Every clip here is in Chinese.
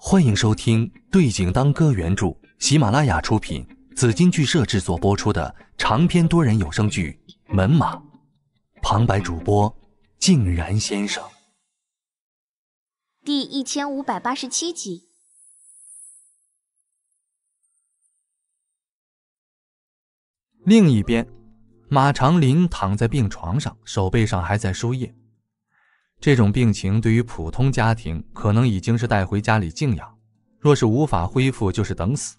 欢迎收听《对景当歌》原著，喜马拉雅出品，紫金剧社制作播出的长篇多人有声剧《门马》，旁白主播静然先生，第一千五百八十七集。另一边，马长林躺在病床上，手背上还在输液。这种病情对于普通家庭，可能已经是带回家里静养；若是无法恢复，就是等死。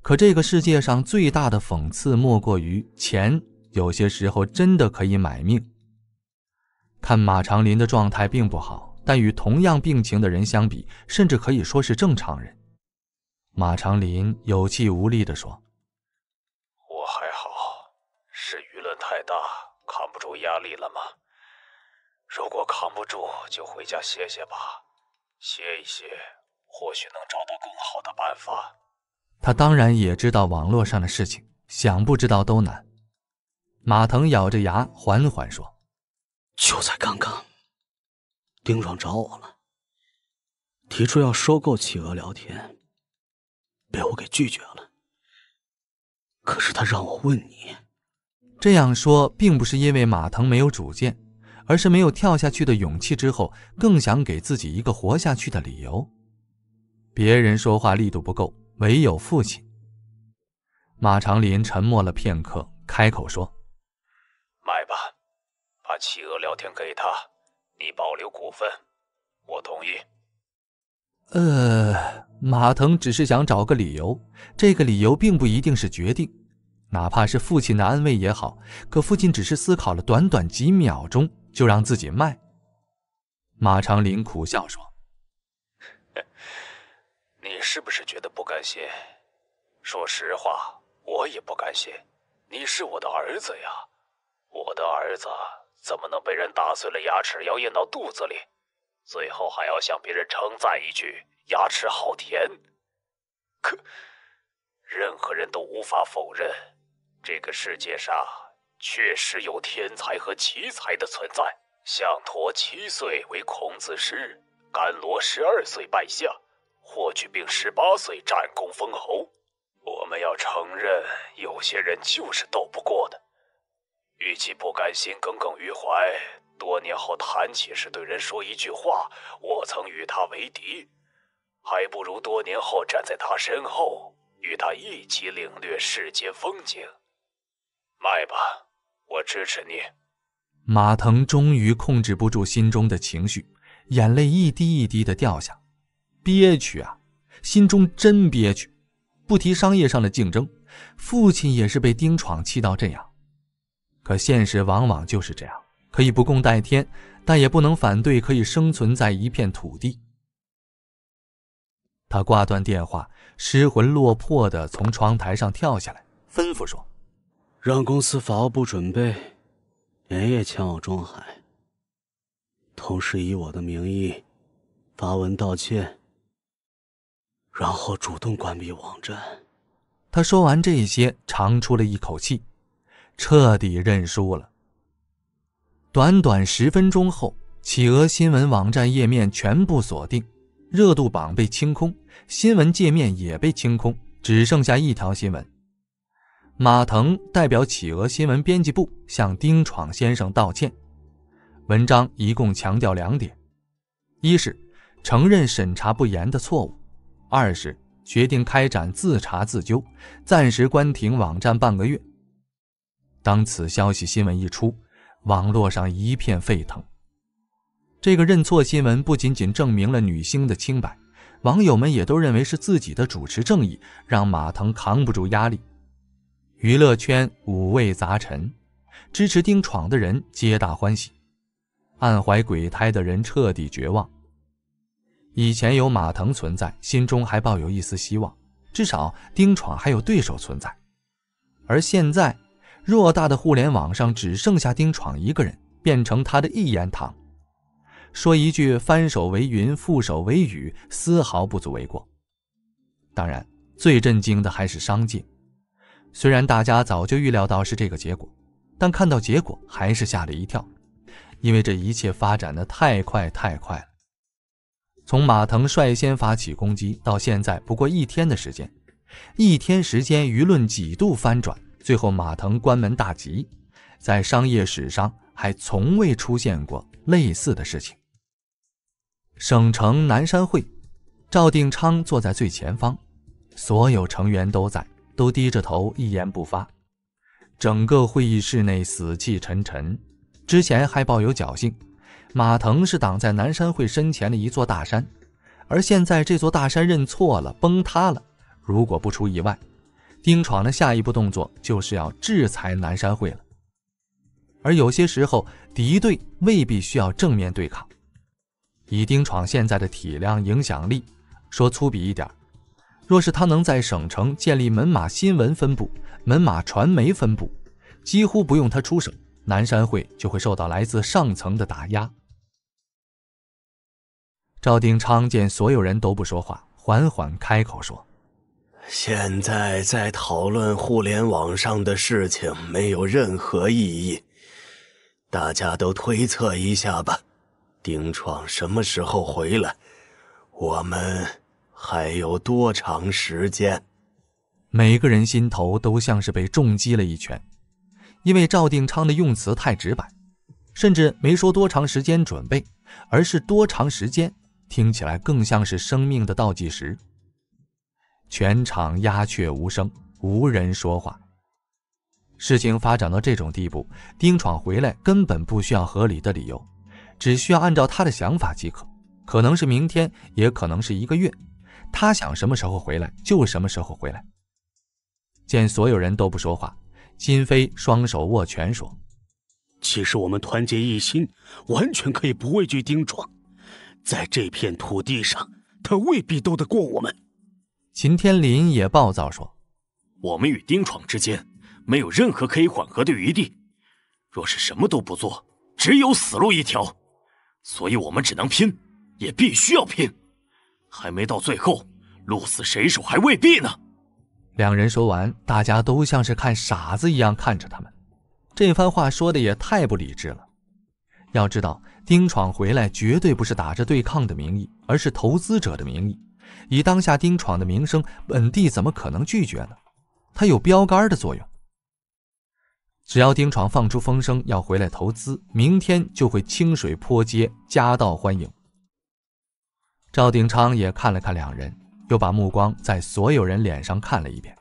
可这个世界上最大的讽刺，莫过于钱有些时候真的可以买命。看马长林的状态并不好，但与同样病情的人相比，甚至可以说是正常人。马长林有气无力地说：“我还好，是舆论太大，扛不住压力了吗？”如果扛不住，就回家歇歇吧，歇一歇，或许能找到更好的办法。他当然也知道网络上的事情，想不知道都难。马腾咬着牙，缓缓说：“就在刚刚，丁壮找我了，提出要收购企鹅聊天，被我给拒绝了。可是他让我问你，这样说并不是因为马腾没有主见。”而是没有跳下去的勇气，之后更想给自己一个活下去的理由。别人说话力度不够，唯有父亲马长林沉默了片刻，开口说：“卖吧，把企鹅聊天给他，你保留股份，我同意。”呃，马腾只是想找个理由，这个理由并不一定是决定，哪怕是父亲的安慰也好。可父亲只是思考了短短几秒钟。就让自己卖。马长林苦笑说：“ 你是不是觉得不甘心？说实话，我也不甘心。你是我的儿子呀，我的儿子怎么能被人打碎了牙齿要咽到肚子里，最后还要向别人称赞一句‘牙齿好甜’？可任何人都无法否认，这个世界上……”确实有天才和奇才的存在。项橐七岁为孔子师，甘罗十二岁拜相，霍去病十八岁战功封侯。我们要承认，有些人就是斗不过的。与其不甘心，耿耿于怀。多年后谈起时，对人说一句话：“我曾与他为敌。”还不如多年后站在他身后，与他一起领略世间风景。卖吧。我支持你，马腾终于控制不住心中的情绪，眼泪一滴一滴的掉下，憋屈啊，心中真憋屈。不提商业上的竞争，父亲也是被丁闯气到这样。可现实往往就是这样，可以不共戴天，但也不能反对可以生存在一片土地。他挂断电话，失魂落魄的从窗台上跳下来，吩咐说。让公司法务部准备，连夜前往中海。同时以我的名义发文道歉，然后主动关闭网站。他说完这些，长出了一口气，彻底认输了。短短十分钟后，企鹅新闻网站页面全部锁定，热度榜被清空，新闻界面也被清空，只剩下一条新闻。马腾代表企鹅新闻编辑部向丁闯先生道歉。文章一共强调两点：一是承认审查不严的错误；二是决定开展自查自纠，暂时关停网站半个月。当此消息新闻一出，网络上一片沸腾。这个认错新闻不仅仅证明了女星的清白，网友们也都认为是自己的主持正义让马腾扛不住压力。娱乐圈五味杂陈，支持丁闯的人皆大欢喜，暗怀鬼胎的人彻底绝望。以前有马腾存在，心中还抱有一丝希望，至少丁闯还有对手存在。而现在，偌大的互联网上只剩下丁闯一个人，变成他的一言堂，说一句“翻手为云，覆手为雨”，丝毫不足为过。当然，最震惊的还是商界。虽然大家早就预料到是这个结果，但看到结果还是吓了一跳，因为这一切发展的太快太快了。从马腾率先发起攻击到现在不过一天的时间，一天时间舆论几度翻转，最后马腾关门大吉，在商业史上还从未出现过类似的事情。省城南山会，赵定昌坐在最前方，所有成员都在。都低着头，一言不发，整个会议室内死气沉沉。之前还抱有侥幸，马腾是挡在南山会身前的一座大山，而现在这座大山认错了，崩塌了。如果不出意外，丁闯的下一步动作就是要制裁南山会了。而有些时候，敌对未必需要正面对抗。以丁闯现在的体量、影响力，说粗鄙一点。若是他能在省城建立门马新闻分部、门马传媒分部，几乎不用他出手，南山会就会受到来自上层的打压。赵鼎昌见所有人都不说话，缓缓开口说：“现在在讨论互联网上的事情没有任何意义，大家都推测一下吧。丁闯什么时候回来？我们？”还有多长时间？每个人心头都像是被重击了一拳，因为赵定昌的用词太直白，甚至没说多长时间准备，而是多长时间，听起来更像是生命的倒计时。全场鸦雀无声，无人说话。事情发展到这种地步，丁闯回来根本不需要合理的理由，只需要按照他的想法即可，可能是明天，也可能是一个月。他想什么时候回来就什么时候回来。见所有人都不说话，金飞双手握拳说：“其实我们团结一心，完全可以不畏惧丁闯。在这片土地上，他未必斗得过我们。”秦天林也暴躁说：“我们与丁闯之间没有任何可以缓和的余地。若是什么都不做，只有死路一条。所以，我们只能拼，也必须要拼。”还没到最后，鹿死谁手还未必呢。两人说完，大家都像是看傻子一样看着他们。这番话说的也太不理智了。要知道，丁闯回来绝对不是打着对抗的名义，而是投资者的名义。以当下丁闯的名声，本地怎么可能拒绝呢？他有标杆的作用。只要丁闯放出风声要回来投资，明天就会清水坡街夹道欢迎。赵鼎昌也看了看两人，又把目光在所有人脸上看了一遍。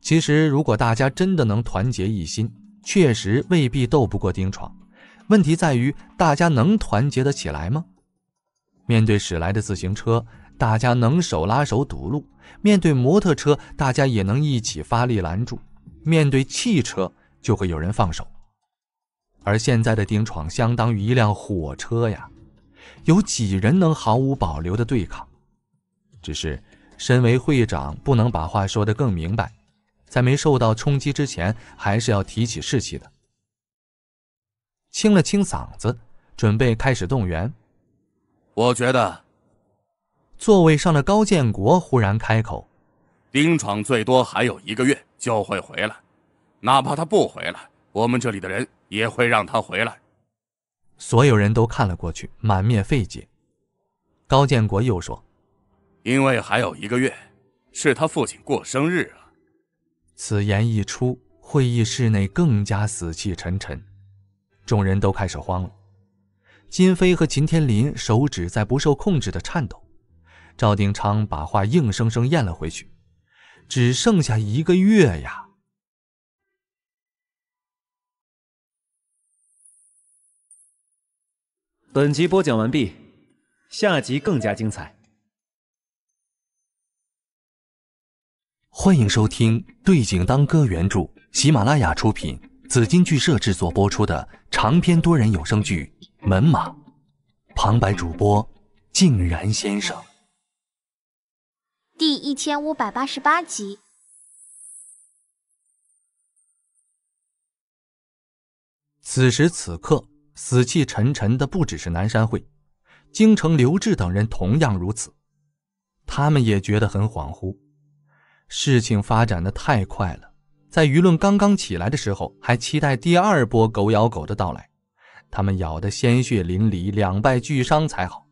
其实，如果大家真的能团结一心，确实未必斗不过丁闯。问题在于，大家能团结得起来吗？面对驶来的自行车，大家能手拉手堵路；面对摩托车，大家也能一起发力拦住；面对汽车，就会有人放手。而现在的丁闯，相当于一辆火车呀。有几人能毫无保留的对抗？只是，身为会长，不能把话说得更明白。在没受到冲击之前，还是要提起士气的。清了清嗓子，准备开始动员。我觉得，座位上的高建国忽然开口：“丁闯最多还有一个月就会回来，哪怕他不回来，我们这里的人也会让他回来。”所有人都看了过去，满面费解。高建国又说：“因为还有一个月，是他父亲过生日啊。”此言一出，会议室内更加死气沉沉，众人都开始慌了。金飞和秦天林手指在不受控制的颤抖，赵定昌把话硬生生咽了回去。只剩下一个月呀！本集播讲完毕，下集更加精彩。欢迎收听《对景当歌》原著，喜马拉雅出品，紫金剧社制作播出的长篇多人有声剧《门马》，旁白主播静然先生。第一千五百八十八集。此时此刻。死气沉沉的不只是南山会，京城刘志等人同样如此，他们也觉得很恍惚。事情发展的太快了，在舆论刚刚起来的时候，还期待第二波狗咬狗的到来，他们咬得鲜血淋漓，两败俱伤才好。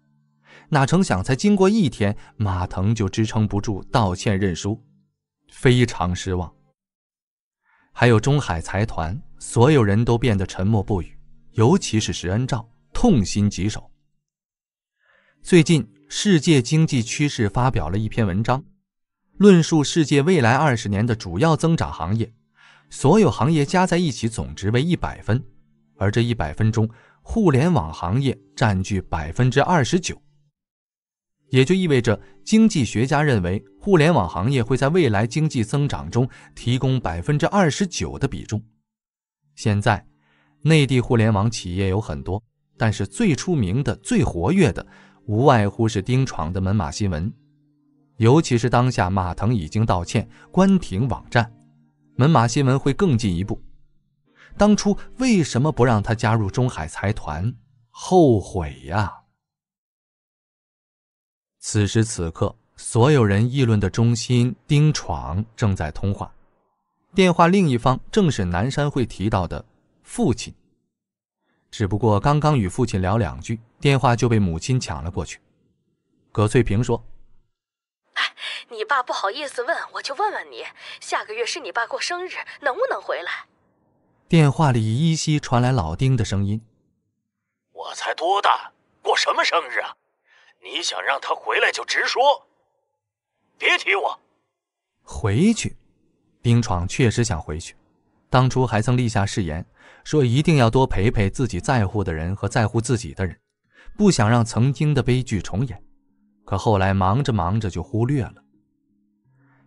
哪成想，才经过一天，马腾就支撑不住，道歉认输，非常失望。还有中海财团，所有人都变得沉默不语。尤其是石恩照痛心疾首。最近，世界经济趋势发表了一篇文章，论述世界未来二十年的主要增长行业。所有行业加在一起总值为一百分，而这一百分中，互联网行业占据百分之二十九。也就意味着，经济学家认为互联网行业会在未来经济增长中提供百分之二十九的比重。现在。内地互联网企业有很多，但是最出名的、最活跃的，无外乎是丁闯的门马新闻。尤其是当下，马腾已经道歉、关停网站，门马新闻会更进一步。当初为什么不让他加入中海财团？后悔呀！此时此刻，所有人议论的中心，丁闯正在通话，电话另一方正是南山会提到的。父亲，只不过刚刚与父亲聊两句，电话就被母亲抢了过去。葛翠萍说：“哎，你爸不好意思问，我就问问你，下个月是你爸过生日，能不能回来？”电话里依稀传来老丁的声音：“我才多大，过什么生日啊？你想让他回来就直说，别提我。”回去，丁闯确实想回去，当初还曾立下誓言。说一定要多陪陪自己在乎的人和在乎自己的人，不想让曾经的悲剧重演。可后来忙着忙着就忽略了。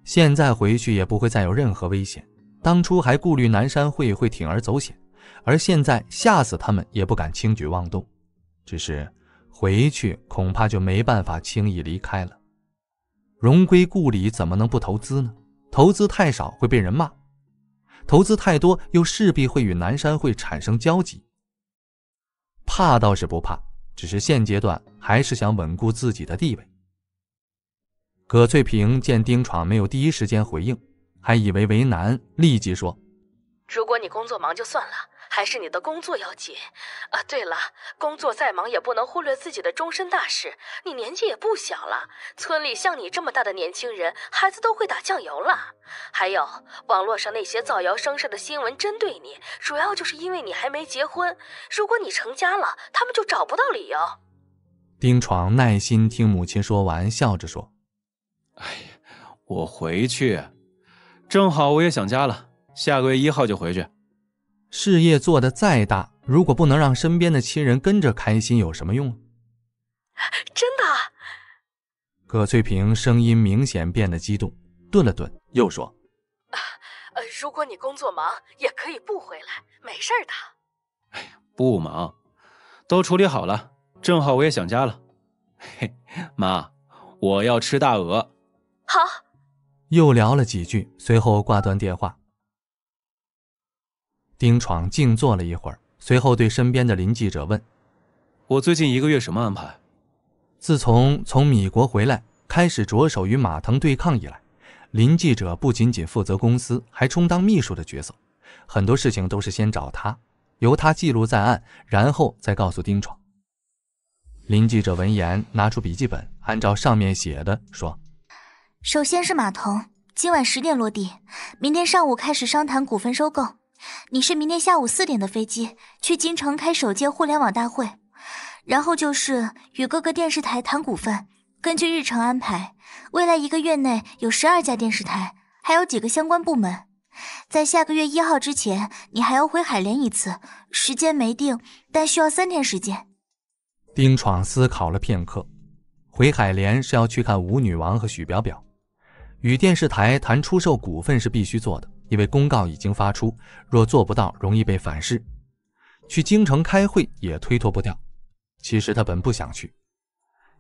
现在回去也不会再有任何危险，当初还顾虑南山会会铤而走险，而现在吓死他们也不敢轻举妄动。只是回去恐怕就没办法轻易离开了。荣归故里怎么能不投资呢？投资太少会被人骂。投资太多，又势必会与南山会产生交集。怕倒是不怕，只是现阶段还是想稳固自己的地位。葛翠萍见丁闯没有第一时间回应，还以为为难，立即说：“如果你工作忙，就算了。”还是你的工作要紧啊！对了，工作再忙也不能忽略自己的终身大事。你年纪也不小了，村里像你这么大的年轻人，孩子都会打酱油了。还有网络上那些造谣生事的新闻针对你，主要就是因为你还没结婚。如果你成家了，他们就找不到理由。丁闯耐心听母亲说完，笑着说：“哎，我回去，正好我也想家了，下个月一号就回去。”事业做得再大，如果不能让身边的亲人跟着开心，有什么用？真的。葛翠萍声音明显变得激动，顿了顿，又说：“呃，如果你工作忙，也可以不回来，没事的。”哎，不忙，都处理好了，正好我也想家了。嘿，妈，我要吃大鹅。好。又聊了几句，随后挂断电话。丁闯静坐了一会儿，随后对身边的林记者问：“我最近一个月什么安排？”自从从米国回来，开始着手与马腾对抗以来，林记者不仅仅负责公司，还充当秘书的角色，很多事情都是先找他，由他记录在案，然后再告诉丁闯。林记者闻言，拿出笔记本，按照上面写的说：“首先是马腾今晚十点落地，明天上午开始商谈股份收购。”你是明天下午四点的飞机，去京城开首届互联网大会，然后就是与各个电视台谈股份。根据日程安排，未来一个月内有十二家电视台，还有几个相关部门。在下个月一号之前，你还要回海联一次，时间没定，但需要三天时间。丁闯思考了片刻，回海联是要去看舞女王和许表表，与电视台谈出售股份是必须做的。因为公告已经发出，若做不到，容易被反噬。去京城开会也推脱不掉。其实他本不想去，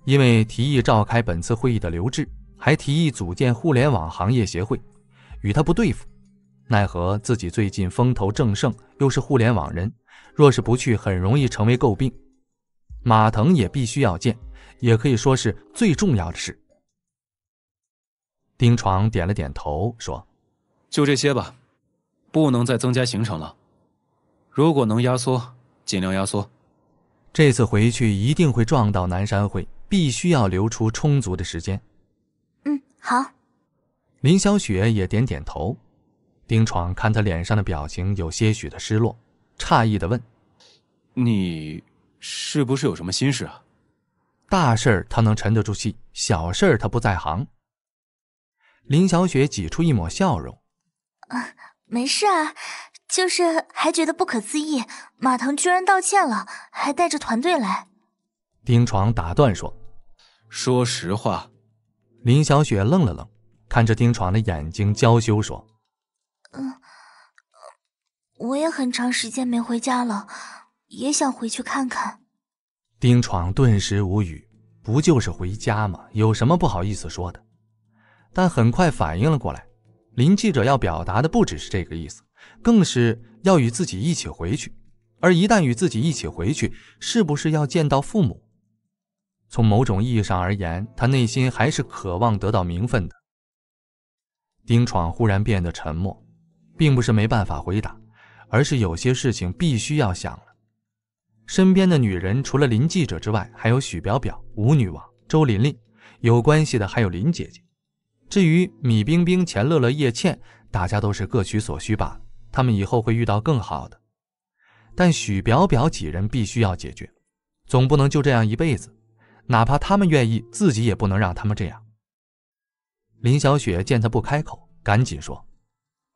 因为提议召开本次会议的刘志还提议组建互联网行业协会，与他不对付。奈何自己最近风头正盛，又是互联网人，若是不去，很容易成为诟病。马腾也必须要见，也可以说是最重要的事。丁闯点了点头，说。就这些吧，不能再增加行程了。如果能压缩，尽量压缩。这次回去一定会撞到南山会，必须要留出充足的时间。嗯，好。林小雪也点点头。丁闯看她脸上的表情有些许的失落，诧异的问：“你是不是有什么心事啊？”大事儿他能沉得住气，小事儿他不在行。林小雪挤出一抹笑容。嗯，没事啊，就是还觉得不可思议，马腾居然道歉了，还带着团队来。丁闯打断说：“说实话。”林小雪愣了愣，看着丁闯的眼睛，娇羞说：“嗯，我也很长时间没回家了，也想回去看看。”丁闯顿时无语，不就是回家吗？有什么不好意思说的？但很快反应了过来。林记者要表达的不只是这个意思，更是要与自己一起回去。而一旦与自己一起回去，是不是要见到父母？从某种意义上而言，他内心还是渴望得到名分的。丁闯忽然变得沉默，并不是没办法回答，而是有些事情必须要想了。身边的女人除了林记者之外，还有许表表、吴女王、周琳琳，有关系的还有林姐姐。至于米冰冰、钱乐乐、叶倩，大家都是各取所需罢了。他们以后会遇到更好的，但许表表几人必须要解决，总不能就这样一辈子。哪怕他们愿意，自己也不能让他们这样。林小雪见他不开口，赶紧说：“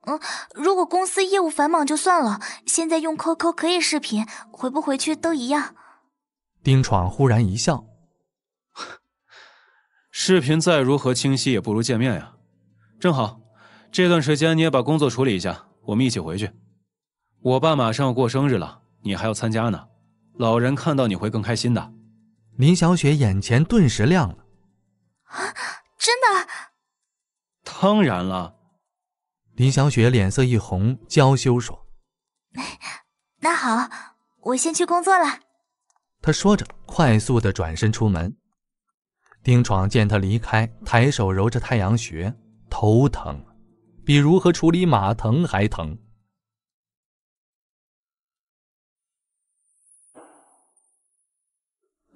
嗯，如果公司业务繁忙就算了，现在用 QQ 可以视频，回不回去都一样。”丁闯忽然一笑。视频再如何清晰，也不如见面呀。正好这段时间你也把工作处理一下，我们一起回去。我爸马上要过生日了，你还要参加呢，老人看到你会更开心的。林小雪眼前顿时亮了，啊，真的？当然了。林小雪脸色一红，娇羞说：“ 那好，我先去工作了。”她说着，快速的转身出门。丁闯见他离开，抬手揉着太阳穴，头疼，比如何处理马腾还疼。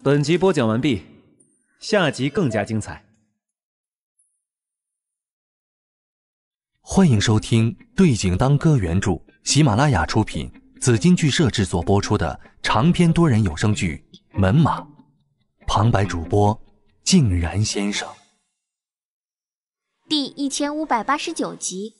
本集播讲完毕，下集更加精彩。欢迎收听《对景当歌》原著，喜马拉雅出品，紫金剧社制作播出的长篇多人有声剧《门马》，旁白主播。静然先生，第一千五百八十九集。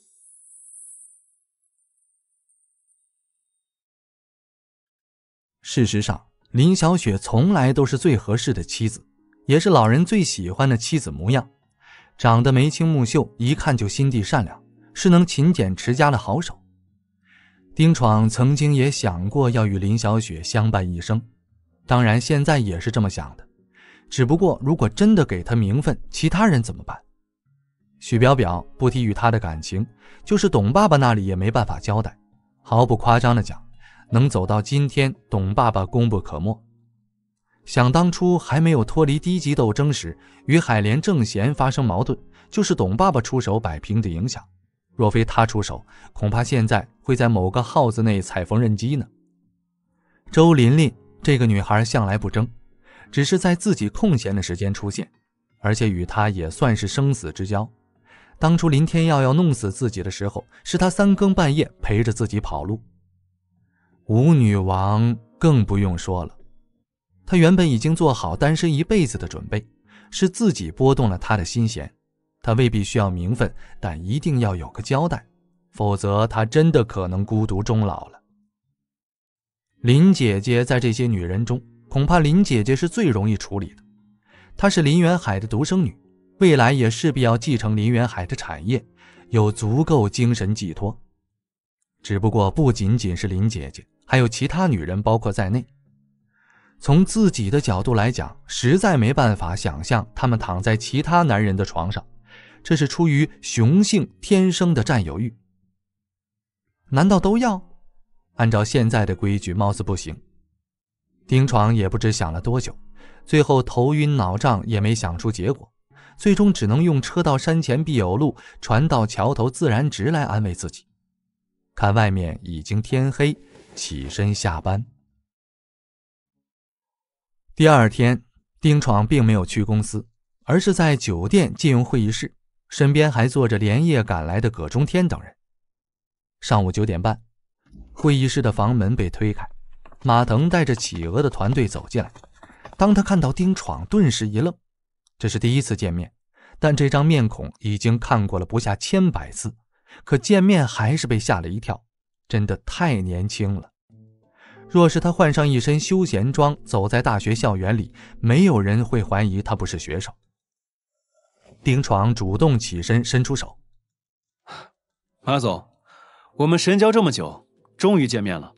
事实上，林小雪从来都是最合适的妻子，也是老人最喜欢的妻子模样。长得眉清目秀，一看就心地善良，是能勤俭持家的好手。丁闯曾经也想过要与林小雪相伴一生，当然现在也是这么想的。只不过，如果真的给他名分，其他人怎么办？许表表不提与他的感情，就是董爸爸那里也没办法交代。毫不夸张的讲，能走到今天，董爸爸功不可没。想当初还没有脱离低级斗争时，与海莲、正贤发生矛盾，就是董爸爸出手摆平的影响。若非他出手，恐怕现在会在某个号子内踩缝纫机呢。周琳琳这个女孩向来不争。只是在自己空闲的时间出现，而且与他也算是生死之交。当初林天耀要弄死自己的时候，是他三更半夜陪着自己跑路。舞女王更不用说了，她原本已经做好单身一辈子的准备，是自己拨动了他的心弦。他未必需要名分，但一定要有个交代，否则他真的可能孤独终老了。林姐姐在这些女人中。恐怕林姐姐是最容易处理的，她是林元海的独生女，未来也势必要继承林元海的产业，有足够精神寄托。只不过不仅仅是林姐姐，还有其他女人包括在内。从自己的角度来讲，实在没办法想象他们躺在其他男人的床上，这是出于雄性天生的占有欲。难道都要？按照现在的规矩，貌似不行。丁闯也不知想了多久，最后头晕脑胀，也没想出结果，最终只能用车到山前必有路，船到桥头自然直来安慰自己。看外面已经天黑，起身下班。第二天，丁闯并没有去公司，而是在酒店借用会议室，身边还坐着连夜赶来的葛中天等人。上午九点半，会议室的房门被推开。马腾带着企鹅的团队走进来，当他看到丁闯，顿时一愣。这是第一次见面，但这张面孔已经看过了不下千百次，可见面还是被吓了一跳。真的太年轻了，若是他换上一身休闲装，走在大学校园里，没有人会怀疑他不是学生。丁闯主动起身，伸出手：“马总，我们神交这么久，终于见面了。”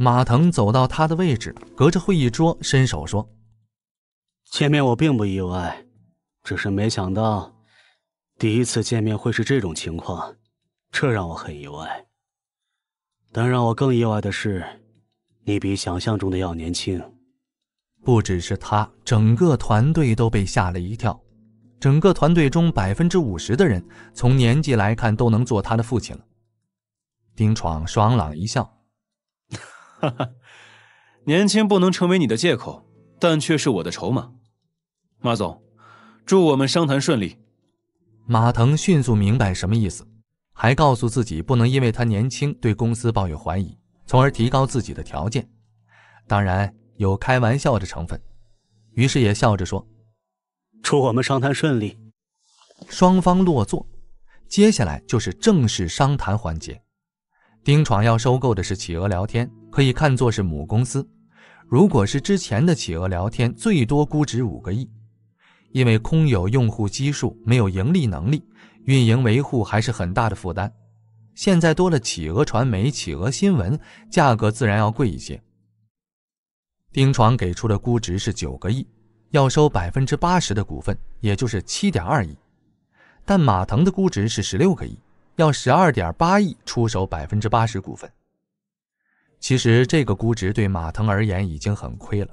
马腾走到他的位置，隔着会议桌伸手说：“见面我并不意外，只是没想到第一次见面会是这种情况，这让我很意外。但让我更意外的是，你比想象中的要年轻。”不只是他，整个团队都被吓了一跳。整个团队中百分之五十的人，从年纪来看都能做他的父亲了。丁闯爽朗一笑。哈哈，年轻不能成为你的借口，但却是我的筹码。马总，祝我们商谈顺利。马腾迅速明白什么意思，还告诉自己不能因为他年轻对公司抱有怀疑，从而提高自己的条件，当然有开玩笑的成分。于是也笑着说：“祝我们商谈顺利。”双方落座，接下来就是正式商谈环节。丁闯要收购的是企鹅聊天。可以看作是母公司。如果是之前的企鹅聊天，最多估值五个亿，因为空有用户基数，没有盈利能力，运营维护还是很大的负担。现在多了企鹅传媒、企鹅新闻，价格自然要贵一些。丁闯给出的估值是九个亿，要收百分之八十的股份，也就是七点二亿。但马腾的估值是十六个亿，要十二点八亿出手百分之八十股份。其实这个估值对马腾而言已经很亏了，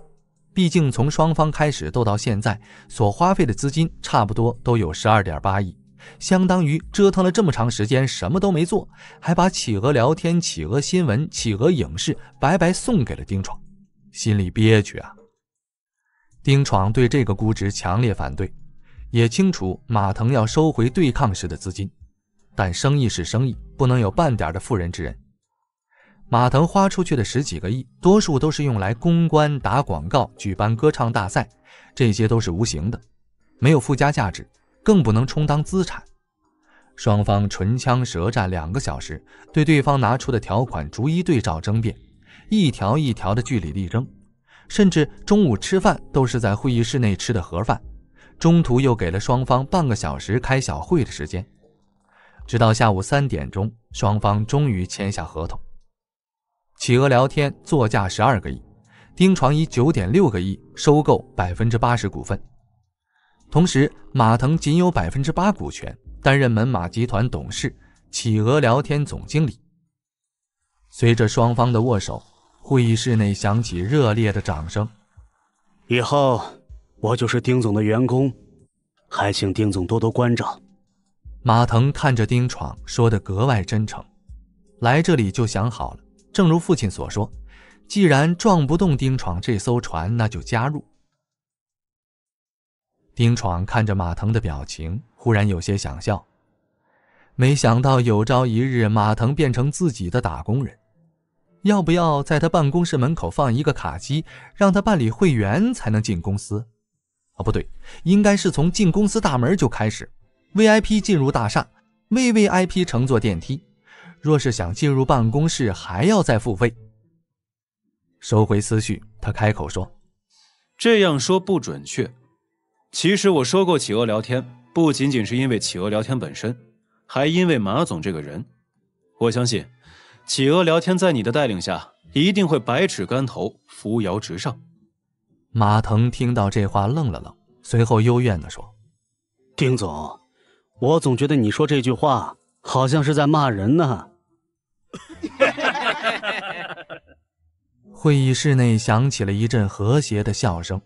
毕竟从双方开始斗到现在，所花费的资金差不多都有十二点八亿，相当于折腾了这么长时间什么都没做，还把企鹅聊天、企鹅新闻、企鹅影视白白送给了丁闯，心里憋屈啊！丁闯对这个估值强烈反对，也清楚马腾要收回对抗时的资金，但生意是生意，不能有半点的妇人之仁。马腾花出去的十几个亿，多数都是用来公关、打广告、举办歌唱大赛，这些都是无形的，没有附加价值，更不能充当资产。双方唇枪舌战两个小时，对对方拿出的条款逐一对照争辩，一条一条的据理力争，甚至中午吃饭都是在会议室内吃的盒饭。中途又给了双方半个小时开小会的时间，直到下午三点钟，双方终于签下合同。企鹅聊天作价十二个亿，丁闯以九点六个亿收购百分之八十股份，同时马腾仅有百分之八股权，担任门马集团董事、企鹅聊天总经理。随着双方的握手，会议室内响起热烈的掌声。以后，我就是丁总的员工，还请丁总多多关照。马腾看着丁闯，说的格外真诚，来这里就想好了。正如父亲所说，既然撞不动丁闯这艘船，那就加入。丁闯看着马腾的表情，忽然有些想笑。没想到有朝一日，马腾变成自己的打工人，要不要在他办公室门口放一个卡机，让他办理会员才能进公司？哦，不对，应该是从进公司大门就开始，VIP 进入大厦，未 VIP 乘坐电梯。若是想进入办公室，还要再付费。收回思绪，他开口说：“这样说不准确。其实我说过企鹅聊天，不仅仅是因为企鹅聊天本身，还因为马总这个人。我相信，企鹅聊天在你的带领下，一定会百尺竿头，扶摇直上。”马腾听到这话，愣了愣，随后幽怨地说：“丁总，我总觉得你说这句话，好像是在骂人呢。” 会议室内响起了一阵和谐的笑声，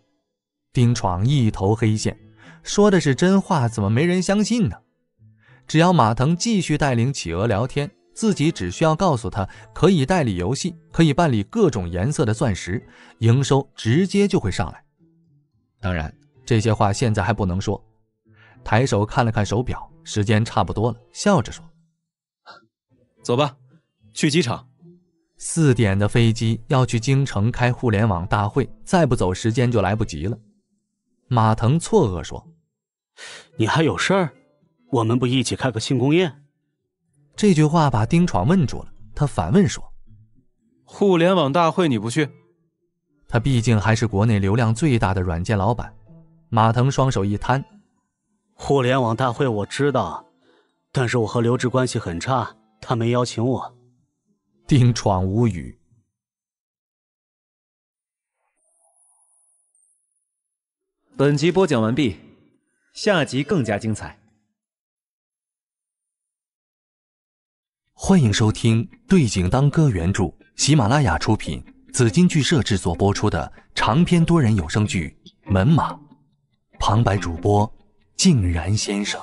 丁闯一头黑线，说的是真话，怎么没人相信呢？只要马腾继续带领企鹅聊天，自己只需要告诉他可以代理游戏，可以办理各种颜色的钻石，营收直接就会上来。当然，这些话现在还不能说。抬手看了看手表，时间差不多了，笑着说：“走吧。”去机场，四点的飞机要去京城开互联网大会，再不走时间就来不及了。马腾错愕说：“你还有事儿？我们不一起开个庆功宴？”这句话把丁闯问住了。他反问说：“互联网大会你不去？”他毕竟还是国内流量最大的软件老板。马腾双手一摊：“互联网大会我知道，但是我和刘志关系很差，他没邀请我。”丁闯无语。本集播讲完毕，下集更加精彩。欢迎收听《对景当歌》原著，喜马拉雅出品，紫金剧社制作播出的长篇多人有声剧《门马》，旁白主播竟然先生。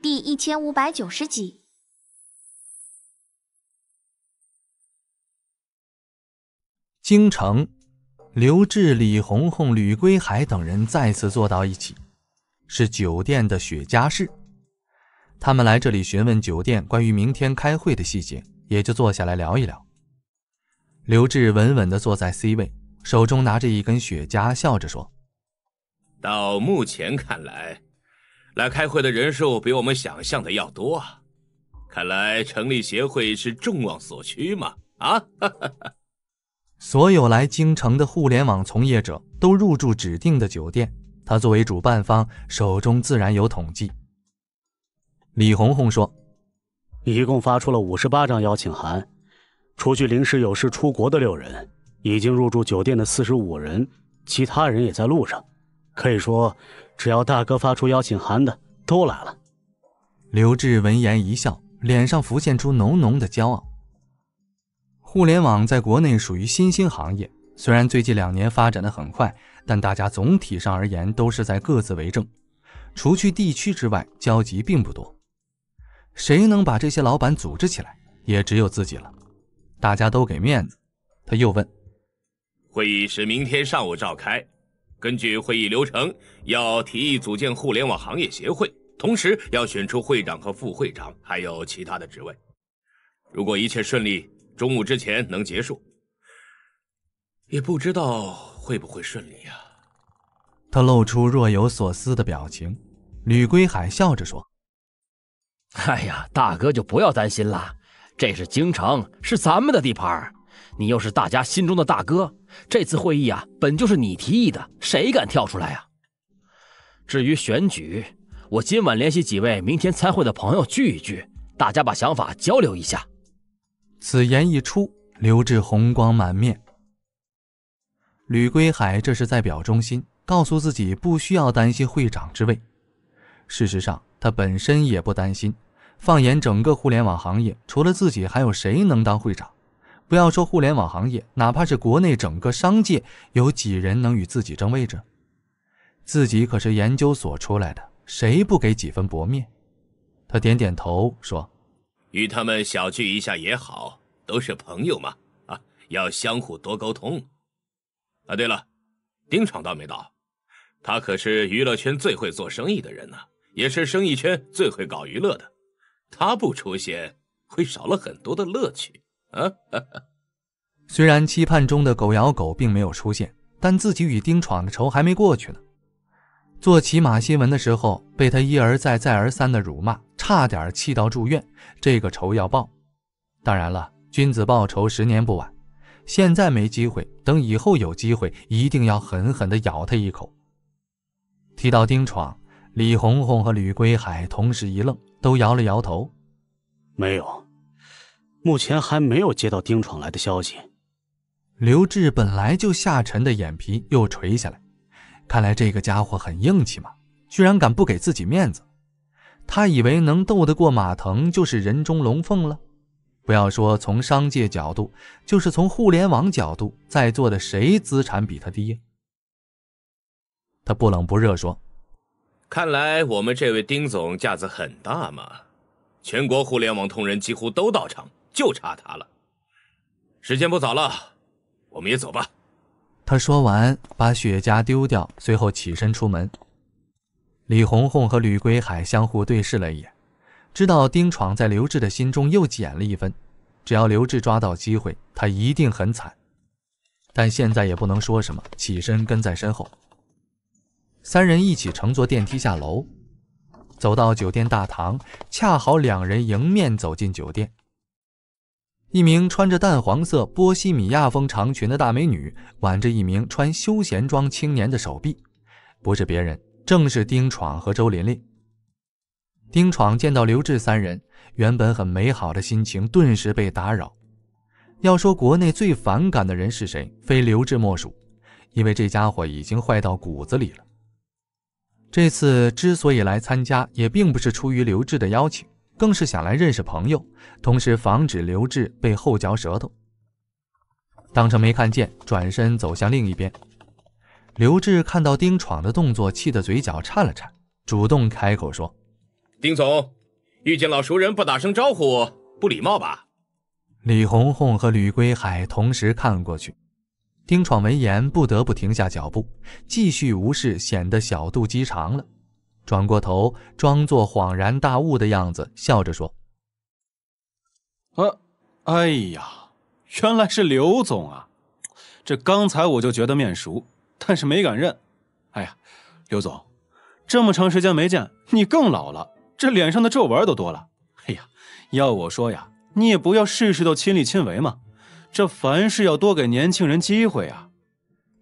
第一千五百九十集。京城，刘志、李红红、吕归海等人再次坐到一起，是酒店的雪茄室。他们来这里询问酒店关于明天开会的细节，也就坐下来聊一聊。刘志稳稳地坐在 C 位，手中拿着一根雪茄，笑着说：“到目前看来，来开会的人数比我们想象的要多，啊！看来成立协会是众望所趋嘛！啊。”所有来京城的互联网从业者都入住指定的酒店。他作为主办方，手中自然有统计。李红红说：“一共发出了五十八张邀请函，除去临时有事出国的六人，已经入住酒店的四十五人，其他人也在路上。可以说，只要大哥发出邀请函的，都来了。”刘志闻言一笑，脸上浮现出浓浓的骄傲。互联网在国内属于新兴行业，虽然最近两年发展的很快，但大家总体上而言都是在各自为政，除去地区之外，交集并不多。谁能把这些老板组织起来，也只有自己了。大家都给面子。他又问：“会议是明天上午召开，根据会议流程，要提议组建互联网行业协会，同时要选出会长和副会长，还有其他的职位。如果一切顺利。”中午之前能结束，也不知道会不会顺利呀。他露出若有所思的表情。吕归海笑着说：“哎呀，大哥就不要担心了，这是京城，是咱们的地盘你又是大家心中的大哥，这次会议啊，本就是你提议的，谁敢跳出来呀？至于选举，我今晚联系几位明天参会的朋友聚一聚，大家把想法交流一下。”此言一出，刘志红光满面。吕归海这是在表忠心，告诉自己不需要担心会长之位。事实上，他本身也不担心。放眼整个互联网行业，除了自己，还有谁能当会长？不要说互联网行业，哪怕是国内整个商界，有几人能与自己争位置？自己可是研究所出来的，谁不给几分薄面？他点点头说。与他们小聚一下也好，都是朋友嘛啊，要相互多沟通。啊，对了，丁闯到没到？他可是娱乐圈最会做生意的人呢，也是生意圈最会搞娱乐的。他不出现，会少了很多的乐趣啊。虽然期盼中的狗咬狗并没有出现，但自己与丁闯的仇还没过去呢。做骑马新闻的时候，被他一而再、再而三的辱骂，差点气到住院。这个仇要报，当然了，君子报仇十年不晚。现在没机会，等以后有机会，一定要狠狠地咬他一口。提到丁闯，李红红和吕归海同时一愣，都摇了摇头：“没有，目前还没有接到丁闯来的消息。”刘志本来就下沉的眼皮又垂下来。看来这个家伙很硬气嘛，居然敢不给自己面子。他以为能斗得过马腾就是人中龙凤了。不要说从商界角度，就是从互联网角度，在座的谁资产比他低？他不冷不热说：“看来我们这位丁总架子很大嘛。全国互联网同仁几乎都到场，就差他了。时间不早了，我们也走吧。”他说完，把雪茄丢掉，随后起身出门。李红红和吕归海相互对视了一眼，知道丁闯在刘志的心中又减了一分。只要刘志抓到机会，他一定很惨。但现在也不能说什么，起身跟在身后。三人一起乘坐电梯下楼，走到酒店大堂，恰好两人迎面走进酒店。一名穿着淡黄色波西米亚风长裙的大美女挽着一名穿休闲装青年的手臂，不是别人，正是丁闯和周琳琳。丁闯见到刘志三人，原本很美好的心情顿时被打扰。要说国内最反感的人是谁，非刘志莫属，因为这家伙已经坏到骨子里了。这次之所以来参加，也并不是出于刘志的邀请。更是想来认识朋友，同时防止刘志被后嚼舌头，当成没看见，转身走向另一边。刘志看到丁闯的动作，气得嘴角颤了颤，主动开口说：“丁总，遇见老熟人不打声招呼，不礼貌吧？”李红红和吕归海同时看过去，丁闯闻言不得不停下脚步，继续无视，显得小肚鸡肠了。转过头，装作恍然大悟的样子，笑着说：“啊，哎呀，原来是刘总啊！这刚才我就觉得面熟，但是没敢认。哎呀，刘总，这么长时间没见，你更老了，这脸上的皱纹都多了。哎呀，要我说呀，你也不要事事都亲力亲为嘛，这凡事要多给年轻人机会啊。”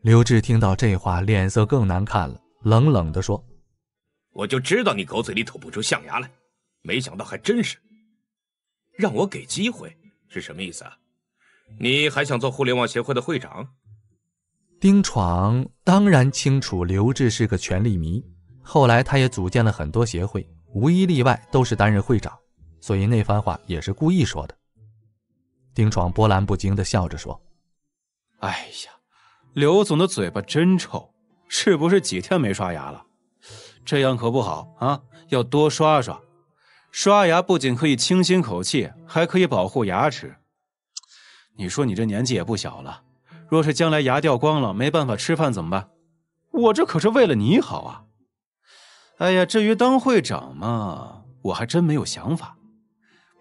刘志听到这话，脸色更难看了，冷冷地说。我就知道你狗嘴里吐不出象牙来，没想到还真是。让我给机会是什么意思啊？你还想做互联网协会的会长？丁闯当然清楚刘志是个权力迷，后来他也组建了很多协会，无一例外都是担任会长，所以那番话也是故意说的。丁闯波澜不惊地笑着说：“哎呀，刘总的嘴巴真臭，是不是几天没刷牙了？”这样可不好啊！要多刷刷，刷牙不仅可以清新口气，还可以保护牙齿。你说你这年纪也不小了，若是将来牙掉光了，没办法吃饭怎么办？我这可是为了你好啊！哎呀，至于当会长嘛，我还真没有想法。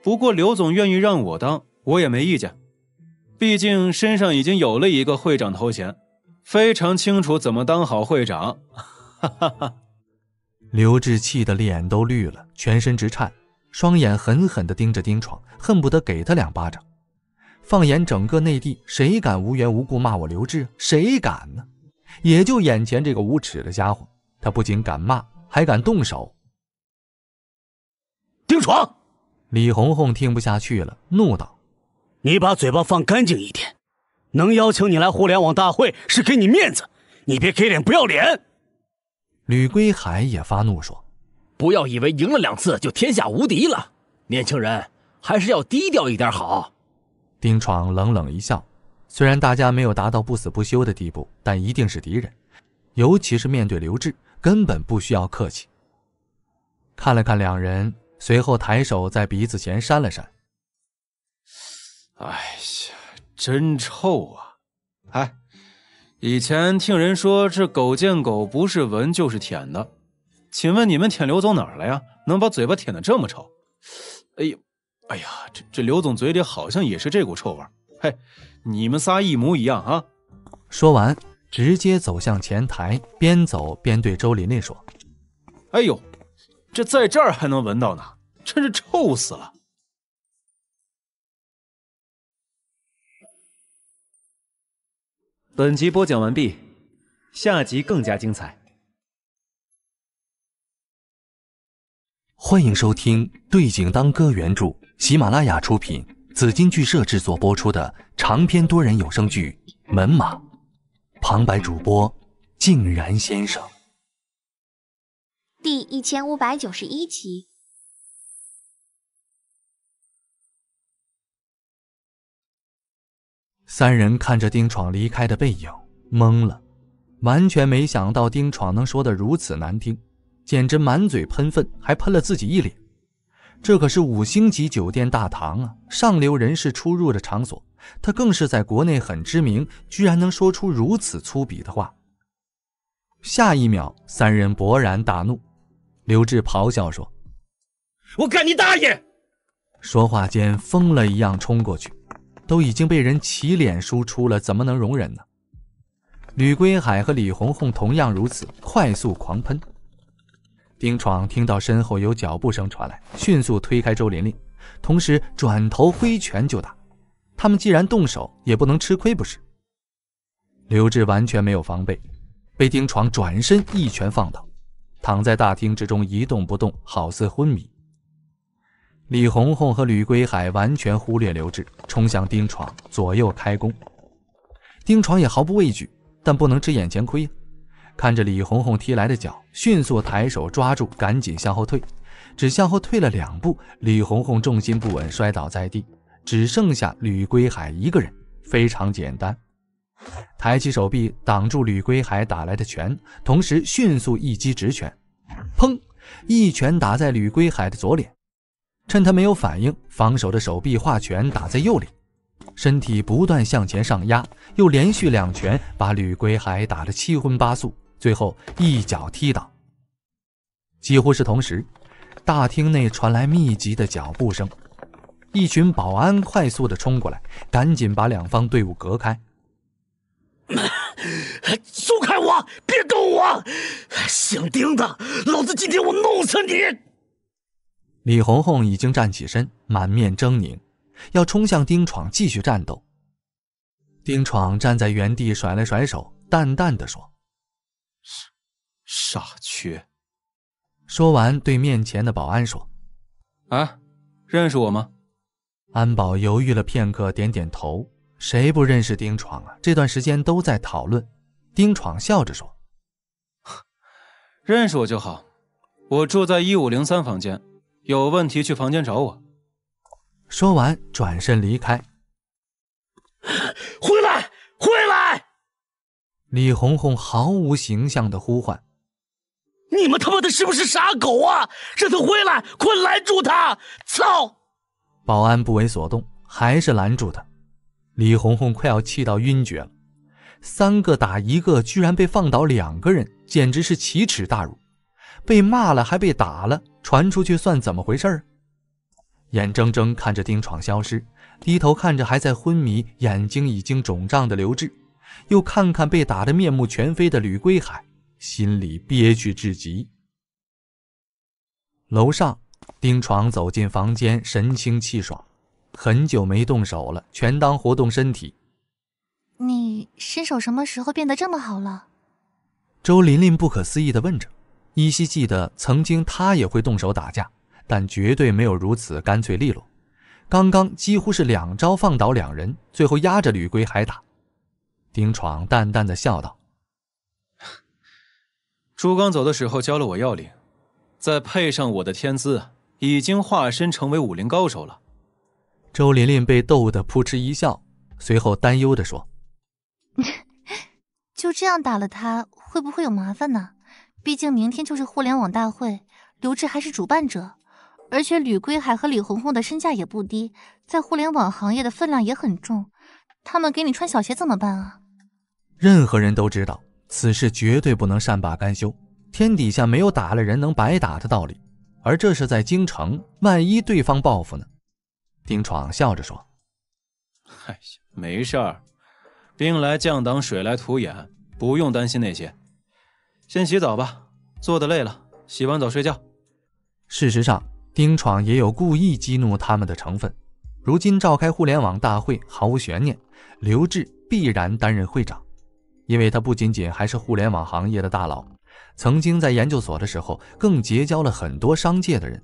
不过刘总愿意让我当，我也没意见。毕竟身上已经有了一个会长头衔，非常清楚怎么当好会长。哈哈。刘志气得脸都绿了，全身直颤，双眼狠狠地盯着丁闯，恨不得给他两巴掌。放眼整个内地，谁敢无缘无故骂我刘志？谁敢呢？也就眼前这个无耻的家伙，他不仅敢骂，还敢动手。丁闯，李红红听不下去了，怒道：“你把嘴巴放干净一点，能邀请你来互联网大会是给你面子，你别给脸不要脸。”吕归海也发怒说：“不要以为赢了两次就天下无敌了，年轻人还是要低调一点好。”丁闯冷冷一笑，虽然大家没有达到不死不休的地步，但一定是敌人，尤其是面对刘志，根本不需要客气。看了看两人，随后抬手在鼻子前扇了扇，“哎呀，真臭啊！”哎。以前听人说，这狗见狗不是闻就是舔的。请问你们舔刘总哪儿了呀？能把嘴巴舔得这么臭？哎呦，哎呀，这这刘总嘴里好像也是这股臭味。嘿，你们仨一模一样啊！说完，直接走向前台，边走边对周琳琳说：“哎呦，这在这儿还能闻到呢，真是臭死了。”本集播讲完毕，下集更加精彩。欢迎收听《对景当歌》原著，喜马拉雅出品，紫金剧社制作播出的长篇多人有声剧《门马》，旁白主播竟然先生。第一千五百九十一集。三人看着丁闯离开的背影，懵了，完全没想到丁闯能说的如此难听，简直满嘴喷粪，还喷了自己一脸。这可是五星级酒店大堂啊，上流人士出入的场所，他更是在国内很知名，居然能说出如此粗鄙的话。下一秒，三人勃然大怒，刘志咆哮说：“我干你大爷！”说话间，疯了一样冲过去。都已经被人起脸输出了，怎么能容忍呢？吕归海和李红红同样如此，快速狂喷。丁闯听到身后有脚步声传来，迅速推开周琳琳，同时转头挥拳就打。他们既然动手，也不能吃亏，不是？刘志完全没有防备，被丁闯转身一拳放倒，躺在大厅之中一动不动，好似昏迷。李红红和吕归海完全忽略刘志，冲向丁闯，左右开弓。丁闯也毫不畏惧，但不能吃眼前亏。看着李红红踢来的脚，迅速抬手抓住，赶紧向后退。只向后退了两步，李红红重心不稳，摔倒在地。只剩下吕归海一个人，非常简单，抬起手臂挡住吕归海打来的拳，同时迅速一击直拳，砰！一拳打在吕归海的左脸。趁他没有反应，防守的手臂画拳打在右脸，身体不断向前上压，又连续两拳把吕归海打得七荤八素，最后一脚踢倒。几乎是同时，大厅内传来密集的脚步声，一群保安快速的冲过来，赶紧把两方队伍隔开。松开我，别动我，姓丁的，老子今天我弄死你！李红红已经站起身，满面狰狞，要冲向丁闯继续战斗。丁闯站在原地甩了甩手，淡淡的说：“傻缺。”说完对面前的保安说：“啊，认识我吗？”安保犹豫了片刻，点点头。谁不认识丁闯啊？这段时间都在讨论。丁闯笑着说：“认识我就好，我住在一五零三房间。”有问题去房间找我。说完，转身离开。回来，回来！李红红毫无形象的呼唤：“你们他妈的是不是傻狗啊？让他回来，快拦住他！”操！保安不为所动，还是拦住他。李红红快要气到晕厥了。三个打一个，居然被放倒两个人，简直是奇耻大辱。被骂了，还被打了，传出去算怎么回事？眼睁睁看着丁闯消失，低头看着还在昏迷、眼睛已经肿胀的刘志，又看看被打得面目全非的吕归海，心里憋屈至极。楼上，丁闯走进房间，神清气爽，很久没动手了，全当活动身体。你身手什么时候变得这么好了？周琳琳不可思议地问着。依稀记得曾经他也会动手打架，但绝对没有如此干脆利落。刚刚几乎是两招放倒两人，最后压着吕归还打。丁闯淡淡的笑道：“朱刚走的时候教了我要领，再配上我的天资，已经化身成为武林高手了。”周琳琳被逗得扑哧一笑，随后担忧的说：“就这样打了他，会不会有麻烦呢？”毕竟明天就是互联网大会，刘志还是主办者，而且吕归海和李红红的身价也不低，在互联网行业的分量也很重。他们给你穿小鞋怎么办啊？任何人都知道此事绝对不能善罢甘休，天底下没有打了人能白打的道理。而这是在京城，万一对方报复呢？丁闯笑着说：“哎呀，没事儿，兵来将挡，水来土掩，不用担心那些。”先洗澡吧，坐的累了。洗完澡睡觉。事实上，丁闯也有故意激怒他们的成分。如今召开互联网大会毫无悬念，刘志必然担任会长，因为他不仅仅还是互联网行业的大佬，曾经在研究所的时候更结交了很多商界的人，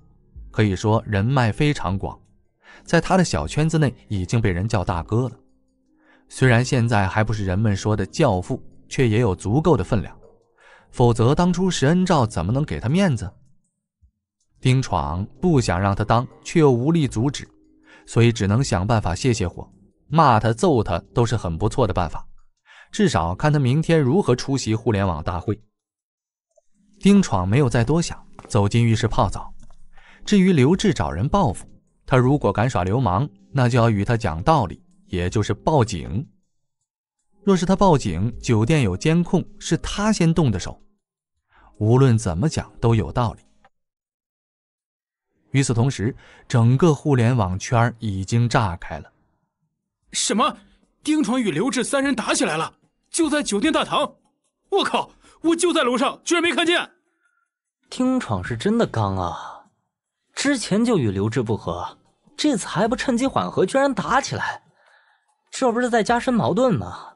可以说人脉非常广。在他的小圈子内已经被人叫大哥了。虽然现在还不是人们说的教父，却也有足够的分量。否则，当初石恩照怎么能给他面子？丁闯不想让他当，却又无力阻止，所以只能想办法泄泄火，骂他、揍他都是很不错的办法。至少看他明天如何出席互联网大会。丁闯没有再多想，走进浴室泡澡。至于刘志找人报复，他如果敢耍流氓，那就要与他讲道理，也就是报警。若是他报警，酒店有监控，是他先动的手。无论怎么讲，都有道理。与此同时，整个互联网圈已经炸开了。什么？丁闯与刘志三人打起来了？就在酒店大堂？我靠！我就在楼上，居然没看见。丁闯是真的刚啊！之前就与刘志不和，这次还不趁机缓和，居然打起来，这不是在加深矛盾吗？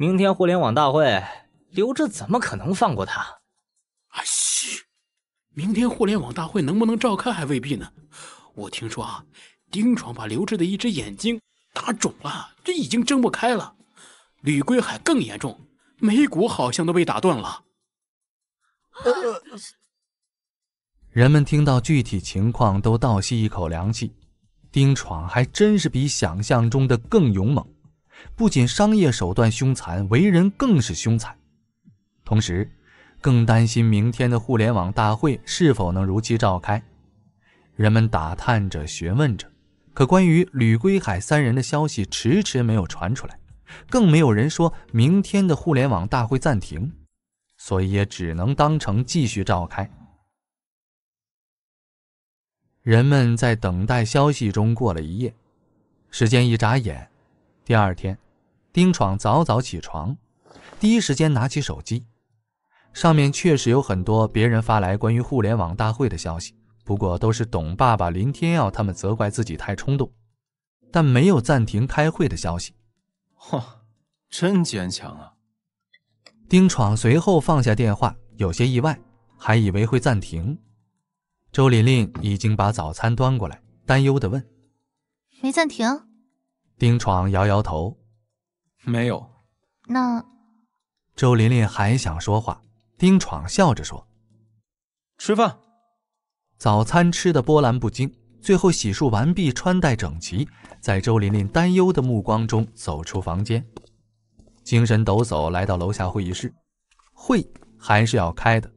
明天互联网大会，刘志怎么可能放过他？哎西，明天互联网大会能不能召开还未必呢。我听说啊，丁闯把刘志的一只眼睛打肿了，这已经睁不开了。吕归海更严重，眉骨好像都被打断了。呃，人们听到具体情况都倒吸一口凉气。丁闯还真是比想象中的更勇猛。不仅商业手段凶残，为人更是凶残。同时，更担心明天的互联网大会是否能如期召开。人们打探着、询问着，可关于吕归海三人的消息迟迟没有传出来，更没有人说明天的互联网大会暂停，所以也只能当成继续召开。人们在等待消息中过了一夜，时间一眨眼。第二天，丁闯早早起床，第一时间拿起手机，上面确实有很多别人发来关于互联网大会的消息，不过都是董爸爸、林天耀他们责怪自己太冲动，但没有暂停开会的消息。嚯，真坚强啊！丁闯随后放下电话，有些意外，还以为会暂停。周琳琳已经把早餐端过来，担忧的问：“没暂停。”丁闯摇摇头，没有。那，周琳琳还想说话，丁闯笑着说：“吃饭。”早餐吃的波澜不惊，最后洗漱完毕，穿戴整齐，在周琳琳担忧的目光中走出房间，精神抖擞来到楼下会议室。会还是要开的，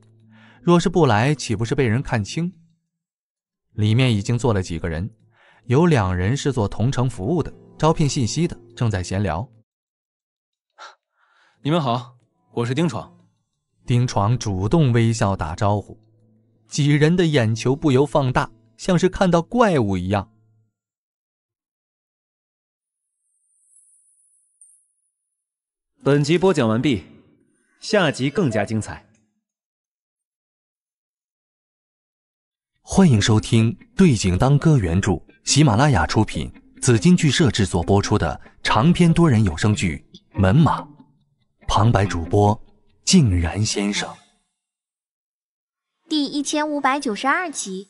若是不来，岂不是被人看清？里面已经坐了几个人，有两人是做同城服务的。招聘信息的正在闲聊。你们好，我是丁闯。丁闯主动微笑打招呼，几人的眼球不由放大，像是看到怪物一样。本集播讲完毕，下集更加精彩。欢迎收听《对景当歌》，原著，喜马拉雅出品。紫金剧社制作播出的长篇多人有声剧《门马》，旁白主播竟然先生，第一千五百九十二集。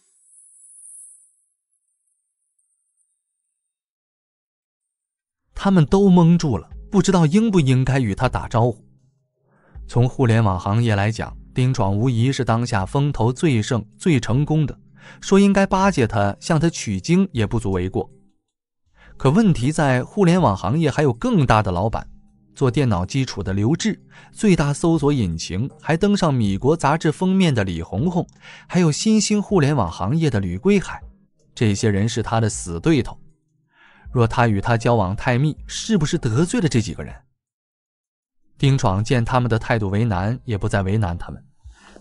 他们都懵住了，不知道应不应该与他打招呼。从互联网行业来讲，丁闯无疑是当下风头最盛、最成功的，说应该巴结他、向他取经也不足为过。可问题在互联网行业还有更大的老板，做电脑基础的刘志，最大搜索引擎还登上米国杂志封面的李红红，还有新兴互联网行业的吕贵海，这些人是他的死对头。若他与他交往太密，是不是得罪了这几个人？丁闯见他们的态度为难，也不再为难他们，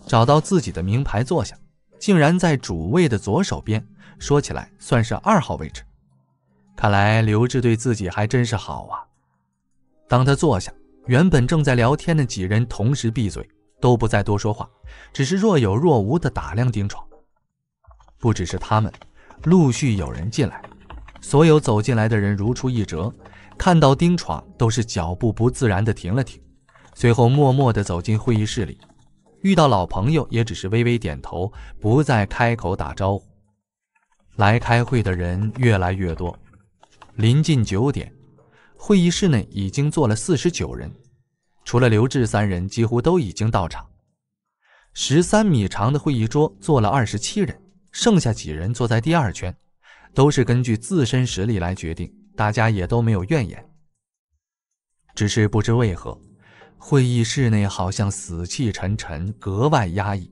找到自己的名牌坐下，竟然在主位的左手边，说起来算是二号位置。看来刘志对自己还真是好啊！当他坐下，原本正在聊天的几人同时闭嘴，都不再多说话，只是若有若无的打量丁闯。不只是他们，陆续有人进来，所有走进来的人如出一辙，看到丁闯都是脚步不自然地停了停，随后默默地走进会议室里。遇到老朋友也只是微微点头，不再开口打招呼。来开会的人越来越多。临近九点，会议室内已经坐了四十九人，除了刘志三人，几乎都已经到场。十三米长的会议桌坐了二十七人，剩下几人坐在第二圈，都是根据自身实力来决定，大家也都没有怨言。只是不知为何，会议室内好像死气沉沉，格外压抑。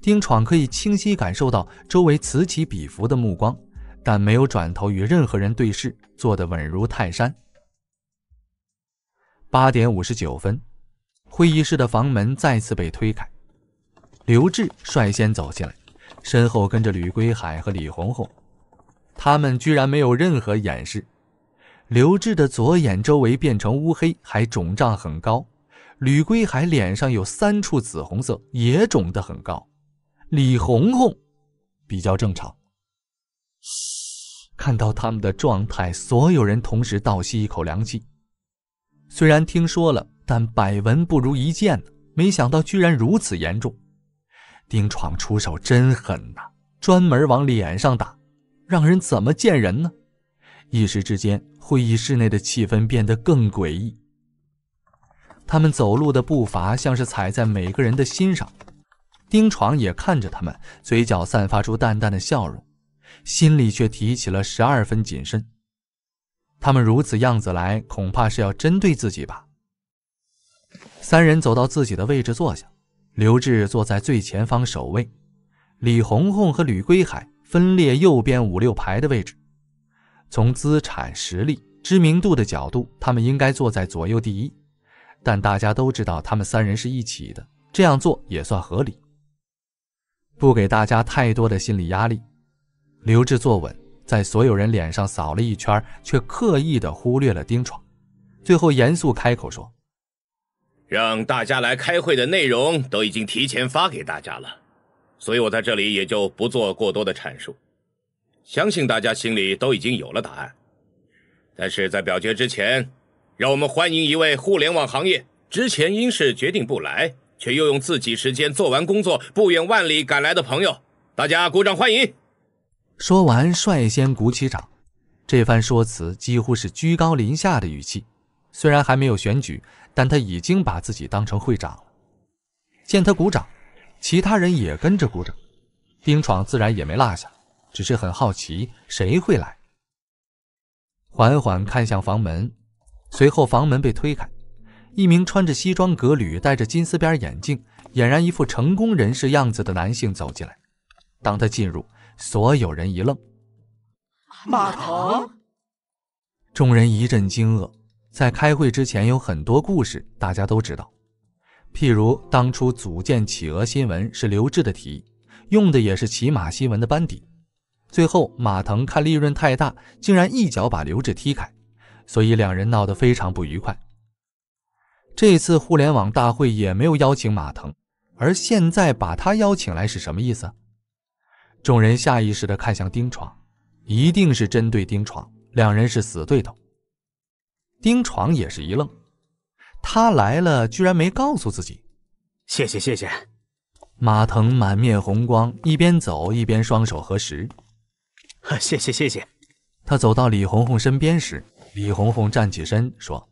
丁闯可以清晰感受到周围此起彼伏的目光。但没有转头与任何人对视，坐得稳如泰山。八点五十九分，会议室的房门再次被推开，刘志率先走进来，身后跟着吕归海和李红红。他们居然没有任何掩饰。刘志的左眼周围变成乌黑，还肿胀很高；吕归海脸上有三处紫红色，也肿得很高；李红红比较正常。看到他们的状态，所有人同时倒吸一口凉气。虽然听说了，但百闻不如一见，没想到居然如此严重。丁闯出手真狠呐，专门往脸上打，让人怎么见人呢？一时之间，会议室内的气氛变得更诡异。他们走路的步伐像是踩在每个人的心上。丁闯也看着他们，嘴角散发出淡淡的笑容。心里却提起了十二分谨慎。他们如此样子来，恐怕是要针对自己吧。三人走到自己的位置坐下，刘志坐在最前方首位，李红红和吕归海分列右边五六排的位置。从资产实力、知名度的角度，他们应该坐在左右第一，但大家都知道他们三人是一起的，这样做也算合理，不给大家太多的心理压力。刘志坐稳，在所有人脸上扫了一圈，却刻意的忽略了丁闯，最后严肃开口说：“让大家来开会的内容都已经提前发给大家了，所以我在这里也就不做过多的阐述。相信大家心里都已经有了答案。但是在表决之前，让我们欢迎一位互联网行业之前因是决定不来，却又用自己时间做完工作，不远万里赶来的朋友，大家鼓掌欢迎。”说完，率先鼓起掌。这番说辞几乎是居高临下的语气。虽然还没有选举，但他已经把自己当成会长了。见他鼓掌，其他人也跟着鼓掌。丁闯自然也没落下，只是很好奇谁会来。缓缓看向房门，随后房门被推开，一名穿着西装革履、戴着金丝边眼镜，俨然一副成功人士样子的男性走进来。当他进入，所有人一愣，马腾。众人一阵惊愕。在开会之前，有很多故事，大家都知道。譬如当初组建企鹅新闻是刘志的提议，用的也是骑马新闻的班底。最后马腾看利润太大，竟然一脚把刘志踢开，所以两人闹得非常不愉快。这次互联网大会也没有邀请马腾，而现在把他邀请来是什么意思？众人下意识地看向丁闯，一定是针对丁闯。两人是死对头。丁闯也是一愣，他来了居然没告诉自己。谢谢谢谢。马腾满面红光，一边走一边双手合十，谢谢谢谢。他走到李红红身边时，李红红站起身说：“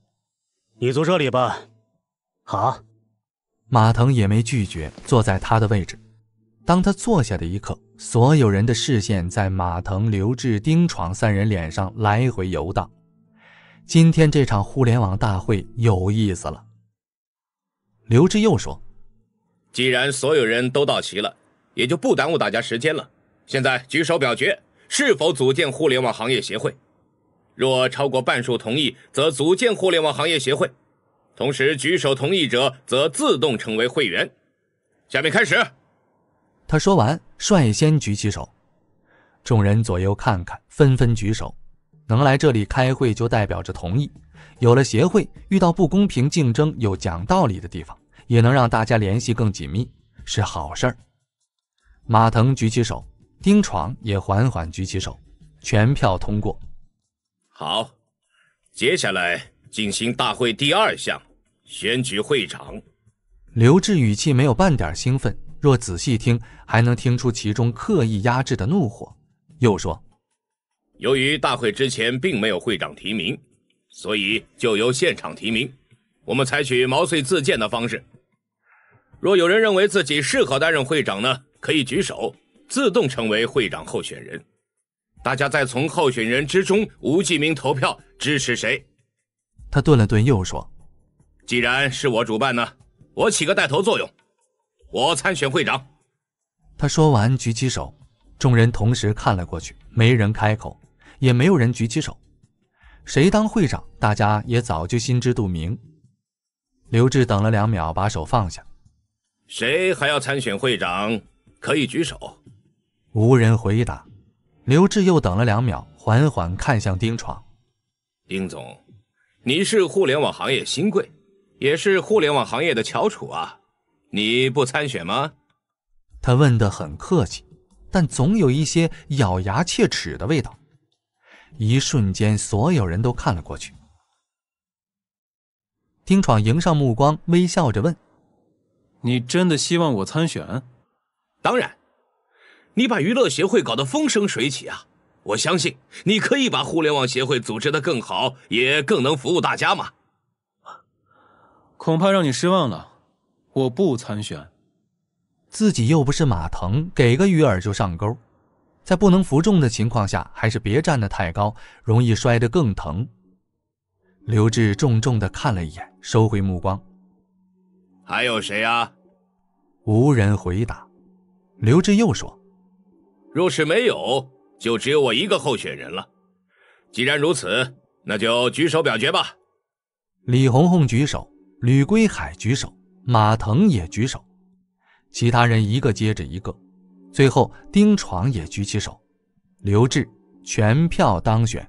你坐这里吧。”好。马腾也没拒绝，坐在他的位置。当他坐下的一刻。所有人的视线在马腾、刘志、丁闯三人脸上来回游荡。今天这场互联网大会有意思了。刘志又说：“既然所有人都到齐了，也就不耽误大家时间了。现在举手表决，是否组建互联网行业协会？若超过半数同意，则组建互联网行业协会。同时举手同意者则自动成为会员。下面开始。”他说完，率先举起手，众人左右看看，纷纷举手。能来这里开会，就代表着同意。有了协会，遇到不公平竞争有讲道理的地方，也能让大家联系更紧密，是好事儿。马腾举起手，丁闯也缓缓举起手，全票通过。好，接下来进行大会第二项，选举会长。刘志语气没有半点兴奋。若仔细听，还能听出其中刻意压制的怒火。又说：“由于大会之前并没有会长提名，所以就由现场提名。我们采取毛遂自荐的方式。若有人认为自己适合担任会长呢，可以举手，自动成为会长候选人。大家再从候选人之中无记名投票支持谁。”他顿了顿，又说：“既然是我主办呢，我起个带头作用。”我参选会长。他说完，举起手，众人同时看了过去，没人开口，也没有人举起手。谁当会长，大家也早就心知肚明。刘志等了两秒，把手放下。谁还要参选会长，可以举手。无人回答。刘志又等了两秒，缓缓看向丁闯：“丁总，你是互联网行业新贵，也是互联网行业的翘楚啊。”你不参选吗？他问得很客气，但总有一些咬牙切齿的味道。一瞬间，所有人都看了过去。丁闯迎上目光，微笑着问：“你真的希望我参选？”“当然。”“你把娱乐协会搞得风生水起啊！我相信你可以把互联网协会组织的更好，也更能服务大家嘛。”“恐怕让你失望了。”我不参选，自己又不是马腾，给个鱼饵就上钩，在不能服众的情况下，还是别站得太高，容易摔得更疼。刘志重重地看了一眼，收回目光。还有谁啊？无人回答。刘志又说：“若是没有，就只有我一个候选人了。既然如此，那就举手表决吧。”李红红举手，吕归海举手。马腾也举手，其他人一个接着一个，最后丁闯也举起手，刘志全票当选。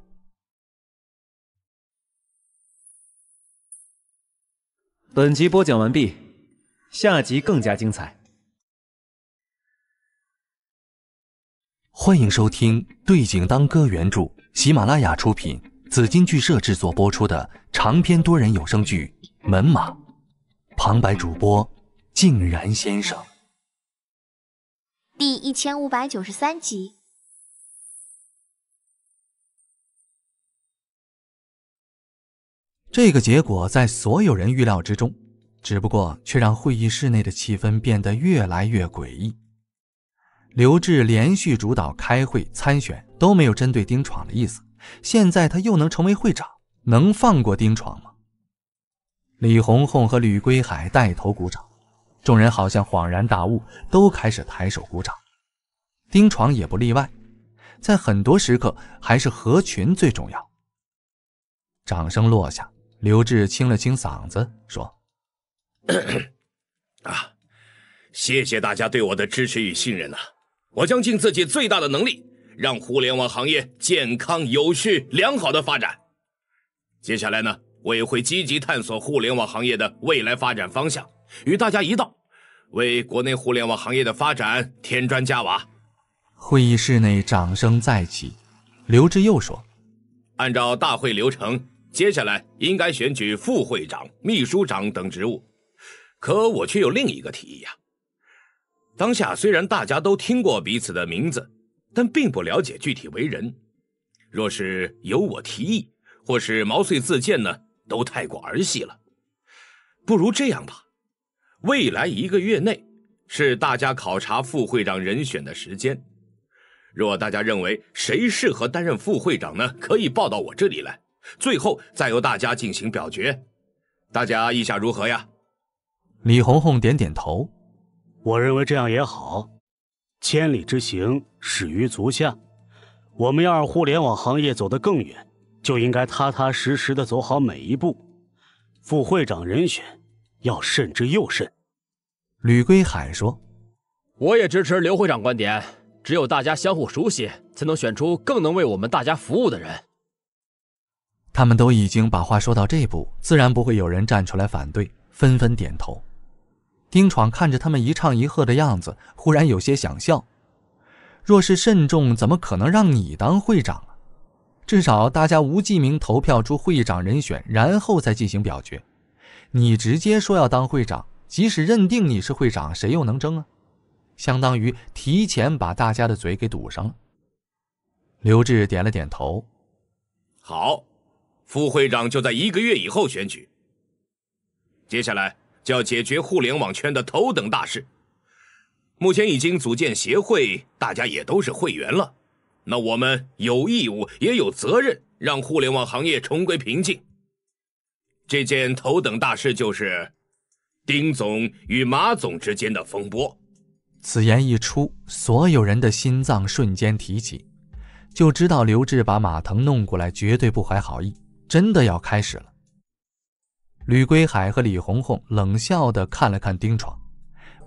本集播讲完毕，下集更加精彩。欢迎收听《对景当歌》原著，喜马拉雅出品，紫金剧社制作播出的长篇多人有声剧《门马》。旁白主播：竟然先生。第一千五百九十三集。这个结果在所有人预料之中，只不过却让会议室内的气氛变得越来越诡异。刘志连续主导开会参选都没有针对丁闯的意思，现在他又能成为会长，能放过丁闯吗？李红红和吕归海带头鼓掌，众人好像恍然大悟，都开始抬手鼓掌。丁闯也不例外，在很多时刻还是合群最重要。掌声落下，刘志清了清嗓子说：“啊，谢谢大家对我的支持与信任呐，我将尽自己最大的能力，让互联网行业健康、有序、良好的发展。接下来呢？”我也会积极探索互联网行业的未来发展方向，与大家一道为国内互联网行业的发展添砖加瓦。会议室内掌声再起。刘志又说：“按照大会流程，接下来应该选举副会长、秘书长等职务。可我却有另一个提议呀。当下虽然大家都听过彼此的名字，但并不了解具体为人。若是由我提议，或是毛遂自荐呢？”都太过儿戏了，不如这样吧，未来一个月内是大家考察副会长人选的时间，若大家认为谁适合担任副会长呢，可以报到我这里来，最后再由大家进行表决，大家意下如何呀？李红红点点头，我认为这样也好，千里之行始于足下，我们要让互联网行业走得更远。就应该踏踏实实的走好每一步。副会长人选要慎之又慎。”吕归海说，“我也支持刘会长观点，只有大家相互熟悉，才能选出更能为我们大家服务的人。”他们都已经把话说到这步，自然不会有人站出来反对，纷纷点头。丁闯看着他们一唱一和的样子，忽然有些想笑。若是慎重，怎么可能让你当会长？至少大家无记名投票出会长人选，然后再进行表决。你直接说要当会长，即使认定你是会长，谁又能争啊？相当于提前把大家的嘴给堵上了。刘志点了点头：“好，副会长就在一个月以后选举。接下来就要解决互联网圈的头等大事。目前已经组建协会，大家也都是会员了。”那我们有义务，也有责任，让互联网行业重归平静。这件头等大事就是丁总与马总之间的风波。此言一出，所有人的心脏瞬间提起，就知道刘志把马腾弄过来绝对不怀好意，真的要开始了。吕归海和李红红冷笑地看了看丁闯，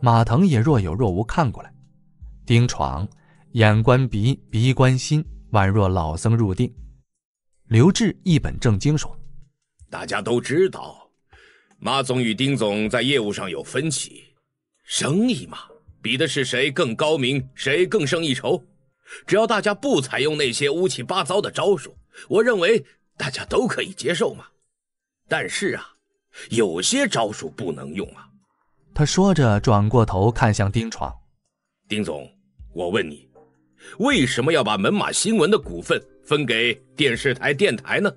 马腾也若有若无看过来，丁闯。眼观鼻，鼻观心，宛若老僧入定。刘志一本正经说：“大家都知道，马总与丁总在业务上有分歧。生意嘛，比的是谁更高明，谁更胜一筹。只要大家不采用那些乌七八糟的招数，我认为大家都可以接受嘛。但是啊，有些招数不能用啊。”他说着，转过头看向丁闯：“丁总，我问你。”为什么要把门马新闻的股份分给电视台、电台呢？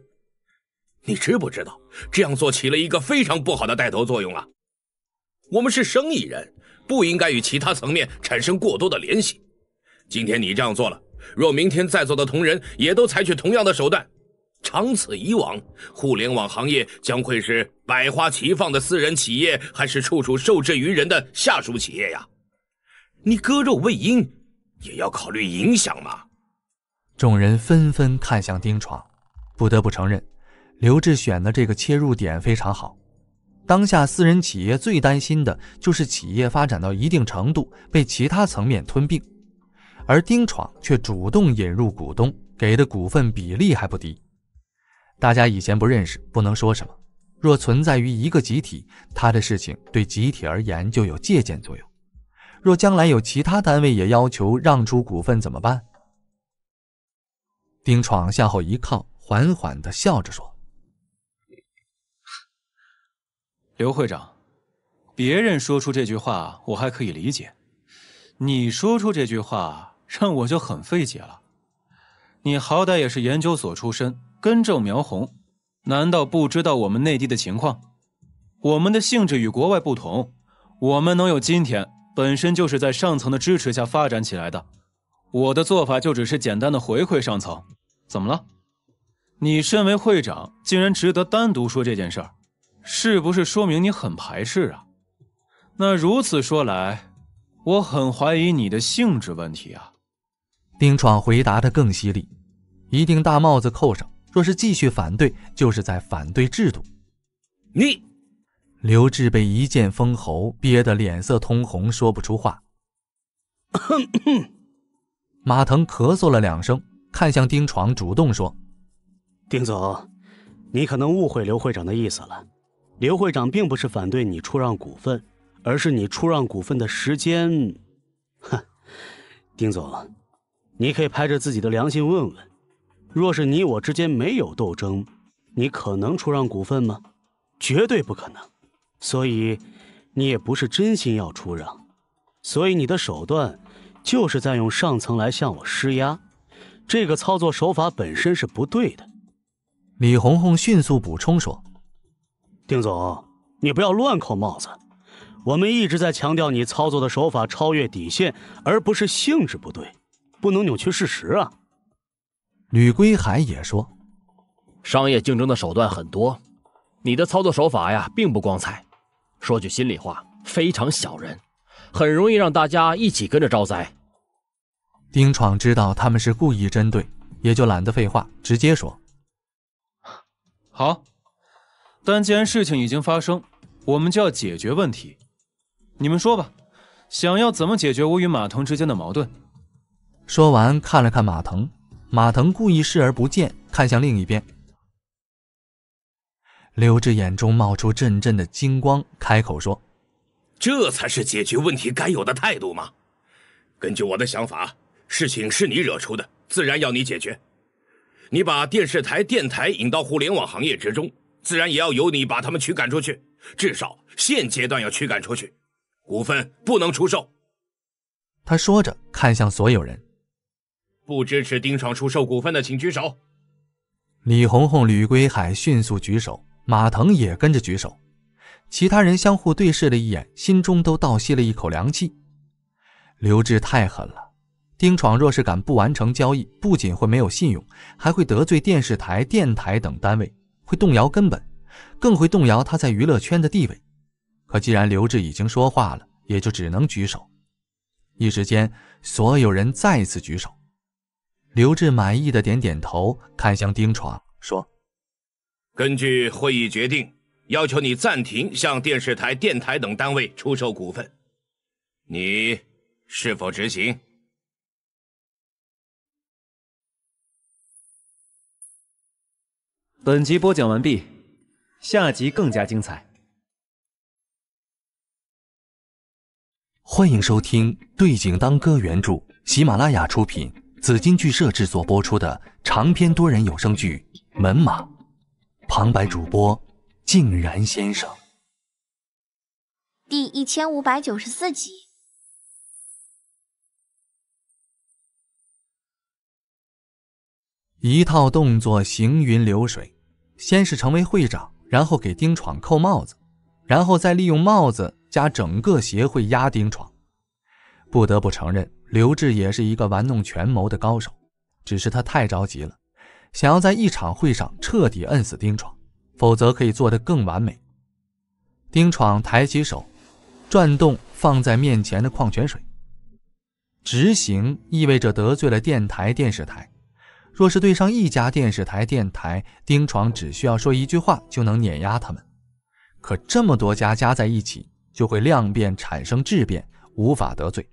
你知不知道这样做起了一个非常不好的带头作用啊？我们是生意人，不应该与其他层面产生过多的联系。今天你这样做了，若明天在座的同仁也都采取同样的手段，长此以往，互联网行业将会是百花齐放的私人企业，还是处处受制于人的下属企业呀？你割肉喂鹰。也要考虑影响嘛。众人纷纷看向丁闯，不得不承认，刘志选的这个切入点非常好。当下私人企业最担心的就是企业发展到一定程度被其他层面吞并，而丁闯却主动引入股东，给的股份比例还不低。大家以前不认识，不能说什么。若存在于一个集体，他的事情对集体而言就有借鉴作用。若将来有其他单位也要求让出股份怎么办？丁闯向后一靠，缓缓的笑着说：“刘会长，别人说出这句话我还可以理解，你说出这句话让我就很费解了。你好歹也是研究所出身，根正苗红，难道不知道我们内地的情况？我们的性质与国外不同，我们能有今天。”本身就是在上层的支持下发展起来的，我的做法就只是简单的回馈上层。怎么了？你身为会长，竟然值得单独说这件事儿，是不是说明你很排斥啊？那如此说来，我很怀疑你的性质问题啊！丁闯回答的更犀利，一顶大帽子扣上，若是继续反对，就是在反对制度。你。刘志被一剑封喉，憋得脸色通红，说不出话。马腾咳嗽了两声，看向丁闯，主动说：“丁总，你可能误会刘会长的意思了。刘会长并不是反对你出让股份，而是你出让股份的时间。哼，丁总，你可以拍着自己的良心问问：若是你我之间没有斗争，你可能出让股份吗？绝对不可能。”所以，你也不是真心要出让，所以你的手段，就是在用上层来向我施压，这个操作手法本身是不对的。李红红迅速补充说：“丁总，你不要乱扣帽子，我们一直在强调你操作的手法超越底线，而不是性质不对，不能扭曲事实啊。”吕归海也说：“商业竞争的手段很多，你的操作手法呀，并不光彩。”说句心里话，非常小人，很容易让大家一起跟着招灾。丁闯知道他们是故意针对，也就懒得废话，直接说：“好，但既然事情已经发生，我们就要解决问题。你们说吧，想要怎么解决我与马腾之间的矛盾？”说完，看了看马腾，马腾故意视而不见，看向另一边。刘志眼中冒出阵阵的金光，开口说：“这才是解决问题该有的态度吗？根据我的想法，事情是你惹出的，自然要你解决。你把电视台、电台引到互联网行业之中，自然也要由你把他们驱赶出去。至少现阶段要驱赶出去，股份不能出售。”他说着看向所有人：“不支持丁爽出售股份的，请举手。”李红红、吕归海迅速举手。马腾也跟着举手，其他人相互对视了一眼，心中都倒吸了一口凉气。刘志太狠了，丁闯若是敢不完成交易，不仅会没有信用，还会得罪电视台、电台等单位，会动摇根本，更会动摇他在娱乐圈的地位。可既然刘志已经说话了，也就只能举手。一时间，所有人再次举手。刘志满意的点点头，看向丁闯，说。根据会议决定，要求你暂停向电视台、电台等单位出售股份，你是否执行？本集播讲完毕，下集更加精彩。欢迎收听《对景当歌》原著，喜马拉雅出品，紫金剧社制作播出的长篇多人有声剧《门马》。旁白主播：竟然先生，第一千五百九十四集，一套动作行云流水，先是成为会长，然后给丁闯扣帽子，然后再利用帽子加整个协会压丁闯。不得不承认，刘志也是一个玩弄权谋的高手，只是他太着急了。想要在一场会上彻底摁死丁闯，否则可以做得更完美。丁闯抬起手，转动放在面前的矿泉水。执行意味着得罪了电台、电视台，若是对上一家电视台、电台，丁闯只需要说一句话就能碾压他们。可这么多家加在一起，就会量变产生质变，无法得罪。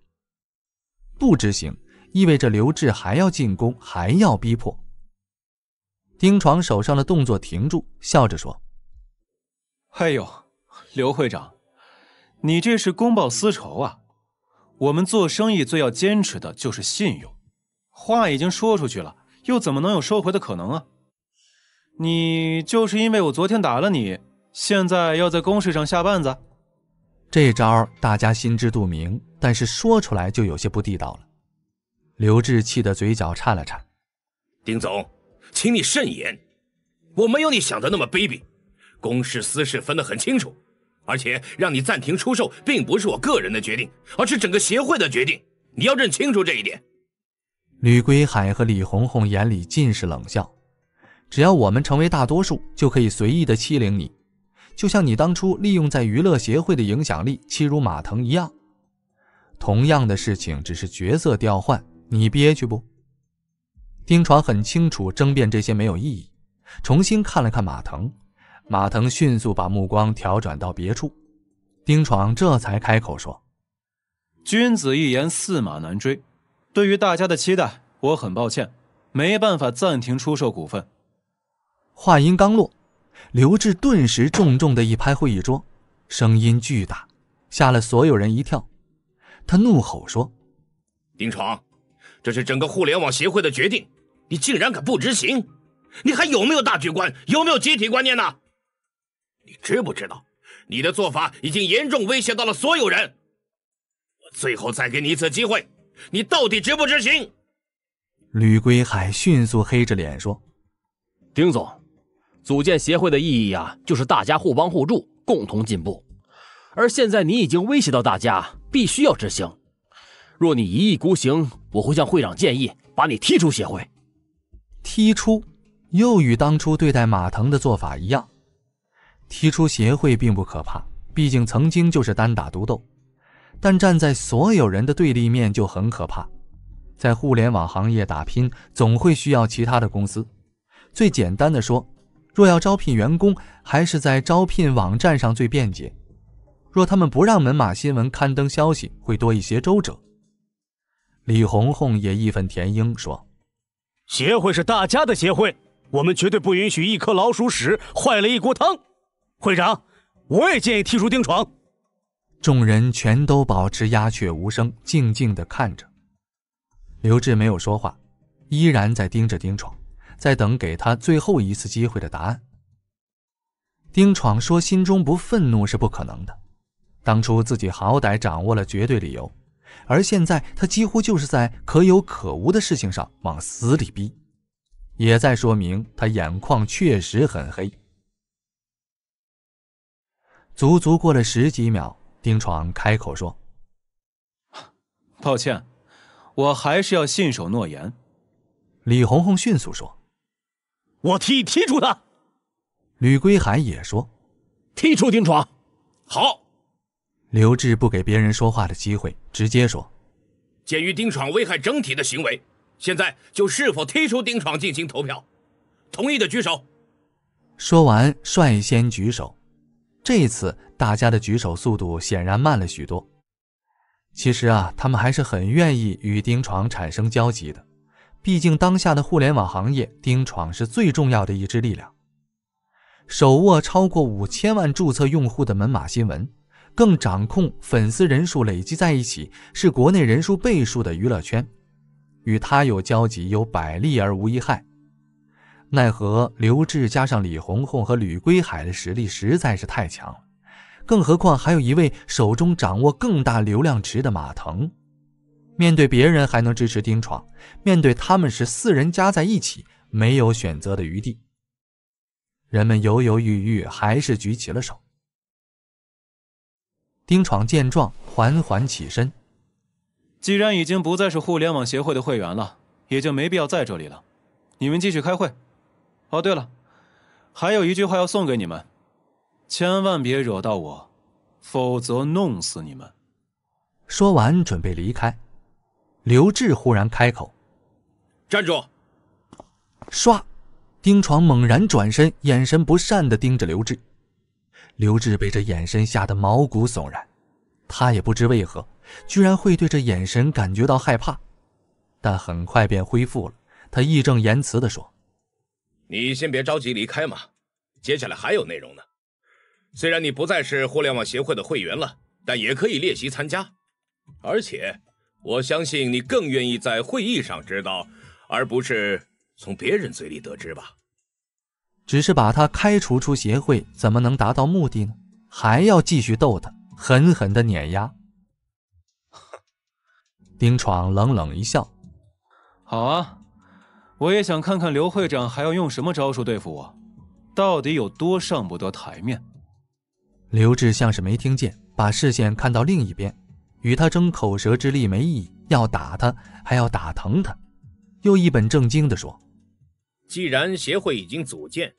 不执行意味着刘志还要进攻，还要逼迫。丁闯手上的动作停住，笑着说：“哎呦，刘会长，你这是公报私仇啊！我们做生意最要坚持的就是信用，话已经说出去了，又怎么能有收回的可能啊？你就是因为我昨天打了你，现在要在公事上下绊子？这招大家心知肚明，但是说出来就有些不地道了。”刘志气得嘴角颤了颤，丁总。请你慎言，我没有你想的那么卑鄙，公事私事分得很清楚，而且让你暂停出售，并不是我个人的决定，而是整个协会的决定，你要认清楚这一点。吕归海和李红红眼里尽是冷笑，只要我们成为大多数，就可以随意的欺凌你，就像你当初利用在娱乐协会的影响力欺辱马腾一样，同样的事情只是角色调换，你憋屈不？丁闯很清楚争辩这些没有意义，重新看了看马腾，马腾迅速把目光调转到别处，丁闯这才开口说：“君子一言，驷马难追。对于大家的期待，我很抱歉，没办法暂停出售股份。”话音刚落，刘志顿时重重的一拍会议桌，声音巨大，吓了所有人一跳。他怒吼说：“丁闯！”这是整个互联网协会的决定，你竟然敢不执行？你还有没有大局观？有没有集体观念呢？你知不知道，你的做法已经严重威胁到了所有人？我最后再给你一次机会，你到底执不执行？吕归海迅速黑着脸说：“丁总，组建协会的意义啊，就是大家互帮互助，共同进步。而现在你已经威胁到大家，必须要执行。”若你一意孤行，我会向会长建议把你踢出协会。踢出，又与当初对待马腾的做法一样。踢出协会并不可怕，毕竟曾经就是单打独斗。但站在所有人的对立面就很可怕。在互联网行业打拼，总会需要其他的公司。最简单的说，若要招聘员工，还是在招聘网站上最便捷。若他们不让门马新闻刊登消息，会多一些周折。李红红也义愤填膺说：“协会是大家的协会，我们绝对不允许一颗老鼠屎坏了一锅汤。”会长，我也建议剔除丁闯。众人全都保持鸦雀无声，静静地看着。刘志没有说话，依然在盯着丁闯，在等给他最后一次机会的答案。丁闯说：“心中不愤怒是不可能的，当初自己好歹掌握了绝对理由。”而现在他几乎就是在可有可无的事情上往死里逼，也在说明他眼眶确实很黑。足足过了十几秒，丁闯开口说：“抱歉，我还是要信守诺言。”李红红迅速说：“我踢踢出他。”吕归海也说：“踢出丁闯。”好。刘志不给别人说话的机会，直接说：“鉴于丁闯危害整体的行为，现在就是否踢出丁闯进行投票，同意的举手。”说完，率先举手。这次大家的举手速度显然慢了许多。其实啊，他们还是很愿意与丁闯产生交集的，毕竟当下的互联网行业，丁闯是最重要的一支力量，手握超过五千万注册用户的门马新闻。更掌控粉丝人数累积在一起，是国内人数倍数的娱乐圈，与他有交集，有百利而无一害。奈何刘志加上李红红和吕归海的实力实在是太强，更何况还有一位手中掌握更大流量池的马腾。面对别人还能支持丁闯，面对他们是四人加在一起，没有选择的余地。人们犹犹豫豫，还是举起了手。丁闯见状，缓缓起身。既然已经不再是互联网协会的会员了，也就没必要在这里了。你们继续开会。哦，对了，还有一句话要送给你们，千万别惹到我，否则弄死你们。说完，准备离开。刘志忽然开口：“站住！”唰，丁闯猛然转身，眼神不善的盯着刘志。刘志被这眼神吓得毛骨悚然，他也不知为何，居然会对这眼神感觉到害怕，但很快便恢复了。他义正言辞地说：“你先别着急离开嘛，接下来还有内容呢。虽然你不再是互联网协会的会员了，但也可以列席参加。而且，我相信你更愿意在会议上知道，而不是从别人嘴里得知吧。”只是把他开除出协会，怎么能达到目的呢？还要继续逗他，狠狠的碾压。丁闯冷冷一笑：“好啊，我也想看看刘会长还要用什么招数对付我，到底有多上不得台面。”刘志像是没听见，把视线看到另一边，与他争口舌之力没意义，要打他还要打疼他，又一本正经的说。既然协会已经组建，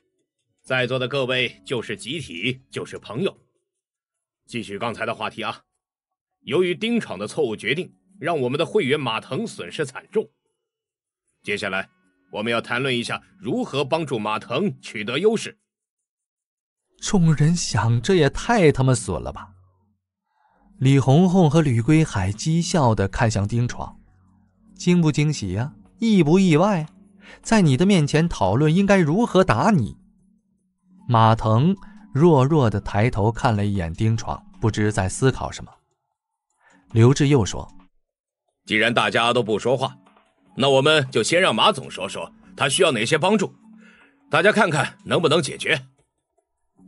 在座的各位就是集体，就是朋友。继续刚才的话题啊，由于丁闯的错误决定，让我们的会员马腾损失惨重。接下来我们要谈论一下如何帮助马腾取得优势。众人想，这也太他妈损了吧！李红红和吕归海讥笑的看向丁闯，惊不惊喜呀？意不意外？在你的面前讨论应该如何打你，马腾弱弱的抬头看了一眼丁闯，不知在思考什么。刘志又说：“既然大家都不说话，那我们就先让马总说说他需要哪些帮助，大家看看能不能解决。”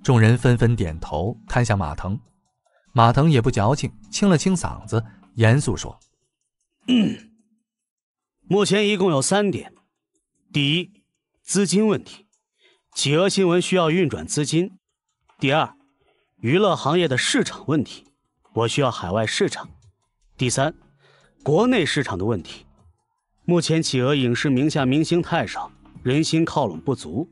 众人纷纷点头，看向马腾。马腾也不矫情，清了清嗓子，严肃说：“目前一共有三点。”第一，资金问题，企鹅新闻需要运转资金。第二，娱乐行业的市场问题，我需要海外市场。第三，国内市场的问题，目前企鹅影视名下明星太少，人心靠拢不足。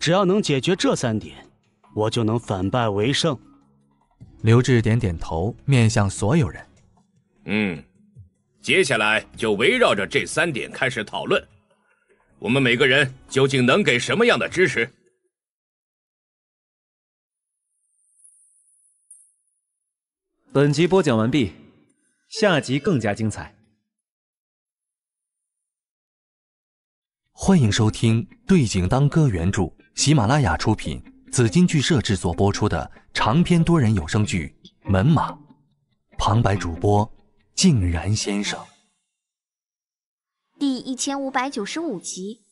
只要能解决这三点，我就能反败为胜。刘志点点头，面向所有人：“嗯，接下来就围绕着这三点开始讨论。”我们每个人究竟能给什么样的支持？本集播讲完毕，下集更加精彩。欢迎收听《对景当歌》原著，喜马拉雅出品，紫金剧社制作播出的长篇多人有声剧《门马》，旁白主播静然先生。第一千五百九十五集，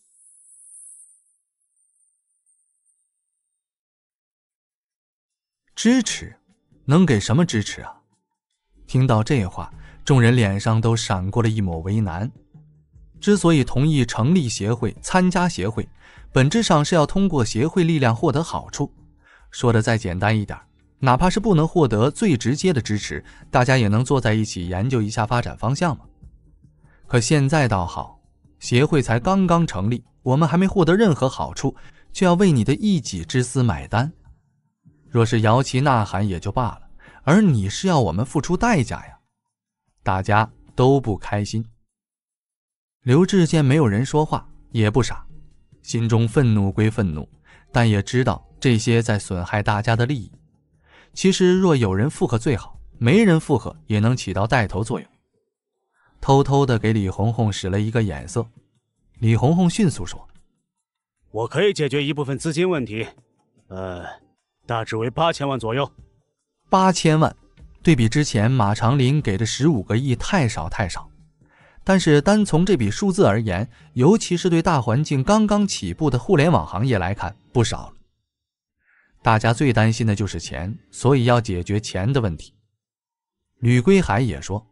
支持，能给什么支持啊？听到这话，众人脸上都闪过了一抹为难。之所以同意成立协会、参加协会，本质上是要通过协会力量获得好处。说的再简单一点，哪怕是不能获得最直接的支持，大家也能坐在一起研究一下发展方向嘛。可现在倒好，协会才刚刚成立，我们还没获得任何好处，却要为你的一己之私买单。若是摇旗呐喊也就罢了，而你是要我们付出代价呀！大家都不开心。刘志见没有人说话，也不傻，心中愤怒归愤怒，但也知道这些在损害大家的利益。其实若有人附和最好，没人附和也能起到带头作用。偷偷的给李红红使了一个眼色，李红红迅速说：“我可以解决一部分资金问题，呃，大致为八千万左右。八千万，对比之前马长林给的十五个亿太少太少，但是单从这笔数字而言，尤其是对大环境刚刚起步的互联网行业来看，不少了。大家最担心的就是钱，所以要解决钱的问题。”吕归海也说。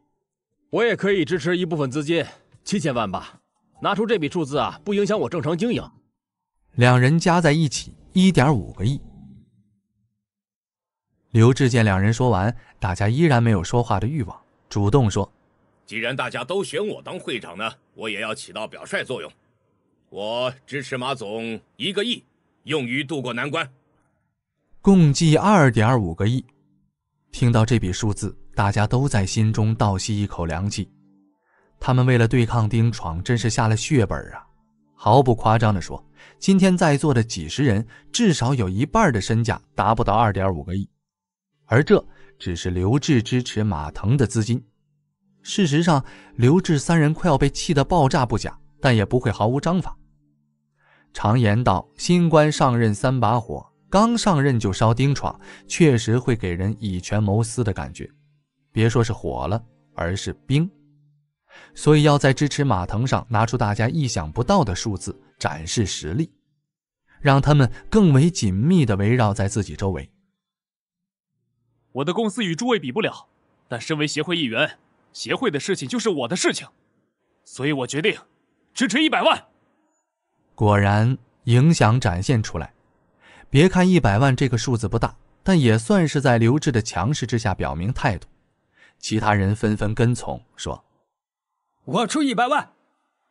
我也可以支持一部分资金，七千万吧。拿出这笔数字啊，不影响我正常经营。两人加在一起一点五个亿。刘志见两人说完，大家依然没有说话的欲望，主动说：“既然大家都选我当会长呢，我也要起到表率作用。我支持马总一个亿，用于渡过难关，共计二点五个亿。”听到这笔数字，大家都在心中倒吸一口凉气。他们为了对抗丁闯，真是下了血本啊！毫不夸张的说，今天在座的几十人，至少有一半的身价达不到二点五个亿。而这只是刘志支持马腾的资金。事实上，刘志三人快要被气得爆炸不假，但也不会毫无章法。常言道：“新官上任三把火。”刚上任就烧丁闯，确实会给人以权谋私的感觉。别说是火了，而是冰。所以要在支持马腾上拿出大家意想不到的数字，展示实力，让他们更为紧密地围绕在自己周围。我的公司与诸位比不了，但身为协会一员，协会的事情就是我的事情。所以，我决定支持一百万。果然，影响展现出来。别看一百万这个数字不大，但也算是在刘志的强势之下表明态度。其他人纷纷跟从，说：“我出一百万，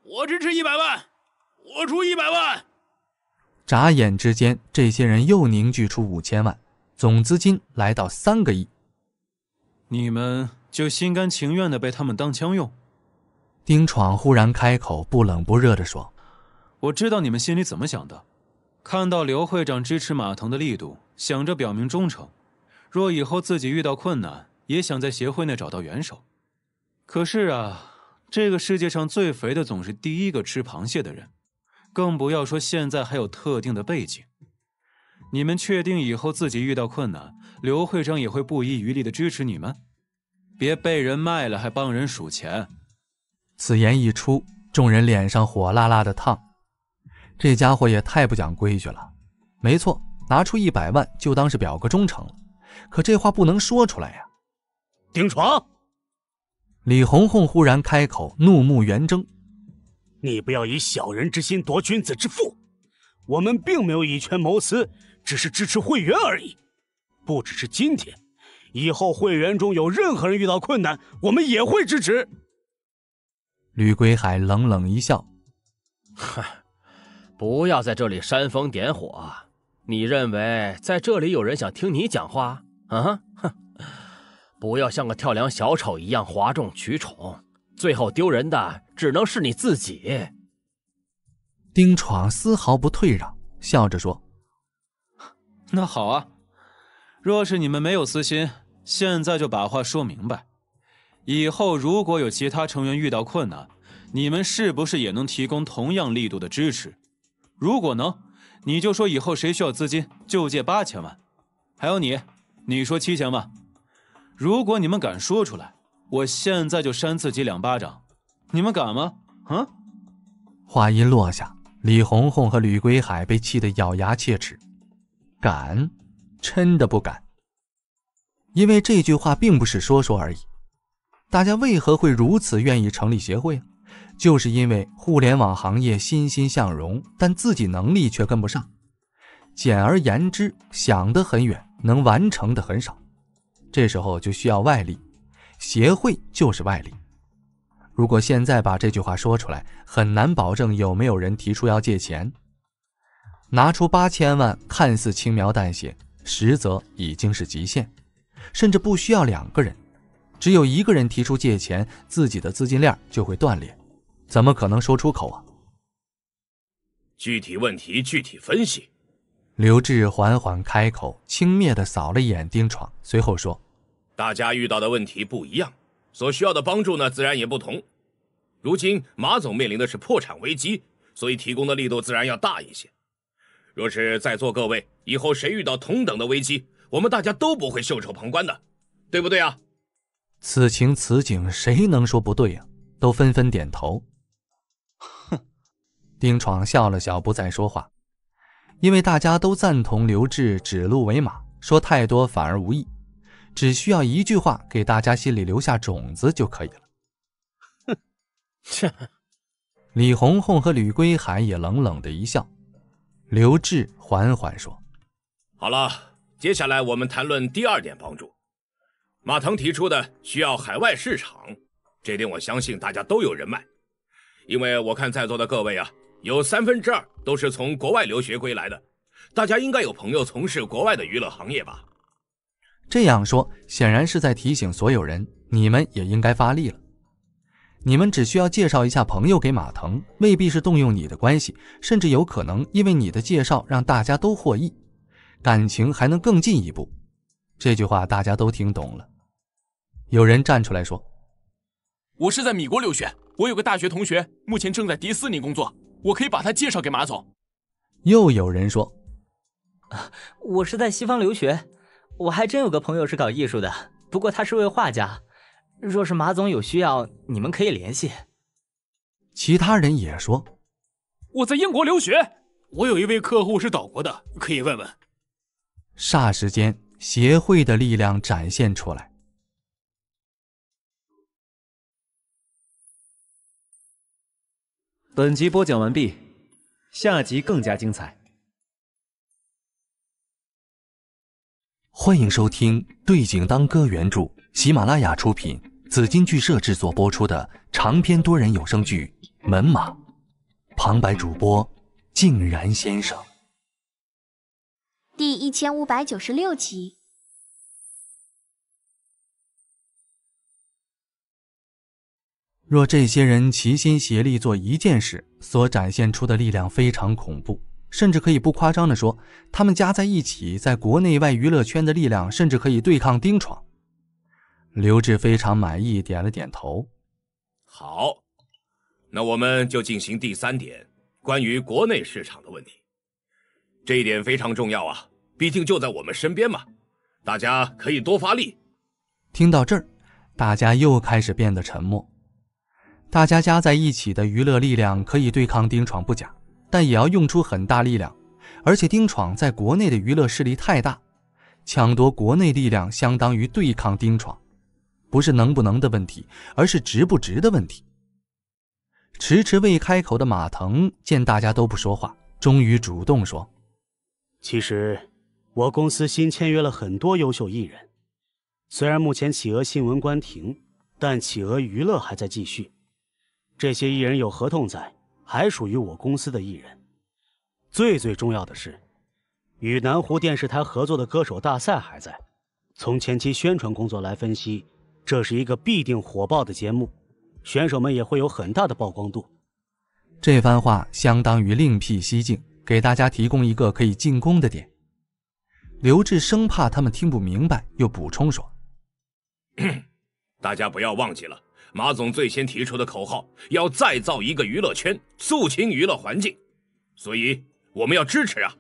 我支持一百万，我出一百万。”眨眼之间，这些人又凝聚出五千万，总资金来到三个亿。你们就心甘情愿的被他们当枪用？丁闯忽然开口，不冷不热地说：“我知道你们心里怎么想的。”看到刘会长支持马腾的力度，想着表明忠诚，若以后自己遇到困难，也想在协会内找到援手。可是啊，这个世界上最肥的总是第一个吃螃蟹的人，更不要说现在还有特定的背景。你们确定以后自己遇到困难，刘会长也会不遗余力的支持你们？别被人卖了还帮人数钱。此言一出，众人脸上火辣辣的烫。这家伙也太不讲规矩了！没错，拿出一百万就当是表哥忠诚了，可这话不能说出来呀！丁闯，李红红忽然开口，怒目圆睁：“你不要以小人之心夺君子之腹，我们并没有以权谋私，只是支持会员而已。不只是今天，以后会员中有任何人遇到困难，我们也会支持。”吕归海冷冷一笑：“哈。”不要在这里煽风点火！你认为在这里有人想听你讲话？啊？哼！不要像个跳梁小丑一样哗众取宠，最后丢人的只能是你自己。丁闯丝毫不退让，笑着说：“那好啊，若是你们没有私心，现在就把话说明白。以后如果有其他成员遇到困难，你们是不是也能提供同样力度的支持？”如果能，你就说以后谁需要资金就借八千万。还有你，你说七千万。如果你们敢说出来，我现在就扇自己两巴掌。你们敢吗？嗯？话音落下，李红红和吕归海被气得咬牙切齿。敢？真的不敢。因为这句话并不是说说而已。大家为何会如此愿意成立协会？就是因为互联网行业欣欣向荣，但自己能力却跟不上。简而言之，想得很远，能完成的很少。这时候就需要外力，协会就是外力。如果现在把这句话说出来，很难保证有没有人提出要借钱。拿出八千万，看似轻描淡写，实则已经是极限。甚至不需要两个人，只有一个人提出借钱，自己的资金链就会断裂。怎么可能说出口啊？具体问题具体分析。刘志缓缓开口，轻蔑地扫了一眼丁闯，随后说：“大家遇到的问题不一样，所需要的帮助呢，自然也不同。如今马总面临的是破产危机，所以提供的力度自然要大一些。若是在座各位以后谁遇到同等的危机，我们大家都不会袖手旁观的，对不对啊？”此情此景，谁能说不对呀？都纷纷点头。丁闯笑了笑，不再说话，因为大家都赞同刘志指鹿为马，说太多反而无益，只需要一句话给大家心里留下种子就可以了。哼，切！李红红和吕归海也冷冷的一笑。刘志缓缓说：“好了，接下来我们谈论第二点帮助。马腾提出的需要海外市场，这点我相信大家都有人脉，因为我看在座的各位啊。”有三分之二都是从国外留学归来的，大家应该有朋友从事国外的娱乐行业吧？这样说显然是在提醒所有人，你们也应该发力了。你们只需要介绍一下朋友给马腾，未必是动用你的关系，甚至有可能因为你的介绍让大家都获益，感情还能更进一步。这句话大家都听懂了。有人站出来说：“我是在米国留学，我有个大学同学目前正在迪士尼工作。”我可以把他介绍给马总。又有人说，我是在西方留学，我还真有个朋友是搞艺术的，不过他是位画家。若是马总有需要，你们可以联系。其他人也说，我在英国留学，我有一位客户是岛国的，可以问问。霎时间，协会的力量展现出来。本集播讲完毕，下集更加精彩。欢迎收听《对景当歌》原著，喜马拉雅出品，紫金剧社制作播出的长篇多人有声剧《门马》，旁白主播静然先生。第一千五百九十六集。若这些人齐心协力做一件事，所展现出的力量非常恐怖，甚至可以不夸张地说，他们加在一起，在国内外娱乐圈的力量，甚至可以对抗丁闯。刘志非常满意，点了点头。好，那我们就进行第三点，关于国内市场的问题。这一点非常重要啊，毕竟就在我们身边嘛，大家可以多发力。听到这儿，大家又开始变得沉默。大家加在一起的娱乐力量可以对抗丁闯不假，但也要用出很大力量。而且丁闯在国内的娱乐势力太大，抢夺国内力量相当于对抗丁闯，不是能不能的问题，而是值不值的问题。迟迟未开口的马腾见大家都不说话，终于主动说：“其实，我公司新签约了很多优秀艺人。虽然目前企鹅新闻关停，但企鹅娱乐还在继续。”这些艺人有合同在，还属于我公司的艺人。最最重要的是，与南湖电视台合作的歌手大赛还在。从前期宣传工作来分析，这是一个必定火爆的节目，选手们也会有很大的曝光度。这番话相当于另辟蹊径，给大家提供一个可以进攻的点。刘志生怕他们听不明白，又补充说：“ 大家不要忘记了。”马总最先提出的口号，要再造一个娱乐圈，肃清娱乐环境，所以我们要支持啊！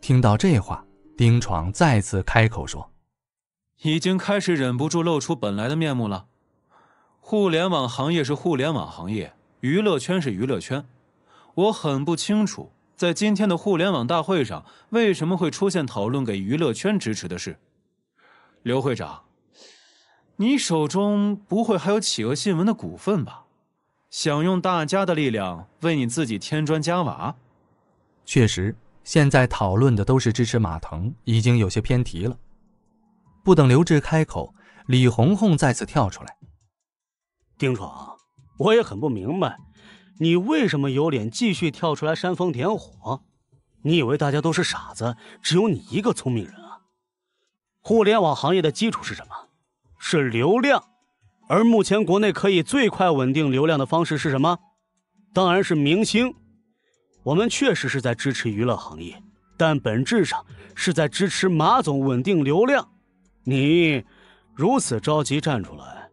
听到这话，丁闯再次开口说：“已经开始忍不住露出本来的面目了。互联网行业是互联网行业，娱乐圈是娱乐圈，我很不清楚，在今天的互联网大会上，为什么会出现讨论给娱乐圈支持的事。”刘会长。你手中不会还有企鹅新闻的股份吧？想用大家的力量为你自己添砖加瓦？确实，现在讨论的都是支持马腾，已经有些偏题了。不等刘志开口，李红红再次跳出来。丁闯，我也很不明白，你为什么有脸继续跳出来煽风点火？你以为大家都是傻子，只有你一个聪明人啊？互联网行业的基础是什么？是流量，而目前国内可以最快稳定流量的方式是什么？当然是明星。我们确实是在支持娱乐行业，但本质上是在支持马总稳定流量。你如此着急站出来，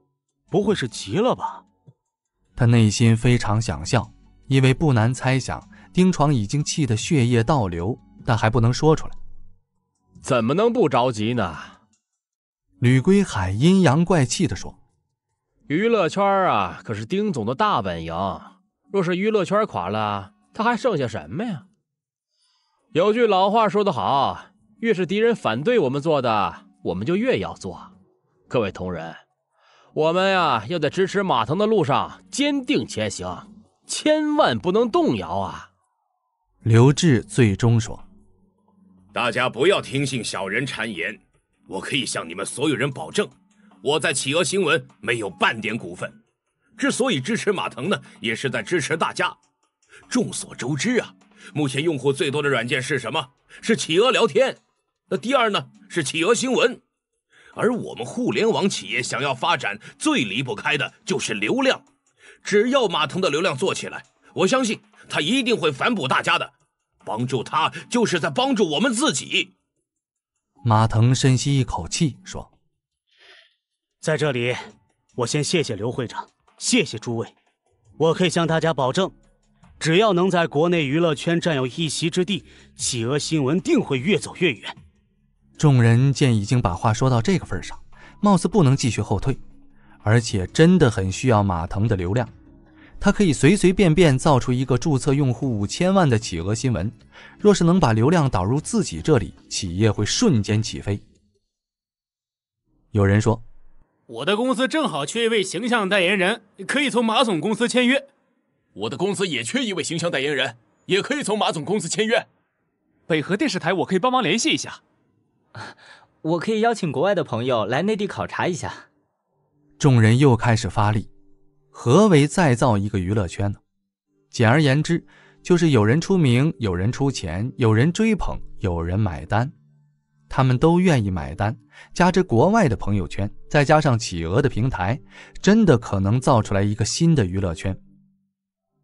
不会是急了吧？他内心非常想笑，因为不难猜想，丁闯已经气得血液倒流，但还不能说出来。怎么能不着急呢？吕归海阴阳怪气地说：“娱乐圈啊，可是丁总的大本营。若是娱乐圈垮了，他还剩下什么呀？有句老话说得好，越是敌人反对我们做的，我们就越要做。各位同仁，我们呀要在支持马腾的路上坚定前行，千万不能动摇啊！”刘志最终说：“大家不要听信小人谗言。”我可以向你们所有人保证，我在企鹅新闻没有半点股份。之所以支持马腾呢，也是在支持大家。众所周知啊，目前用户最多的软件是什么？是企鹅聊天。那第二呢，是企鹅新闻。而我们互联网企业想要发展，最离不开的就是流量。只要马腾的流量做起来，我相信他一定会反哺大家的。帮助他，就是在帮助我们自己。马腾深吸一口气，说：“在这里，我先谢谢刘会长，谢谢诸位。我可以向大家保证，只要能在国内娱乐圈占有一席之地，企鹅新闻定会越走越远。”众人见已经把话说到这个份上，貌似不能继续后退，而且真的很需要马腾的流量。他可以随随便便造出一个注册用户五千万的企鹅新闻，若是能把流量导入自己这里，企业会瞬间起飞。有人说，我的公司正好缺一位形象代言人，可以从马总公司签约。我的公司也缺一位形象代言人，也可以从马总公司签约。北河电视台，我可以帮忙联系一下。我可以邀请国外的朋友来内地考察一下。众人又开始发力。何为再造一个娱乐圈呢？简而言之，就是有人出名，有人出钱，有人追捧，有人买单，他们都愿意买单。加之国外的朋友圈，再加上企鹅的平台，真的可能造出来一个新的娱乐圈。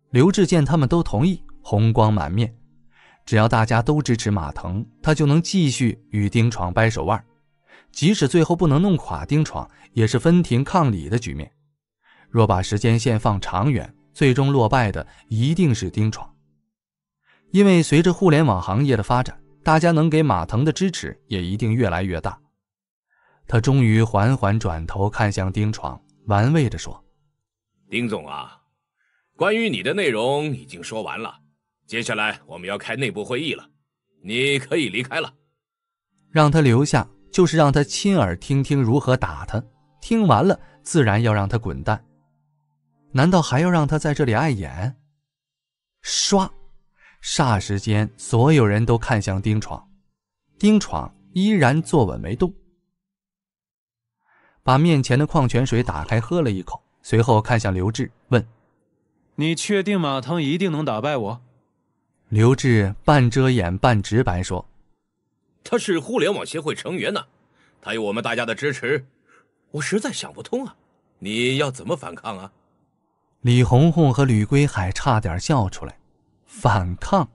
刘志见他们都同意，红光满面。只要大家都支持马腾，他就能继续与丁闯掰手腕。即使最后不能弄垮丁闯，也是分庭抗礼的局面。若把时间线放长远，最终落败的一定是丁闯，因为随着互联网行业的发展，大家能给马腾的支持也一定越来越大。他终于缓缓转头看向丁闯，玩味地说：“丁总啊，关于你的内容已经说完了，接下来我们要开内部会议了，你可以离开了。”让他留下，就是让他亲耳听听如何打他，听完了自然要让他滚蛋。难道还要让他在这里碍眼？唰！霎时间，所有人都看向丁闯，丁闯依然坐稳没动，把面前的矿泉水打开喝了一口，随后看向刘志问：“你确定马腾一定能打败我？”刘志半遮掩半直白说：“他是互联网协会成员呢，他有我们大家的支持。我实在想不通啊，你要怎么反抗啊？”李红红和吕归海差点笑出来，“反抗”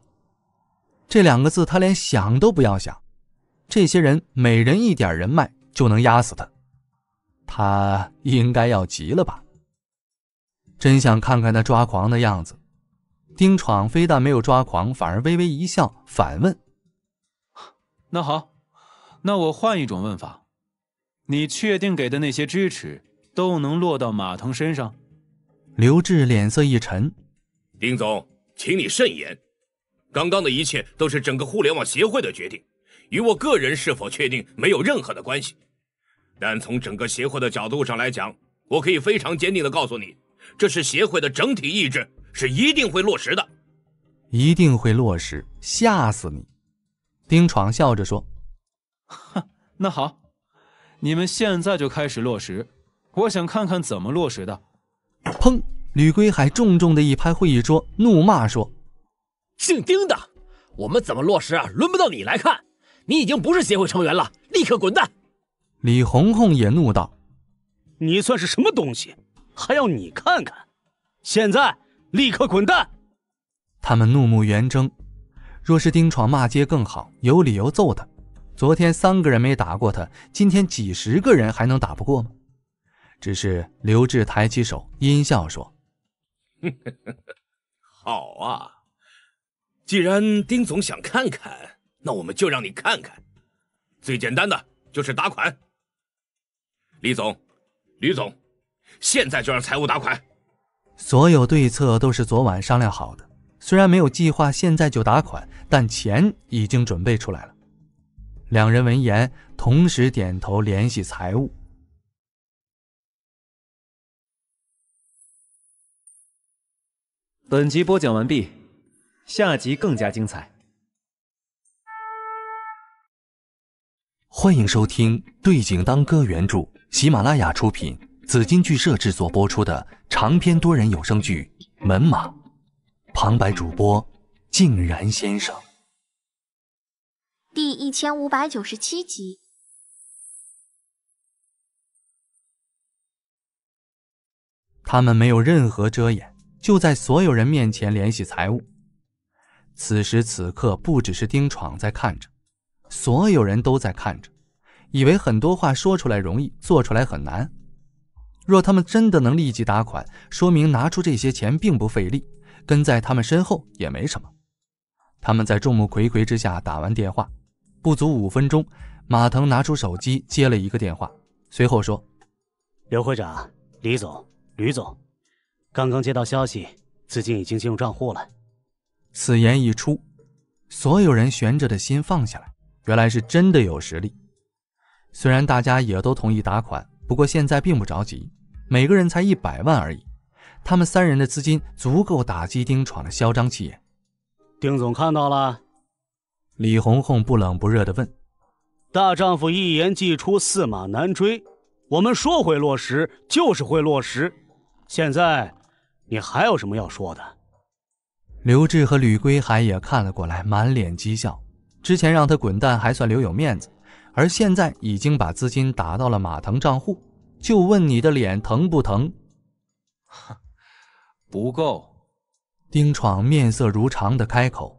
这两个字，他连想都不要想。这些人每人一点人脉就能压死他，他应该要急了吧？真想看看他抓狂的样子。丁闯非但没有抓狂，反而微微一笑，反问：“那好，那我换一种问法，你确定给的那些支持都能落到马腾身上？”刘志脸色一沉：“丁总，请你慎言。刚刚的一切都是整个互联网协会的决定，与我个人是否确定没有任何的关系。但从整个协会的角度上来讲，我可以非常坚定的告诉你，这是协会的整体意志，是一定会落实的，一定会落实。吓死你！”丁闯笑着说：“哼，那好，你们现在就开始落实，我想看看怎么落实的。”砰！吕归海重重的一拍会议桌，怒骂说：“姓丁的，我们怎么落实啊？轮不到你来看！你已经不是协会成员了，立刻滚蛋！”李红红也怒道：“你算是什么东西？还要你看看？现在立刻滚蛋！”他们怒目圆睁。若是丁闯骂街更好，有理由揍他。昨天三个人没打过他，今天几十个人还能打不过吗？只是刘志抬起手，阴笑说：“好啊，既然丁总想看看，那我们就让你看看。最简单的就是打款。李总，吕总，现在就让财务打款。”所有对策都是昨晚商量好的，虽然没有计划现在就打款，但钱已经准备出来了。两人闻言，同时点头，联系财务。本集播讲完毕，下集更加精彩。欢迎收听《对景当歌》原著，喜马拉雅出品，紫金剧社制作播出的长篇多人有声剧《门马》，旁白主播静然先生。第一千五百九十七集，他们没有任何遮掩。就在所有人面前联系财务。此时此刻，不只是丁闯在看着，所有人都在看着，以为很多话说出来容易，做出来很难。若他们真的能立即打款，说明拿出这些钱并不费力，跟在他们身后也没什么。他们在众目睽睽之下打完电话，不足五分钟，马腾拿出手机接了一个电话，随后说：“刘会长、李总、吕总。”刚刚接到消息，资金已经进入账户了。此言一出，所有人悬着的心放下来，原来是真的有实力。虽然大家也都同意打款，不过现在并不着急，每个人才一百万而已，他们三人的资金足够打击丁闯的嚣张气焰。丁总看到了，李红红不冷不热的问：“大丈夫一言既出，驷马难追。我们说会落实，就是会落实。现在。”你还有什么要说的？刘志和吕归海也看了过来，满脸讥笑。之前让他滚蛋还算留有面子，而现在已经把资金打到了马腾账户，就问你的脸疼不疼？不够。丁闯面色如常的开口：“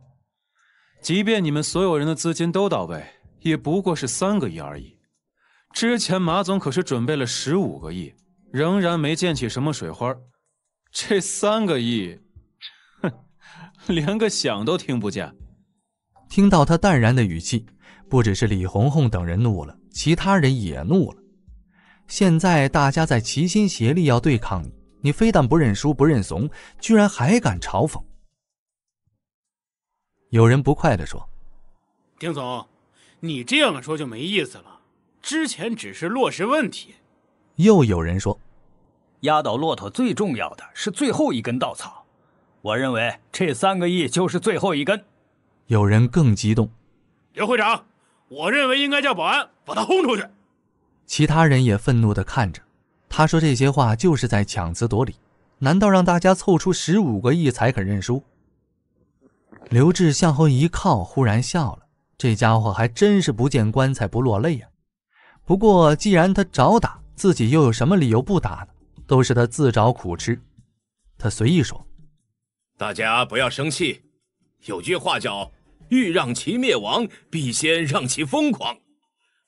即便你们所有人的资金都到位，也不过是三个亿而已。之前马总可是准备了十五个亿，仍然没溅起什么水花。”这三个亿，哼，连个响都听不见。听到他淡然的语气，不只是李红红等人怒了，其他人也怒了。现在大家在齐心协力要对抗你，你非但不认输不认怂，居然还敢嘲讽。有人不快地说：“丁总，你这样说就没意思了。之前只是落实问题。”又有人说。压倒骆驼最重要的是最后一根稻草，我认为这三个亿就是最后一根。有人更激动，刘会长，我认为应该叫保安把他轰出去。其他人也愤怒地看着，他说这些话就是在强词夺理。难道让大家凑出十五个亿才肯认输？刘志向后一靠，忽然笑了。这家伙还真是不见棺材不落泪呀。不过既然他找打，自己又有什么理由不打呢？都是他自找苦吃。他随意说：“大家不要生气，有句话叫‘欲让其灭亡，必先让其疯狂’。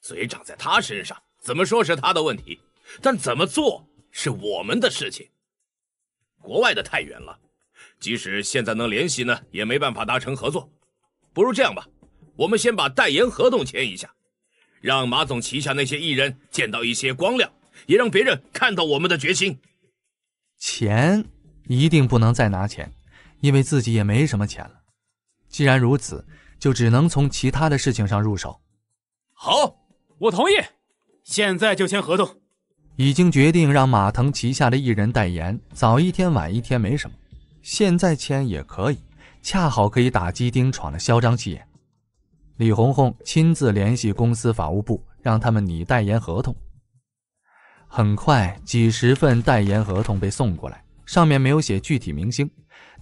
嘴长在他身上，怎么说是他的问题，但怎么做是我们的事情。国外的太远了，即使现在能联系呢，也没办法达成合作。不如这样吧，我们先把代言合同签一下，让马总旗下那些艺人见到一些光亮。”也让别人看到我们的决心。钱一定不能再拿钱，因为自己也没什么钱了。既然如此，就只能从其他的事情上入手。好，我同意，现在就签合同。已经决定让马腾旗下的艺人代言，早一天晚一天没什么，现在签也可以，恰好可以打击丁闯的嚣张气焰。李红红亲自联系公司法务部，让他们拟代言合同。很快，几十份代言合同被送过来，上面没有写具体明星，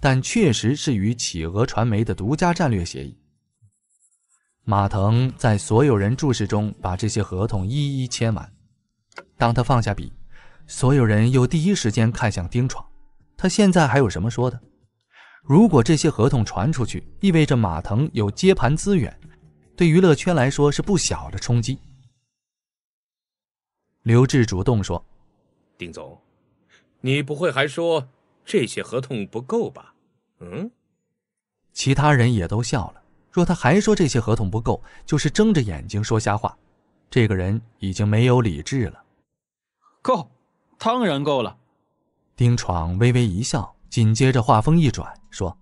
但确实是与企鹅传媒的独家战略协议。马腾在所有人注视中把这些合同一一签完。当他放下笔，所有人又第一时间看向丁闯，他现在还有什么说的？如果这些合同传出去，意味着马腾有接盘资源，对娱乐圈来说是不小的冲击。刘志主动说：“丁总，你不会还说这些合同不够吧？”嗯，其他人也都笑了。若他还说这些合同不够，就是睁着眼睛说瞎话。这个人已经没有理智了。够，当然够了。丁闯微微一笑，紧接着话锋一转说：“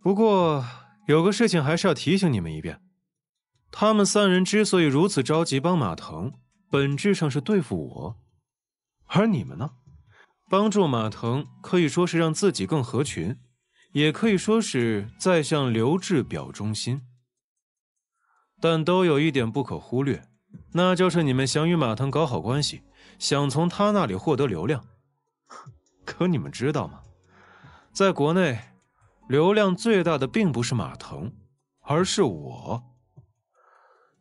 不过有个事情还是要提醒你们一遍，他们三人之所以如此着急帮马腾。”本质上是对付我，而你们呢？帮助马腾可以说是让自己更合群，也可以说是在向刘志表忠心。但都有一点不可忽略，那就是你们想与马腾搞好关系，想从他那里获得流量。可你们知道吗？在国内，流量最大的并不是马腾，而是我。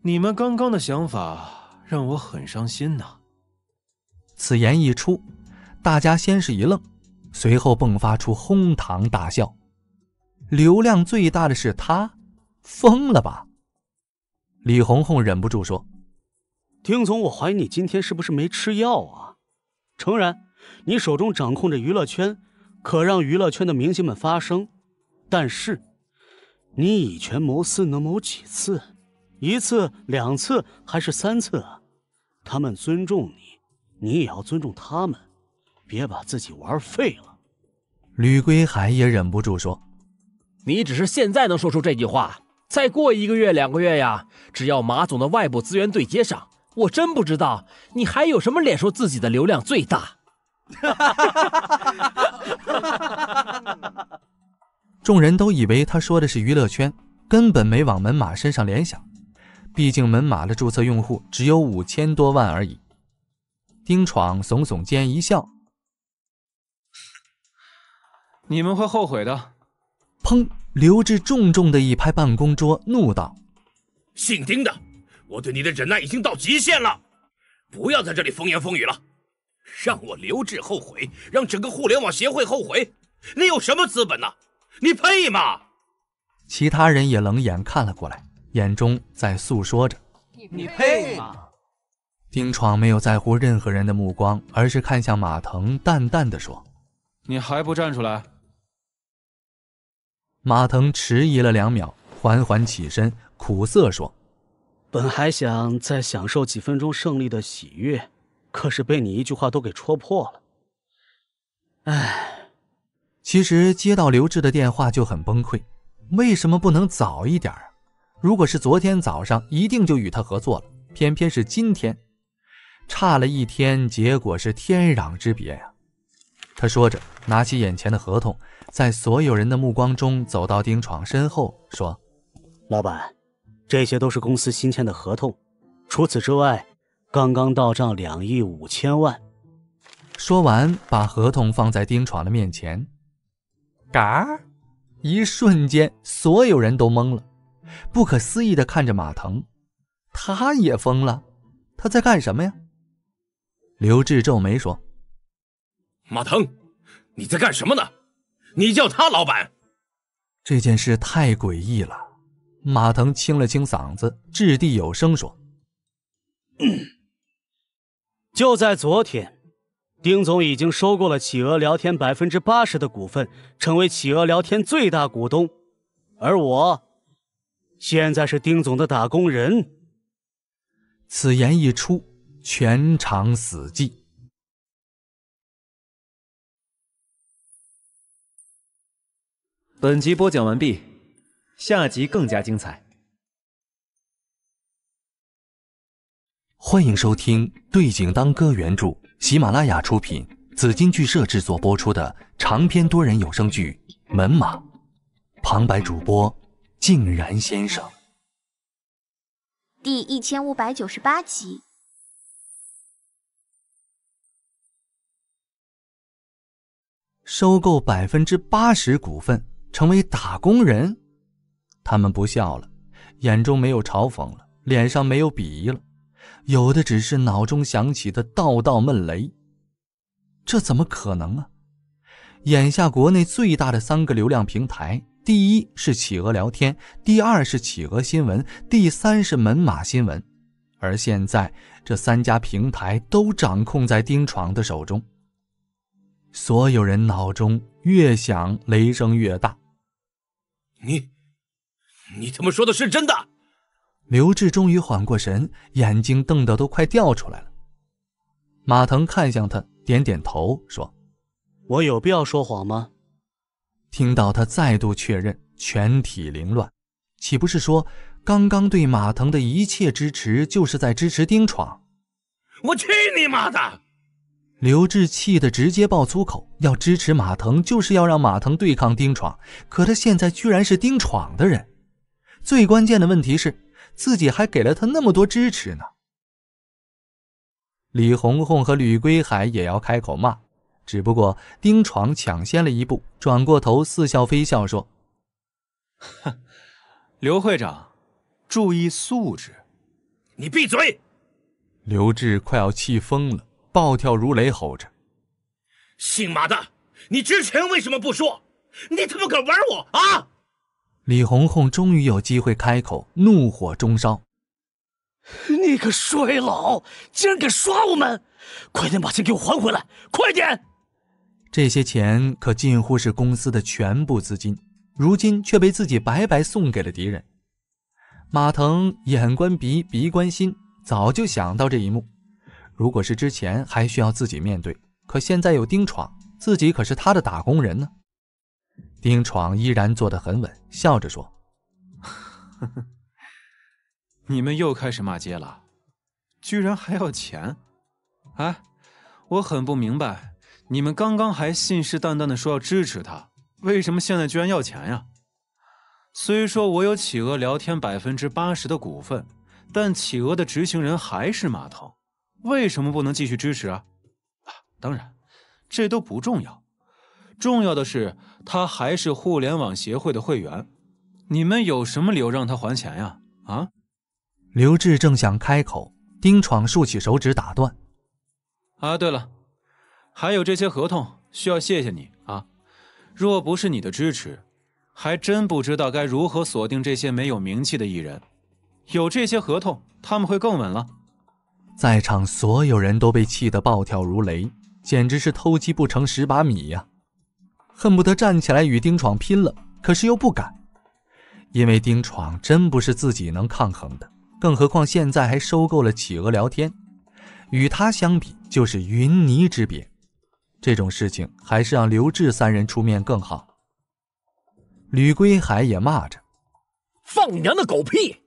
你们刚刚的想法。让我很伤心呐！此言一出，大家先是一愣，随后迸发出哄堂大笑。流量最大的是他，疯了吧？李红红忍不住说：“听从我怀疑你今天是不是没吃药啊？诚然，你手中掌控着娱乐圈，可让娱乐圈的明星们发声，但是，你以权谋私能谋几次？”一次、两次还是三次啊？他们尊重你，你也要尊重他们，别把自己玩废了。吕归海也忍不住说：“你只是现在能说出这句话，再过一个月、两个月呀，只要马总的外部资源对接上，我真不知道你还有什么脸说自己的流量最大。”哈，众人都以为他说的是娱乐圈，根本没往门马身上联想。毕竟，门马的注册用户只有五千多万而已。丁闯耸耸肩，一笑：“你们会后悔的。”砰！刘志重重的一拍办公桌，怒道：“姓丁的，我对你的忍耐已经到极限了！不要在这里风言风语了！让我刘志后悔，让整个互联网协会后悔，你有什么资本呢？你配吗？”其他人也冷眼看了过来。眼中在诉说着：“你配吗？”丁闯没有在乎任何人的目光，而是看向马腾，淡淡的说：“你还不站出来？”马腾迟疑了两秒，缓缓起身，苦涩说：“本还想再享受几分钟胜利的喜悦，可是被你一句话都给戳破了。”哎，其实接到刘志的电话就很崩溃，为什么不能早一点？如果是昨天早上，一定就与他合作了。偏偏是今天，差了一天，结果是天壤之别呀！他说着，拿起眼前的合同，在所有人的目光中，走到丁闯身后，说：“老板，这些都是公司新签的合同。除此之外，刚刚到账两亿五千万。”说完，把合同放在丁闯的面前。嘎一瞬间，所有人都懵了。不可思议的看着马腾，他也疯了，他在干什么呀？刘志皱眉说：“马腾，你在干什么呢？你叫他老板，这件事太诡异了。”马腾清了清嗓子，掷地有声说：“就在昨天，丁总已经收购了企鹅聊天百分之八十的股份，成为企鹅聊天最大股东，而我。”现在是丁总的打工人。此言一出，全场死寂。本集播讲完毕，下集更加精彩。欢迎收听《对景当歌》原著，喜马拉雅出品，紫金剧社制作播出的长篇多人有声剧《门马》，旁白主播。静然先生，第一千五百九十八集，收购百分之八十股份，成为打工人。他们不笑了，眼中没有嘲讽了，脸上没有鄙夷了，有的只是脑中响起的道道闷雷。这怎么可能啊？眼下国内最大的三个流量平台。第一是企鹅聊天，第二是企鹅新闻，第三是门马新闻，而现在这三家平台都掌控在丁闯的手中。所有人脑中越想，雷声越大。你，你他妈说的是真的？刘志终于缓过神，眼睛瞪得都快掉出来了。马腾看向他，点点头说：“我有必要说谎吗？”听到他再度确认全体凌乱，岂不是说刚刚对马腾的一切支持就是在支持丁闯？我去你妈的！刘志气得直接爆粗口，要支持马腾就是要让马腾对抗丁闯，可他现在居然是丁闯的人。最关键的问题是，自己还给了他那么多支持呢。李红红和吕归海也要开口骂。只不过丁闯抢先了一步，转过头似笑非笑说：“哼，刘会长，注意素质。”“你闭嘴！”刘志快要气疯了，暴跳如雷吼着：“姓马的，你之前为什么不说？你他妈敢玩我啊！”李红红终于有机会开口，怒火中烧：“你个衰老，竟然敢耍我们！快点把钱给我还回来！快点！”这些钱可近乎是公司的全部资金，如今却被自己白白送给了敌人。马腾眼观鼻，鼻观心，早就想到这一幕。如果是之前，还需要自己面对，可现在有丁闯，自己可是他的打工人呢。丁闯依然坐得很稳，笑着说：“ 你们又开始骂街了，居然还要钱？哎，我很不明白。”你们刚刚还信誓旦旦的说要支持他，为什么现在居然要钱呀？虽说我有企鹅聊天百分之八十的股份，但企鹅的执行人还是马腾，为什么不能继续支持啊？啊，当然，这都不重要，重要的是他还是互联网协会的会员，你们有什么理由让他还钱呀？啊？刘志正想开口，丁闯竖起手指打断：“啊，对了。”还有这些合同，需要谢谢你啊！若不是你的支持，还真不知道该如何锁定这些没有名气的艺人。有这些合同，他们会更稳了。在场所有人都被气得暴跳如雷，简直是偷鸡不成蚀把米呀！恨不得站起来与丁闯拼了，可是又不敢，因为丁闯真不是自己能抗衡的。更何况现在还收购了企鹅聊天，与他相比就是云泥之别。这种事情还是让刘志三人出面更好。吕归海也骂着：“放你娘的狗屁！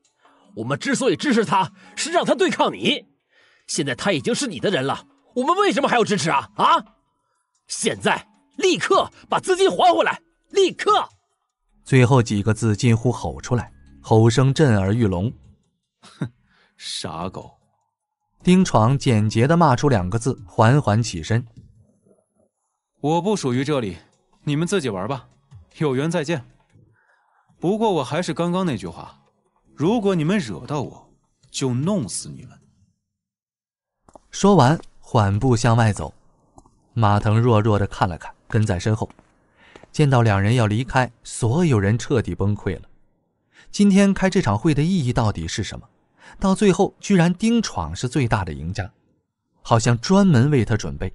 我们之所以支持他，是让他对抗你。现在他已经是你的人了，我们为什么还要支持啊？啊！现在立刻把资金还回来！立刻！”最后几个字近乎吼出来，吼声震耳欲聋。哼，傻狗！丁闯简洁地骂出两个字，缓缓起身。我不属于这里，你们自己玩吧，有缘再见。不过我还是刚刚那句话，如果你们惹到我，就弄死你们。说完，缓步向外走。马腾弱弱的看了看，跟在身后。见到两人要离开，所有人彻底崩溃了。今天开这场会的意义到底是什么？到最后，居然丁闯是最大的赢家，好像专门为他准备。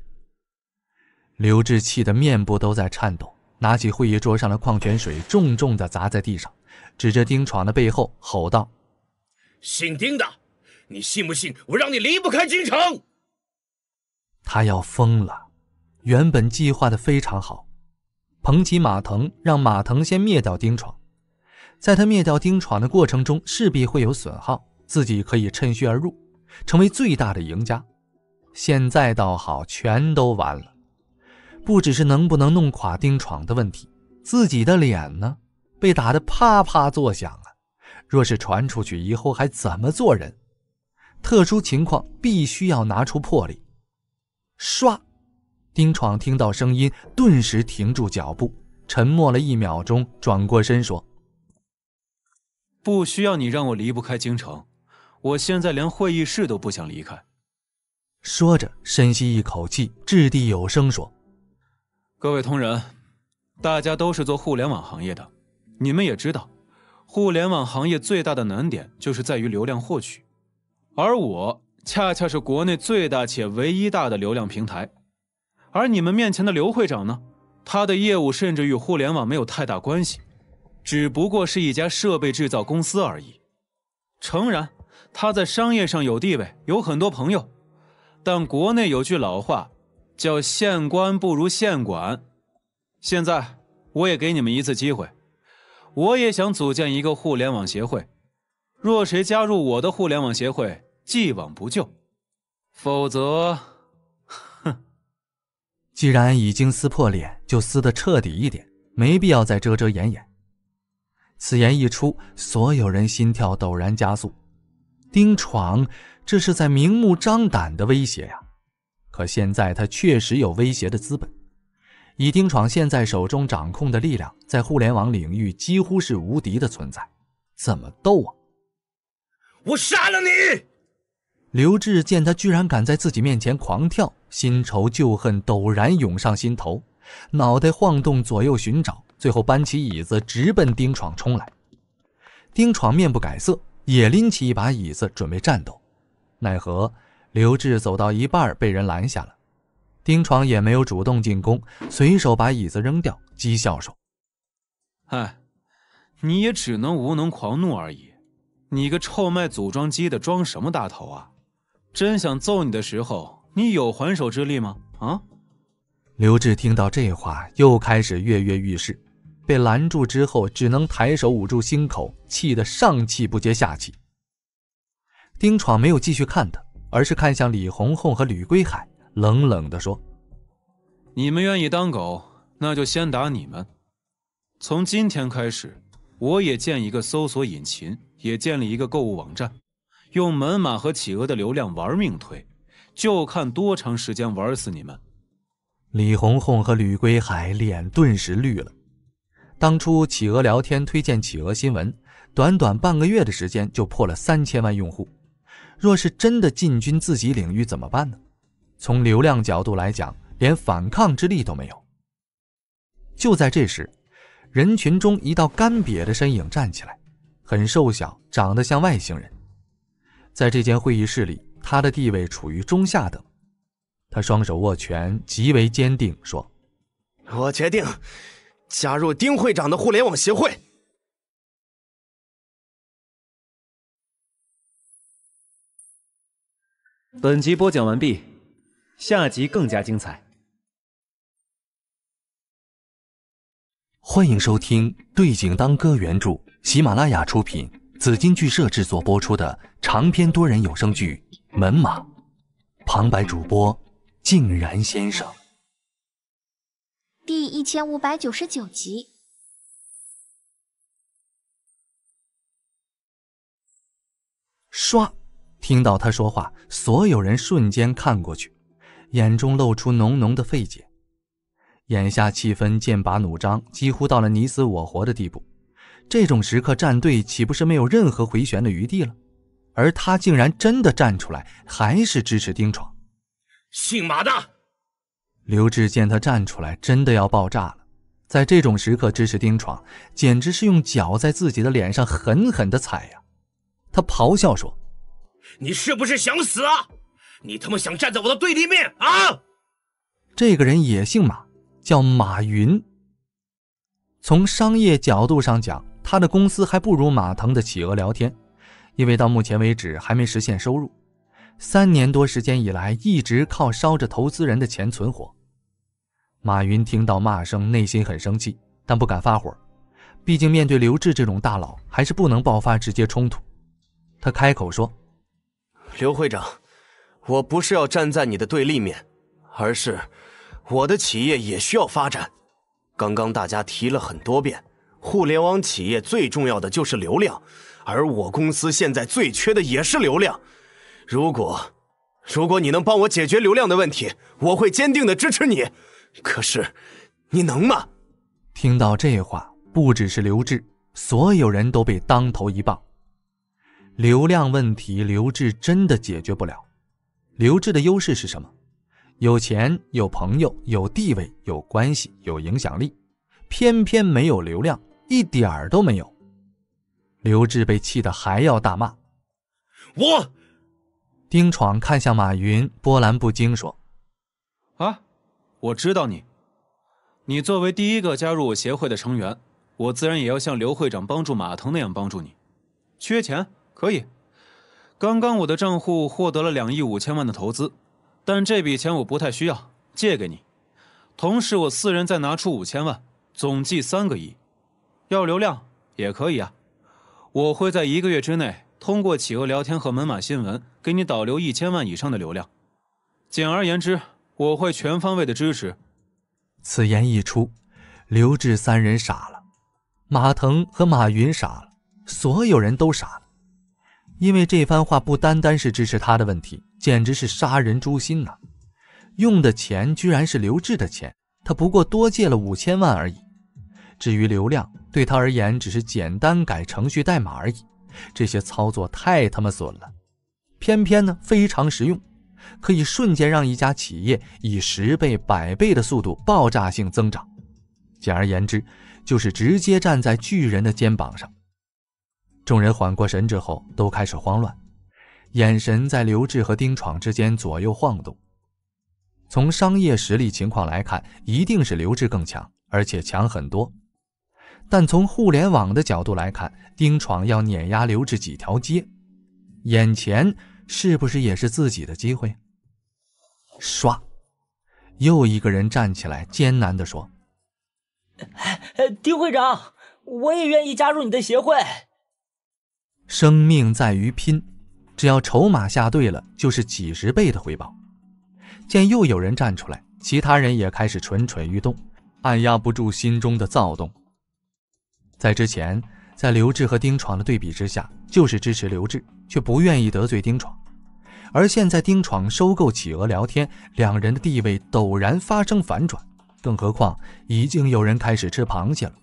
刘志气得面部都在颤抖，拿起会议桌上的矿泉水，重重地砸在地上，指着丁闯的背后吼道：“姓丁的，你信不信我让你离不开京城？”他要疯了。原本计划的非常好，捧起马腾，让马腾先灭掉丁闯，在他灭掉丁闯的过程中，势必会有损耗，自己可以趁虚而入，成为最大的赢家。现在倒好，全都完了。不只是能不能弄垮丁闯的问题，自己的脸呢，被打得啪啪作响啊！若是传出去，以后还怎么做人？特殊情况必须要拿出魄力。唰，丁闯听到声音，顿时停住脚步，沉默了一秒钟，转过身说：“不需要你让我离不开京城，我现在连会议室都不想离开。”说着，深吸一口气，掷地有声说。各位同仁，大家都是做互联网行业的，你们也知道，互联网行业最大的难点就是在于流量获取，而我恰恰是国内最大且唯一大的流量平台，而你们面前的刘会长呢，他的业务甚至与互联网没有太大关系，只不过是一家设备制造公司而已。诚然，他在商业上有地位，有很多朋友，但国内有句老话。叫县官不如县管。现在，我也给你们一次机会。我也想组建一个互联网协会。若谁加入我的互联网协会，既往不咎。否则，哼！既然已经撕破脸，就撕得彻底一点，没必要再遮遮掩掩。此言一出，所有人心跳陡然加速。丁闯，这是在明目张胆的威胁呀！可现在他确实有威胁的资本，以丁闯现在手中掌控的力量，在互联网领域几乎是无敌的存在，怎么斗啊？我杀了你！刘志见他居然敢在自己面前狂跳，新仇旧恨陡然涌上心头，脑袋晃动，左右寻找，最后搬起椅子直奔丁闯冲来。丁闯面不改色，也拎起一把椅子准备战斗，奈何。刘志走到一半，被人拦下了。丁闯也没有主动进攻，随手把椅子扔掉，讥笑说：“哎，你也只能无能狂怒而已。你个臭卖组装机的，装什么大头啊？真想揍你的时候，你有还手之力吗？”啊！刘志听到这话，又开始跃跃欲试，被拦住之后，只能抬手捂住心口，气得上气不接下气。丁闯没有继续看他。而是看向李红红和吕归海，冷冷地说：“你们愿意当狗，那就先打你们。从今天开始，我也建一个搜索引擎，也建立一个购物网站，用门马和企鹅的流量玩命推，就看多长时间玩死你们。”李红红和吕归海脸顿时绿了。当初企鹅聊天推荐企鹅新闻，短短半个月的时间就破了三千万用户。若是真的进军自己领域怎么办呢？从流量角度来讲，连反抗之力都没有。就在这时，人群中一道干瘪的身影站起来，很瘦小，长得像外星人。在这间会议室里，他的地位处于中下等。他双手握拳，极为坚定，说：“我决定加入丁会长的互联网协会。”本集播讲完毕，下集更加精彩。欢迎收听《对景当歌》原著，喜马拉雅出品，紫金剧社制作播出的长篇多人有声剧《门马》，旁白主播竟然先生，第一千五百九十九集，刷。听到他说话，所有人瞬间看过去，眼中露出浓浓的费解。眼下气氛剑拔弩张，几乎到了你死我活的地步。这种时刻站队，岂不是没有任何回旋的余地了？而他竟然真的站出来，还是支持丁闯。姓马的刘志见他站出来，真的要爆炸了。在这种时刻支持丁闯，简直是用脚在自己的脸上狠狠的踩呀！他咆哮说。你是不是想死啊？你他妈想站在我的对立面啊！这个人也姓马，叫马云。从商业角度上讲，他的公司还不如马腾的企鹅聊天，因为到目前为止还没实现收入。三年多时间以来，一直靠烧着投资人的钱存活。马云听到骂声，内心很生气，但不敢发火，毕竟面对刘志这种大佬，还是不能爆发直接冲突。他开口说。刘会长，我不是要站在你的对立面，而是我的企业也需要发展。刚刚大家提了很多遍，互联网企业最重要的就是流量，而我公司现在最缺的也是流量。如果如果你能帮我解决流量的问题，我会坚定的支持你。可是你能吗？听到这话，不只是刘志，所有人都被当头一棒。流量问题，刘志真的解决不了。刘志的优势是什么？有钱、有朋友、有地位、有关系、有影响力，偏偏没有流量，一点儿都没有。刘志被气得还要大骂。我，丁闯看向马云，波澜不惊说：“啊，我知道你。你作为第一个加入协会的成员，我自然也要像刘会长帮助马腾那样帮助你。缺钱。”可以，刚刚我的账户获得了两亿五千万的投资，但这笔钱我不太需要，借给你。同时，我四人再拿出五千万，总计三个亿。要流量也可以啊，我会在一个月之内通过企鹅聊天和门马新闻给你导流一千万以上的流量。简而言之，我会全方位的支持。此言一出，刘志三人傻了，马腾和马云傻了，所有人都傻。了。因为这番话不单单是支持他的问题，简直是杀人诛心呐！用的钱居然是刘志的钱，他不过多借了五千万而已。至于流量，对他而言只是简单改程序代码而已。这些操作太他妈损了，偏偏呢非常实用，可以瞬间让一家企业以十倍、百倍的速度爆炸性增长。简而言之，就是直接站在巨人的肩膀上。众人缓过神之后，都开始慌乱，眼神在刘志和丁闯之间左右晃动。从商业实力情况来看，一定是刘志更强，而且强很多。但从互联网的角度来看，丁闯要碾压刘志几条街。眼前是不是也是自己的机会？唰，又一个人站起来，艰难地说：“丁会长，我也愿意加入你的协会。”生命在于拼，只要筹码下对了，就是几十倍的回报。见又有人站出来，其他人也开始蠢蠢欲动，按压不住心中的躁动。在之前，在刘志和丁闯的对比之下，就是支持刘志，却不愿意得罪丁闯。而现在丁闯收购企鹅聊天，两人的地位陡然发生反转。更何况，已经有人开始吃螃蟹了，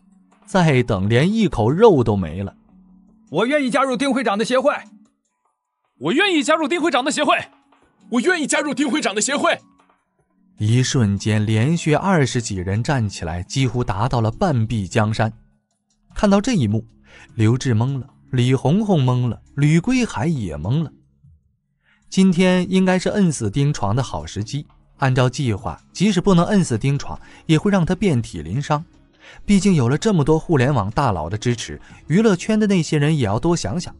再等连一口肉都没了。我愿意加入丁会长的协会。我愿意加入丁会长的协会。我愿意加入丁会长的协会。一瞬间，连续二十几人站起来，几乎达到了半壁江山。看到这一幕，刘志懵了，李红红懵了，吕归海也懵了。今天应该是摁死丁闯的好时机。按照计划，即使不能摁死丁闯，也会让他遍体鳞伤。毕竟有了这么多互联网大佬的支持，娱乐圈的那些人也要多想想。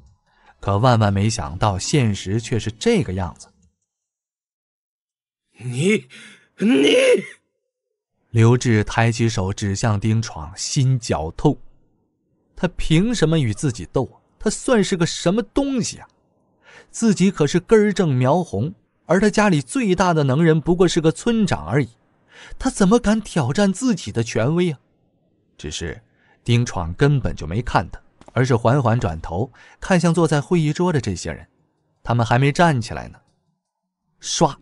可万万没想到，现实却是这个样子。你，你！刘志抬起手指向丁闯，心绞痛。他凭什么与自己斗他算是个什么东西啊？自己可是根正苗红，而他家里最大的能人不过是个村长而已。他怎么敢挑战自己的权威啊？只是，丁闯根本就没看他，而是缓缓转头看向坐在会议桌的这些人。他们还没站起来呢，唰！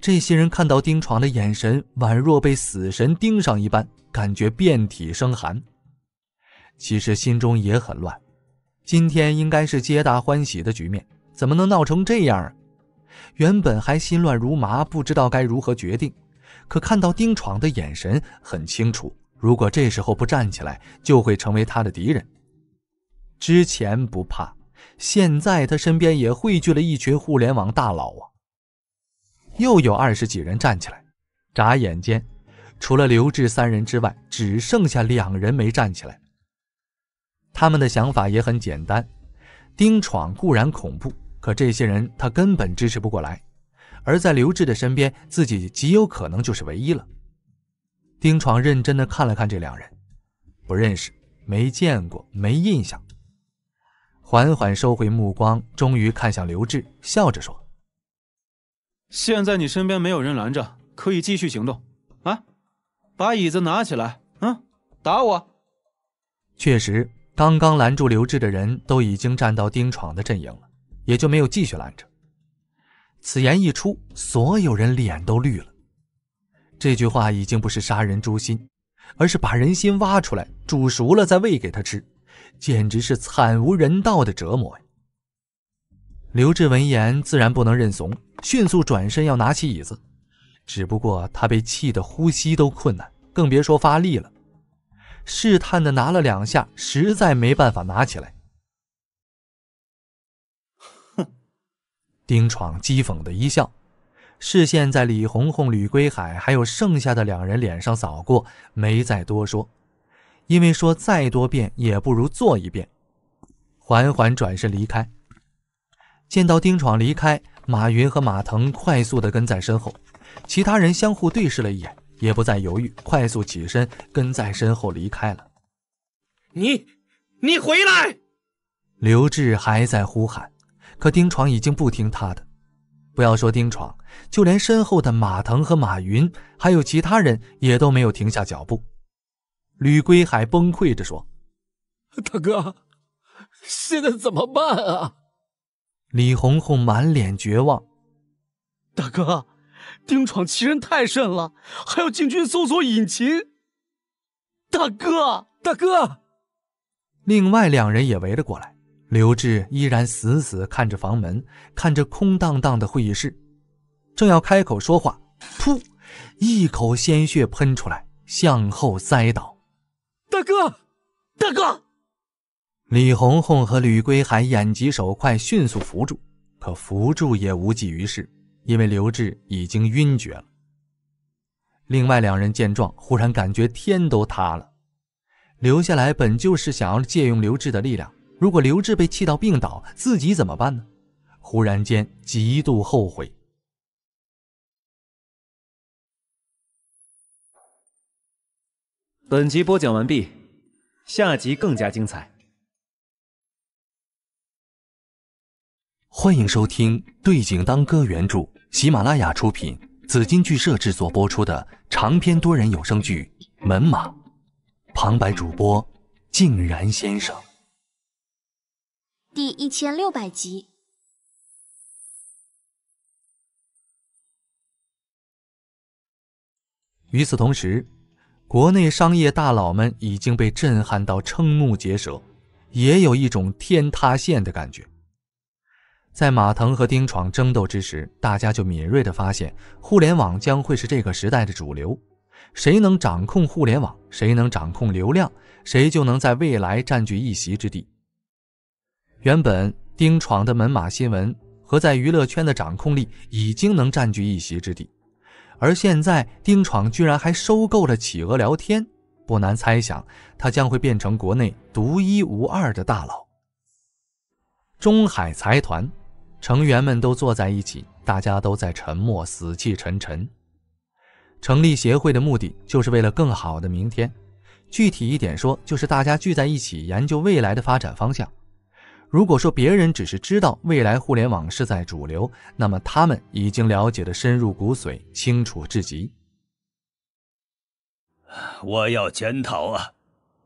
这些人看到丁闯的眼神，宛若被死神盯上一般，感觉遍体生寒。其实心中也很乱，今天应该是皆大欢喜的局面，怎么能闹成这样？啊？原本还心乱如麻，不知道该如何决定，可看到丁闯的眼神，很清楚。如果这时候不站起来，就会成为他的敌人。之前不怕，现在他身边也汇聚了一群互联网大佬啊！又有二十几人站起来，眨眼间，除了刘志三人之外，只剩下两人没站起来。他们的想法也很简单：丁闯固然恐怖，可这些人他根本支持不过来；而在刘志的身边，自己极有可能就是唯一了。丁闯认真的看了看这两人，不认识，没见过，没印象。缓缓收回目光，终于看向刘志，笑着说：“现在你身边没有人拦着，可以继续行动。啊，把椅子拿起来。嗯，打我。”确实，刚刚拦住刘志的人都已经站到丁闯的阵营了，也就没有继续拦着。此言一出，所有人脸都绿了。这句话已经不是杀人诛心，而是把人心挖出来煮熟了再喂给他吃，简直是惨无人道的折磨呀！刘志闻言自然不能认怂，迅速转身要拿起椅子，只不过他被气得呼吸都困难，更别说发力了。试探的拿了两下，实在没办法拿起来。哼，丁闯讥讽的一笑。视线在李红红、吕归海还有剩下的两人脸上扫过，没再多说，因为说再多遍也不如做一遍。缓缓转身离开。见到丁闯离开，马云和马腾快速的跟在身后，其他人相互对视了一眼，也不再犹豫，快速起身跟在身后离开了。你，你回来！刘志还在呼喊，可丁闯已经不听他的。不要说丁闯，就连身后的马腾和马云，还有其他人也都没有停下脚步。吕归海崩溃着说：“大哥，现在怎么办啊？”李红红满脸绝望：“大哥，丁闯欺人太甚了，还要进军搜索引擎。”大哥，大哥！另外两人也围了过来。刘志依然死死看着房门，看着空荡荡的会议室，正要开口说话，噗，一口鲜血喷出来，向后栽倒。大哥，大哥！李红红和吕归海眼疾手快，迅速扶住，可扶住也无济于事，因为刘志已经晕厥了。另外两人见状，忽然感觉天都塌了。留下来本就是想要借用刘志的力量。如果刘志被气到病倒，自己怎么办呢？忽然间极度后悔。本集播讲完毕，下集更加精彩。欢迎收听《对景当歌》原著，喜马拉雅出品，紫金剧社制作播出的长篇多人有声剧《门马》，旁白主播静然先生。第一千六百集。与此同时，国内商业大佬们已经被震撼到瞠目结舌，也有一种天塌陷的感觉。在马腾和丁闯争斗之时，大家就敏锐地发现，互联网将会是这个时代的主流。谁能掌控互联网，谁能掌控流量，谁就能在未来占据一席之地。原本丁闯的门马新闻和在娱乐圈的掌控力已经能占据一席之地，而现在丁闯居然还收购了企鹅聊天，不难猜想他将会变成国内独一无二的大佬。中海财团成员们都坐在一起，大家都在沉默，死气沉沉。成立协会的目的就是为了更好的明天，具体一点说，就是大家聚在一起研究未来的发展方向。如果说别人只是知道未来互联网是在主流，那么他们已经了解的深入骨髓，清楚至极。我要检讨啊，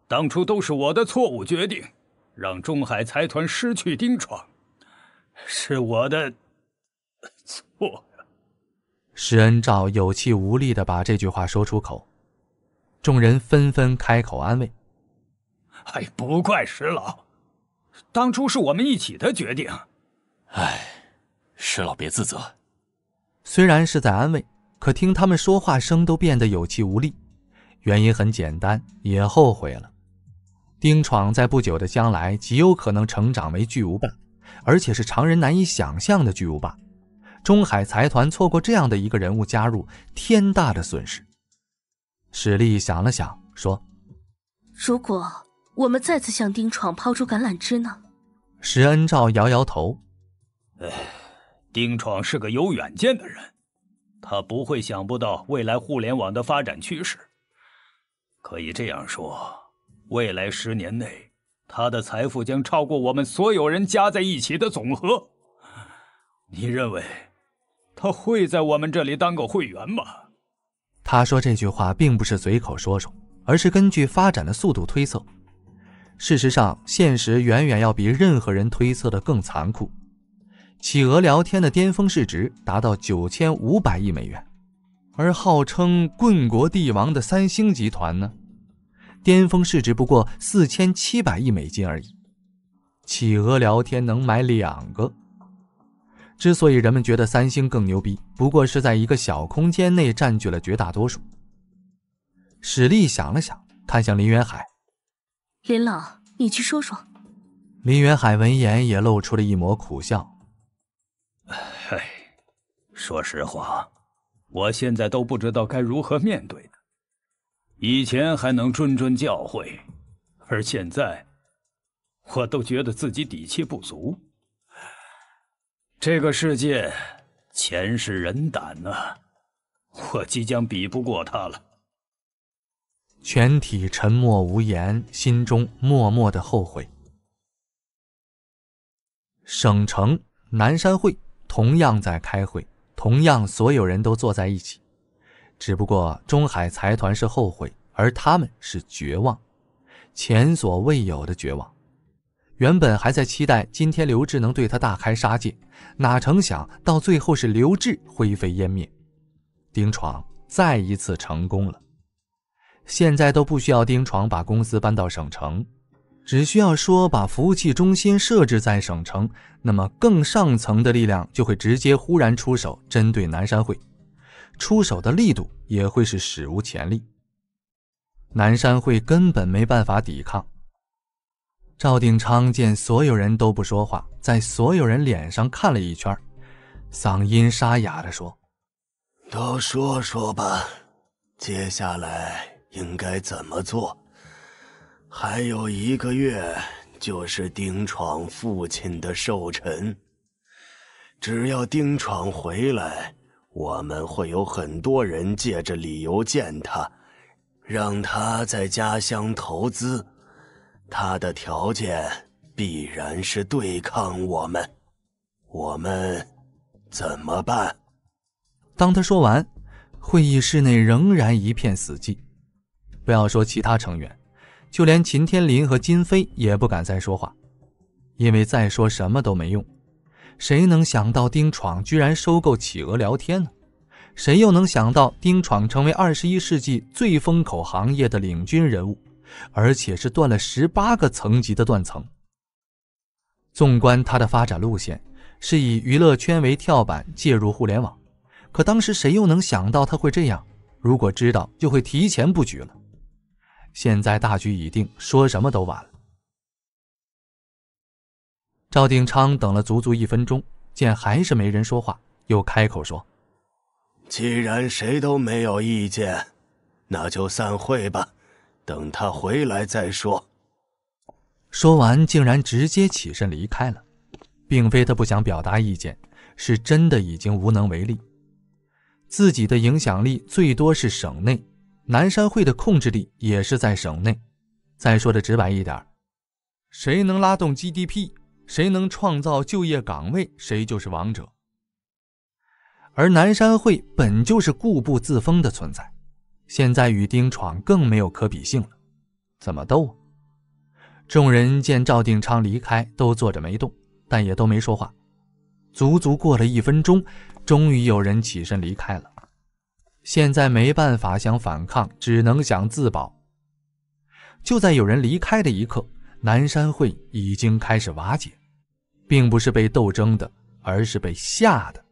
当初都是我的错误决定，让中海财团失去丁闯，是我的错。施恩照有气无力的把这句话说出口，众人纷纷开口安慰：“哎，不怪石老。”当初是我们一起的决定，哎，石老别自责。虽然是在安慰，可听他们说话声都变得有气无力。原因很简单，也后悔了。丁闯在不久的将来极有可能成长为巨无霸，而且是常人难以想象的巨无霸。中海财团错过这样的一个人物加入，天大的损失。史力想了想，说：“如果我们再次向丁闯抛出橄榄枝呢？”石恩兆摇摇头：“哎，丁闯是个有远见的人，他不会想不到未来互联网的发展趋势。可以这样说，未来十年内，他的财富将超过我们所有人加在一起的总和。你认为他会在我们这里当个会员吗？”他说这句话并不是随口说说，而是根据发展的速度推测。事实上，现实远远要比任何人推测的更残酷。企鹅聊天的巅峰市值达到九千五百亿美元，而号称“棍国帝王”的三星集团呢，巅峰市值不过四千七百亿美金而已。企鹅聊天能买两个。之所以人们觉得三星更牛逼，不过是在一个小空间内占据了绝大多数。史力想了想，看向林元海。林老，你去说说。林远海闻言也露出了一抹苦笑。哎，说实话，我现在都不知道该如何面对以前还能谆谆教诲，而现在，我都觉得自己底气不足。这个世界，钱是人胆呐，我即将比不过他了。全体沉默无言，心中默默的后悔。省城南山会同样在开会，同样所有人都坐在一起，只不过中海财团是后悔，而他们是绝望，前所未有的绝望。原本还在期待今天刘志能对他大开杀戒，哪成想到最后是刘志灰飞烟灭，丁闯再一次成功了。现在都不需要盯床把公司搬到省城，只需要说把服务器中心设置在省城，那么更上层的力量就会直接忽然出手针对南山会，出手的力度也会是史无前例，南山会根本没办法抵抗。赵鼎昌见所有人都不说话，在所有人脸上看了一圈，嗓音沙哑地说：“都说说吧，接下来。”应该怎么做？还有一个月就是丁闯父亲的寿辰。只要丁闯回来，我们会有很多人借着理由见他，让他在家乡投资。他的条件必然是对抗我们。我们怎么办？当他说完，会议室内仍然一片死寂。不要说其他成员，就连秦天林和金飞也不敢再说话，因为再说什么都没用。谁能想到丁闯居然收购企鹅聊天呢？谁又能想到丁闯成为二十一世纪最风口行业的领军人物，而且是断了十八个层级的断层？纵观他的发展路线，是以娱乐圈为跳板介入互联网，可当时谁又能想到他会这样？如果知道，就会提前布局了。现在大局已定，说什么都晚了。赵定昌等了足足一分钟，见还是没人说话，又开口说：“既然谁都没有意见，那就散会吧，等他回来再说。”说完，竟然直接起身离开了，并非他不想表达意见，是真的已经无能为力，自己的影响力最多是省内。南山会的控制力也是在省内。再说的直白一点，谁能拉动 GDP，谁能创造就业岗位，谁就是王者。而南山会本就是固步自封的存在，现在与丁闯更没有可比性了。怎么斗？众人见赵定昌离开，都坐着没动，但也都没说话。足足过了一分钟，终于有人起身离开了。现在没办法想反抗，只能想自保。就在有人离开的一刻，南山会已经开始瓦解，并不是被斗争的，而是被吓的。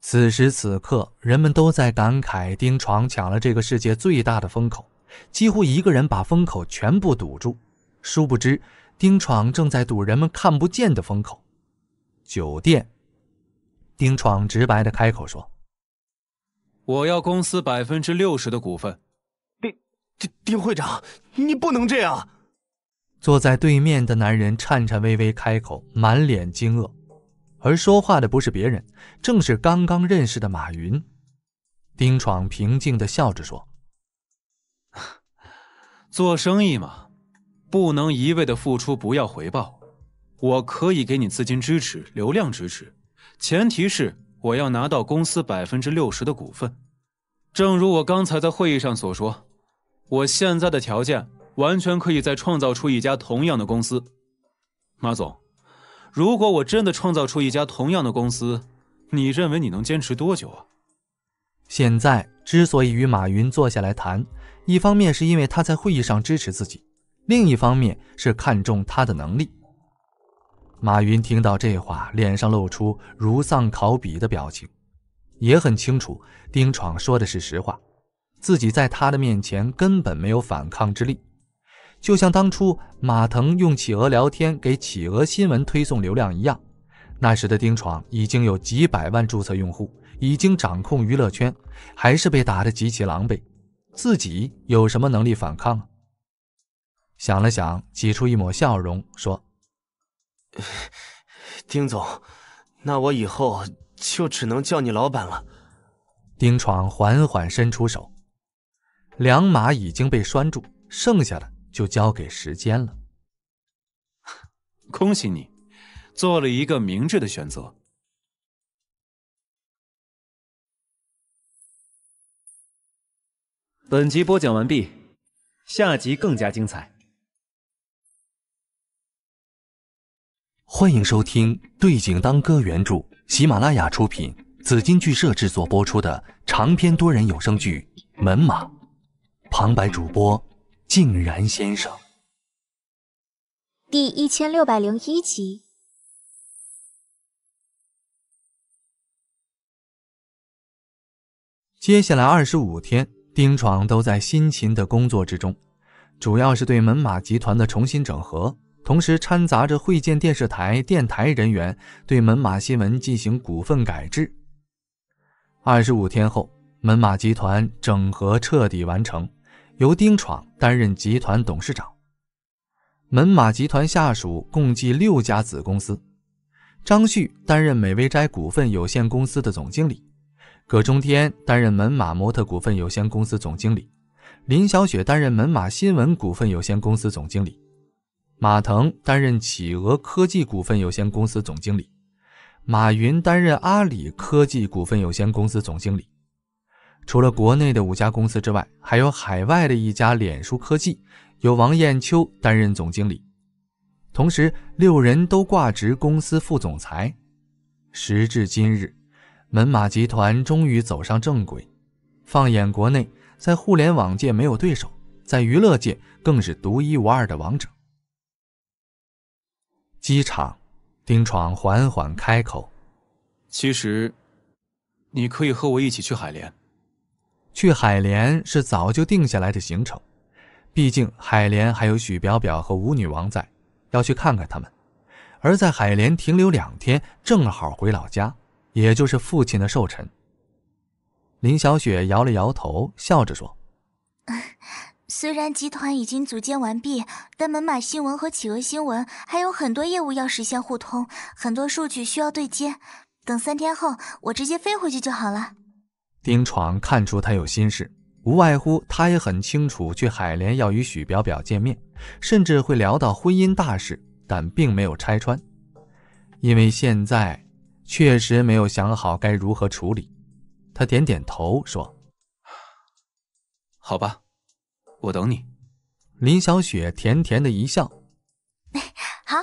此时此刻，人们都在感慨丁闯抢了这个世界最大的风口，几乎一个人把风口全部堵住。殊不知，丁闯正在堵人们看不见的风口。酒店，丁闯直白的开口说。我要公司百分之六十的股份，丁丁丁会长，你不能这样！坐在对面的男人颤颤巍巍开口，满脸惊愕。而说话的不是别人，正是刚刚认识的马云。丁闯平静的笑着说：“做生意嘛，不能一味的付出不要回报。我可以给你资金支持、流量支持，前提是……”我要拿到公司百分之六十的股份，正如我刚才在会议上所说，我现在的条件完全可以再创造出一家同样的公司。马总，如果我真的创造出一家同样的公司，你认为你能坚持多久啊？现在之所以与马云坐下来谈，一方面是因为他在会议上支持自己，另一方面是看中他的能力。马云听到这话，脸上露出如丧考妣的表情，也很清楚丁闯说的是实话，自己在他的面前根本没有反抗之力，就像当初马腾用企鹅聊天给企鹅新闻推送流量一样，那时的丁闯已经有几百万注册用户，已经掌控娱乐圈，还是被打得极其狼狈，自己有什么能力反抗？想了想，挤出一抹笑容说。丁总，那我以后就只能叫你老板了。丁闯缓缓伸出手，两马已经被拴住，剩下的就交给时间了。恭喜你，做了一个明智的选择。本集播讲完毕，下集更加精彩。欢迎收听《对景当歌》原著，喜马拉雅出品，紫金剧社制作播出的长篇多人有声剧《门马》，旁白主播静然先生。第一千六百零一集，接下来二十五天，丁闯都在辛勤的工作之中，主要是对门马集团的重新整合。同时掺杂着会见电视台、电台人员，对门马新闻进行股份改制。二十五天后，门马集团整合彻底完成，由丁闯担任集团董事长。门马集团下属共计六家子公司，张旭担任美威斋股份有限公司的总经理，葛中天担任门马模特股份有限公司总经理，林小雪担任门马新闻股份有限公司总经理。马腾担任企鹅科技股份有限公司总经理，马云担任阿里科技股份有限公司总经理。除了国内的五家公司之外，还有海外的一家脸书科技，由王艳秋担任总经理。同时，六人都挂职公司副总裁。时至今日，门马集团终于走上正轨。放眼国内，在互联网界没有对手，在娱乐界更是独一无二的王者。机场，丁闯缓缓开口：“其实，你可以和我一起去海莲。去海莲是早就定下来的行程，毕竟海莲还有许表表和舞女王在，要去看看他们。而在海莲停留两天，正好回老家，也就是父亲的寿辰。”林小雪摇了摇头，笑着说：“ 虽然集团已经组建完毕，但猛犸新闻和企鹅新闻还有很多业务要实现互通，很多数据需要对接。等三天后，我直接飞回去就好了。丁闯看出他有心事，无外乎他也很清楚去海联要与许表表见面，甚至会聊到婚姻大事，但并没有拆穿，因为现在确实没有想好该如何处理。他点点头说：“好吧。”我等你，林小雪甜甜的一笑，好。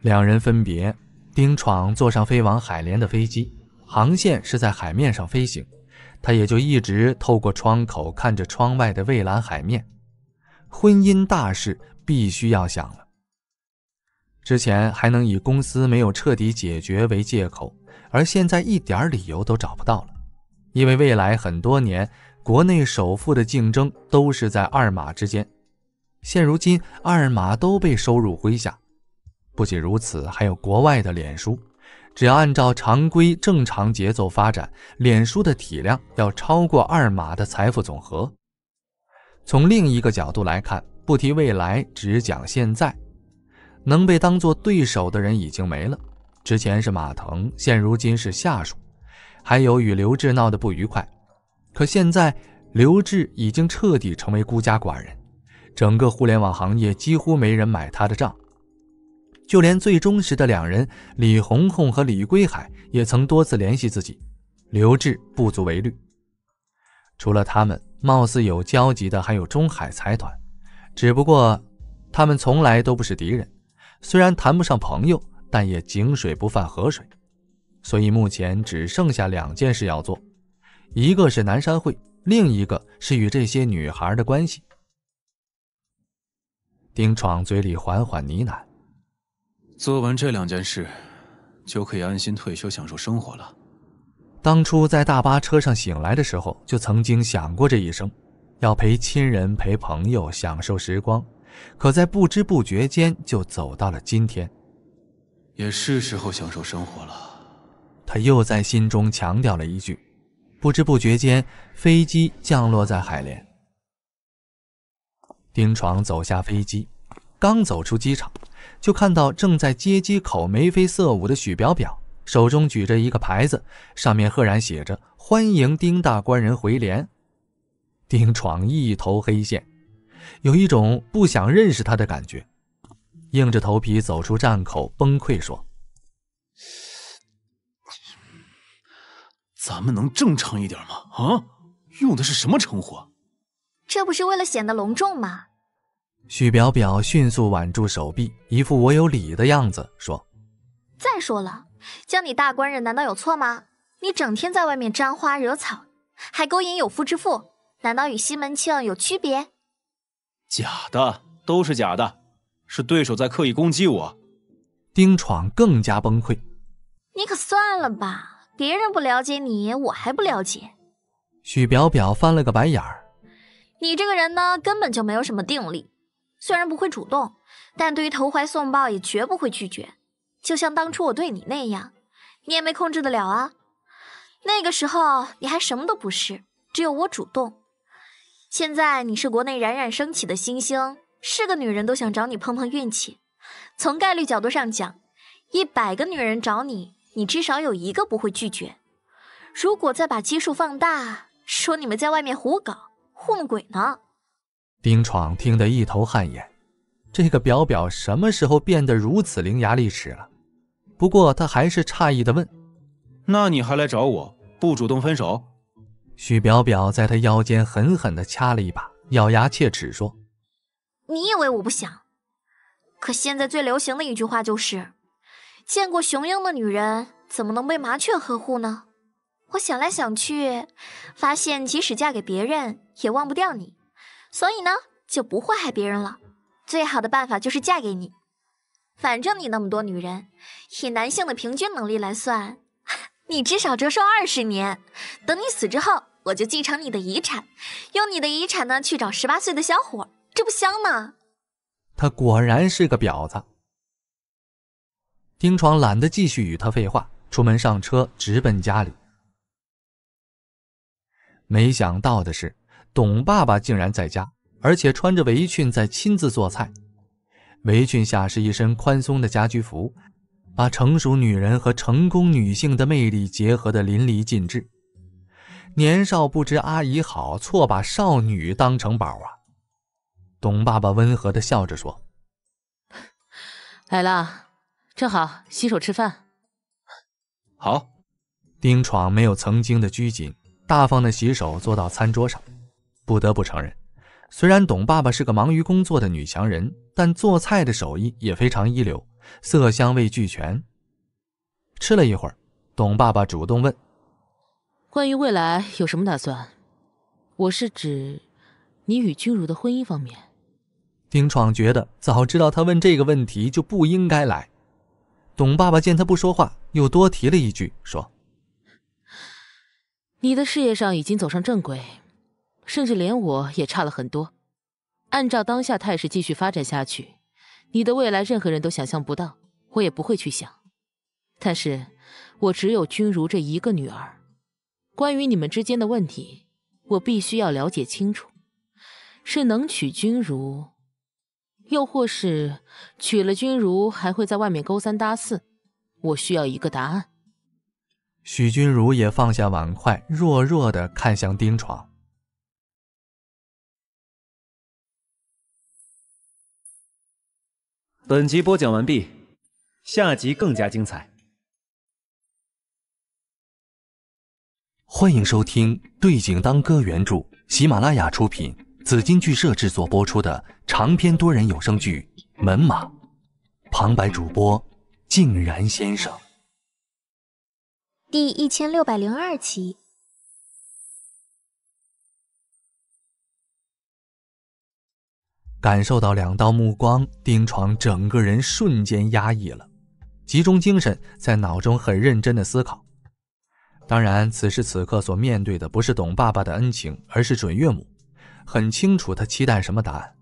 两人分别，丁闯坐上飞往海莲的飞机，航线是在海面上飞行，他也就一直透过窗口看着窗外的蔚蓝海面。婚姻大事必须要想了，之前还能以公司没有彻底解决为借口，而现在一点理由都找不到了，因为未来很多年。国内首富的竞争都是在二马之间，现如今二马都被收入麾下。不仅如此，还有国外的脸书，只要按照常规正常节奏发展，脸书的体量要超过二马的财富总和。从另一个角度来看，不提未来，只讲现在，能被当做对手的人已经没了。之前是马腾，现如今是下属，还有与刘志闹得不愉快。可现在，刘志已经彻底成为孤家寡人，整个互联网行业几乎没人买他的账，就连最忠实的两人李红红和李归海也曾多次联系自己。刘志不足为虑，除了他们，貌似有交集的还有中海财团，只不过他们从来都不是敌人，虽然谈不上朋友，但也井水不犯河水，所以目前只剩下两件事要做。一个是南山会，另一个是与这些女孩的关系。丁闯嘴里缓缓呢喃：“做完这两件事，就可以安心退休，享受生活了。”当初在大巴车上醒来的时候，就曾经想过这一生，要陪亲人、陪朋友，享受时光。可在不知不觉间，就走到了今天，也是时候享受生活了。他又在心中强调了一句。不知不觉间，飞机降落在海联。丁闯走下飞机，刚走出机场，就看到正在接机口眉飞色舞的许表表，手中举着一个牌子，上面赫然写着“欢迎丁大官人回连”。丁闯一头黑线，有一种不想认识他的感觉，硬着头皮走出站口，崩溃说。咱们能正常一点吗？啊，用的是什么称呼？这不是为了显得隆重吗？许表表迅速挽住手臂，一副我有理的样子，说：“再说了，叫你大官人难道有错吗？你整天在外面沾花惹草，还勾引有夫之妇，难道与西门庆有区别？假的都是假的，是对手在刻意攻击我。”丁闯更加崩溃。你可算了吧。别人不了解你，我还不了解。许表表翻了个白眼儿。你这个人呢，根本就没有什么定力。虽然不会主动，但对于投怀送抱也绝不会拒绝。就像当初我对你那样，你也没控制得了啊。那个时候你还什么都不是，只有我主动。现在你是国内冉冉升起的新星，是个女人都想找你碰碰运气。从概率角度上讲，一百个女人找你。你至少有一个不会拒绝。如果再把基数放大，说你们在外面胡搞，糊弄鬼呢？丁闯听得一头汗颜，这个表表什么时候变得如此伶牙俐齿了？不过他还是诧异的问：“那你还来找我，不主动分手？”许表表在他腰间狠狠的掐了一把，咬牙切齿说：“你以为我不想？可现在最流行的一句话就是。”见过雄鹰的女人怎么能被麻雀呵护呢？我想来想去，发现即使嫁给别人也忘不掉你，所以呢就不会害别人了。最好的办法就是嫁给你，反正你那么多女人，以男性的平均能力来算，你至少折寿二十年。等你死之后，我就继承你的遗产，用你的遗产呢去找十八岁的小伙，这不香吗？他果然是个婊子。丁闯懒得继续与他废话，出门上车直奔家里。没想到的是，董爸爸竟然在家，而且穿着围裙在亲自做菜，围裙下是一身宽松的家居服，把成熟女人和成功女性的魅力结合的淋漓尽致。年少不知阿姨好，错把少女当成宝啊！董爸爸温和的笑着说：“ 来了。”正好洗手吃饭。好，丁闯没有曾经的拘谨，大方的洗手，坐到餐桌上。不得不承认，虽然董爸爸是个忙于工作的女强人，但做菜的手艺也非常一流，色香味俱全。吃了一会儿，董爸爸主动问：“关于未来有什么打算？我是指你与君如的婚姻方面。”丁闯觉得早知道他问这个问题，就不应该来。董爸爸见他不说话，又多提了一句，说：“你的事业上已经走上正轨，甚至连我也差了很多。按照当下态势继续发展下去，你的未来任何人都想象不到，我也不会去想。但是，我只有君如这一个女儿，关于你们之间的问题，我必须要了解清楚。是能娶君如？”又或是娶了君如还会在外面勾三搭四？我需要一个答案。许君如也放下碗筷，弱弱的看向丁闯。本集播讲完毕，下集更加精彩。欢迎收听《对景当歌》原著，喜马拉雅出品，紫金剧社制作播出的。长篇多人有声剧《门马》，旁白主播静然先生，第一千六百零二集。感受到两道目光，丁闯整个人瞬间压抑了，集中精神在脑中很认真的思考。当然，此时此刻所面对的不是董爸爸的恩情，而是准岳母，很清楚他期待什么答案。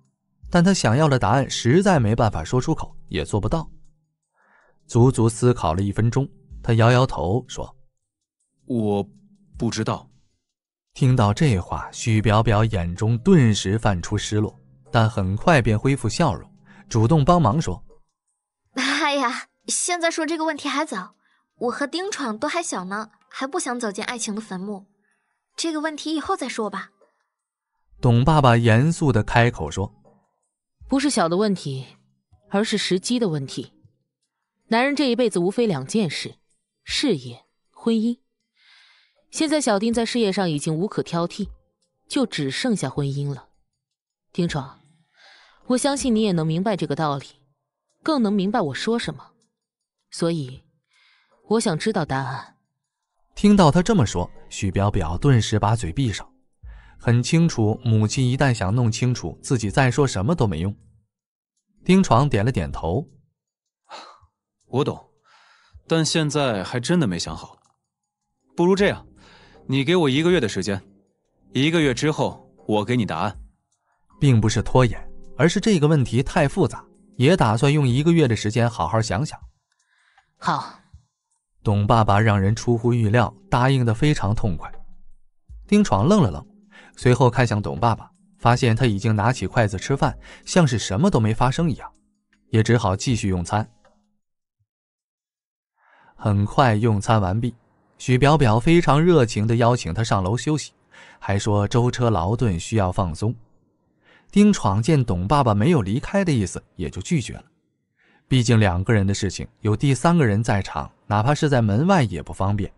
但他想要的答案实在没办法说出口，也做不到。足足思考了一分钟，他摇摇头说：“我，不知道。”听到这话，许表表眼中顿时泛出失落，但很快便恢复笑容，主动帮忙说：“哎呀，现在说这个问题还早，我和丁闯都还小呢，还不想走进爱情的坟墓。这个问题以后再说吧。”董爸爸严肃地开口说。不是小的问题，而是时机的问题。男人这一辈子无非两件事：事业、婚姻。现在小丁在事业上已经无可挑剔，就只剩下婚姻了。丁闯，我相信你也能明白这个道理，更能明白我说什么。所以，我想知道答案。听到他这么说，许表表顿时把嘴闭上。很清楚，母亲一旦想弄清楚，自己再说什么都没用。丁闯点了点头，我懂，但现在还真的没想好。不如这样，你给我一个月的时间，一个月之后我给你答案，并不是拖延，而是这个问题太复杂，也打算用一个月的时间好好想想。好，董爸爸让人出乎预料，答应的非常痛快。丁闯愣了愣。随后看向董爸爸，发现他已经拿起筷子吃饭，像是什么都没发生一样，也只好继续用餐。很快用餐完毕，许表表非常热情的邀请他上楼休息，还说舟车劳顿需要放松。丁闯见董爸爸没有离开的意思，也就拒绝了，毕竟两个人的事情有第三个人在场，哪怕是在门外也不方便。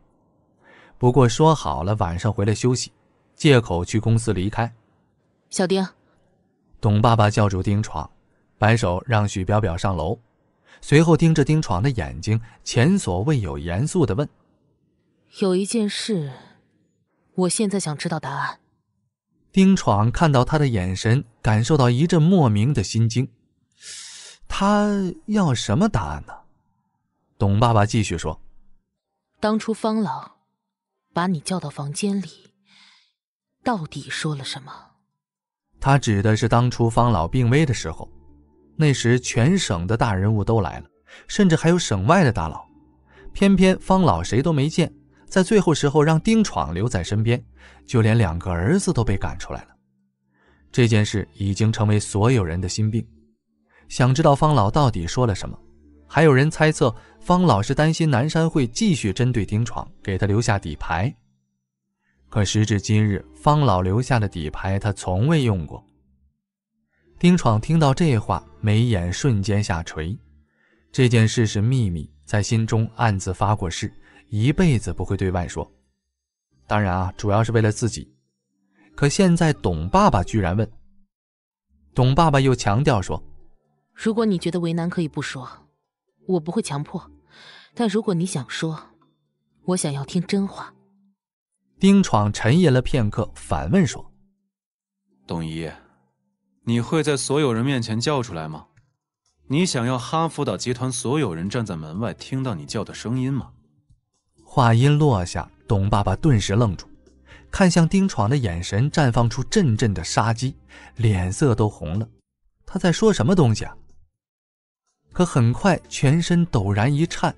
不过说好了晚上回来休息。借口去公司离开，小丁，董爸爸叫住丁闯，摆手让许表表上楼，随后盯着丁闯的眼睛，前所未有严肃的问：“有一件事，我现在想知道答案。”丁闯看到他的眼神，感受到一阵莫名的心惊。他要什么答案呢？董爸爸继续说：“当初方老把你叫到房间里。”到底说了什么？他指的是当初方老病危的时候，那时全省的大人物都来了，甚至还有省外的大佬。偏偏方老谁都没见，在最后时候让丁闯留在身边，就连两个儿子都被赶出来了。这件事已经成为所有人的心病。想知道方老到底说了什么？还有人猜测方老是担心南山会继续针对丁闯，给他留下底牌。可时至今日，方老留下的底牌他从未用过。丁闯听到这话，眉眼瞬间下垂。这件事是秘密，在心中暗自发过誓，一辈子不会对外说。当然啊，主要是为了自己。可现在，董爸爸居然问。董爸爸又强调说：“如果你觉得为难，可以不说，我不会强迫。但如果你想说，我想要听真话。”丁闯沉吟了片刻，反问说：“董姨，你会在所有人面前叫出来吗？你想要哈佛岛集团所有人站在门外听到你叫的声音吗？”话音落下，董爸爸顿时愣住，看向丁闯的眼神绽放出阵阵的杀机，脸色都红了。他在说什么东西啊？可很快，全身陡然一颤，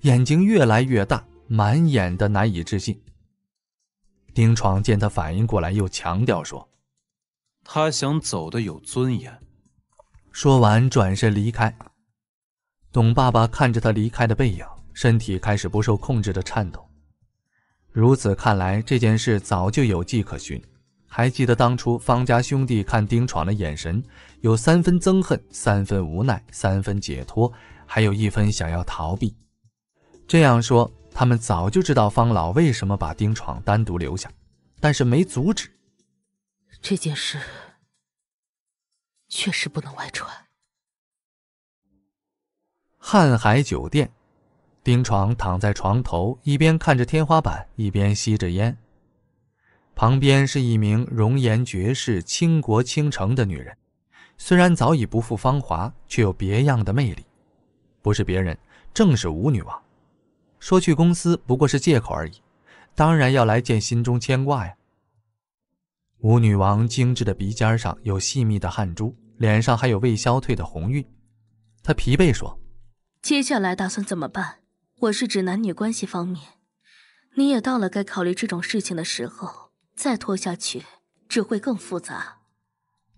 眼睛越来越大，满眼的难以置信。丁闯见他反应过来，又强调说：“他想走的有尊严。”说完，转身离开。董爸爸看着他离开的背影，身体开始不受控制的颤抖。如此看来，这件事早就有迹可循。还记得当初方家兄弟看丁闯的眼神，有三分憎恨，三分无奈，三分解脱，还有一分想要逃避。这样说。他们早就知道方老为什么把丁闯单独留下，但是没阻止这件事，确实不能外传。瀚海酒店，丁闯躺在床头，一边看着天花板，一边吸着烟。旁边是一名容颜绝世、倾国倾城的女人，虽然早已不复芳华，却有别样的魅力。不是别人，正是舞女王。说去公司不过是借口而已，当然要来见心中牵挂呀。吴女王精致的鼻尖上有细密的汗珠，脸上还有未消退的红晕。她疲惫说：“接下来打算怎么办？我是指男女关系方面。你也到了该考虑这种事情的时候，再拖下去只会更复杂。”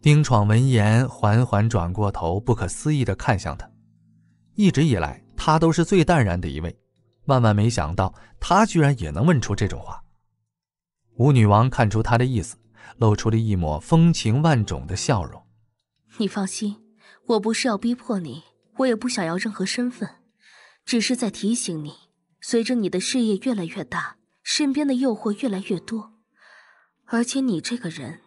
丁闯闻言，缓缓转过头，不可思议地看向她。一直以来，他都是最淡然的一位。万万没想到，他居然也能问出这种话。吴女王看出他的意思，露出了一抹风情万种的笑容。你放心，我不是要逼迫你，我也不想要任何身份，只是在提醒你：随着你的事业越来越大，身边的诱惑越来越多，而且你这个人，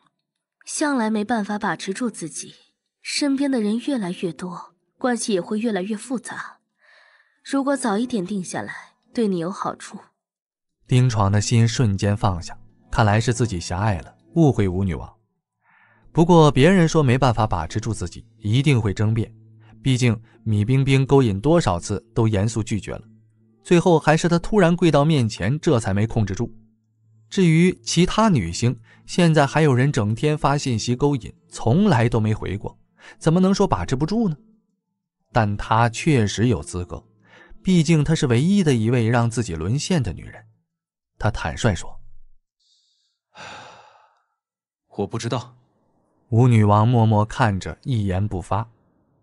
向来没办法把持住自己，身边的人越来越多，关系也会越来越复杂。如果早一点定下来，对你有好处，丁闯的心瞬间放下。看来是自己狭隘了，误会舞女王。不过别人说没办法把持住自己，一定会争辩。毕竟米冰冰勾引多少次都严肃拒绝了，最后还是他突然跪到面前，这才没控制住。至于其他女星，现在还有人整天发信息勾引，从来都没回过，怎么能说把持不住呢？但他确实有资格。毕竟她是唯一的一位让自己沦陷的女人，他坦率说：“ 我不知道。”吴女王默默看着，一言不发。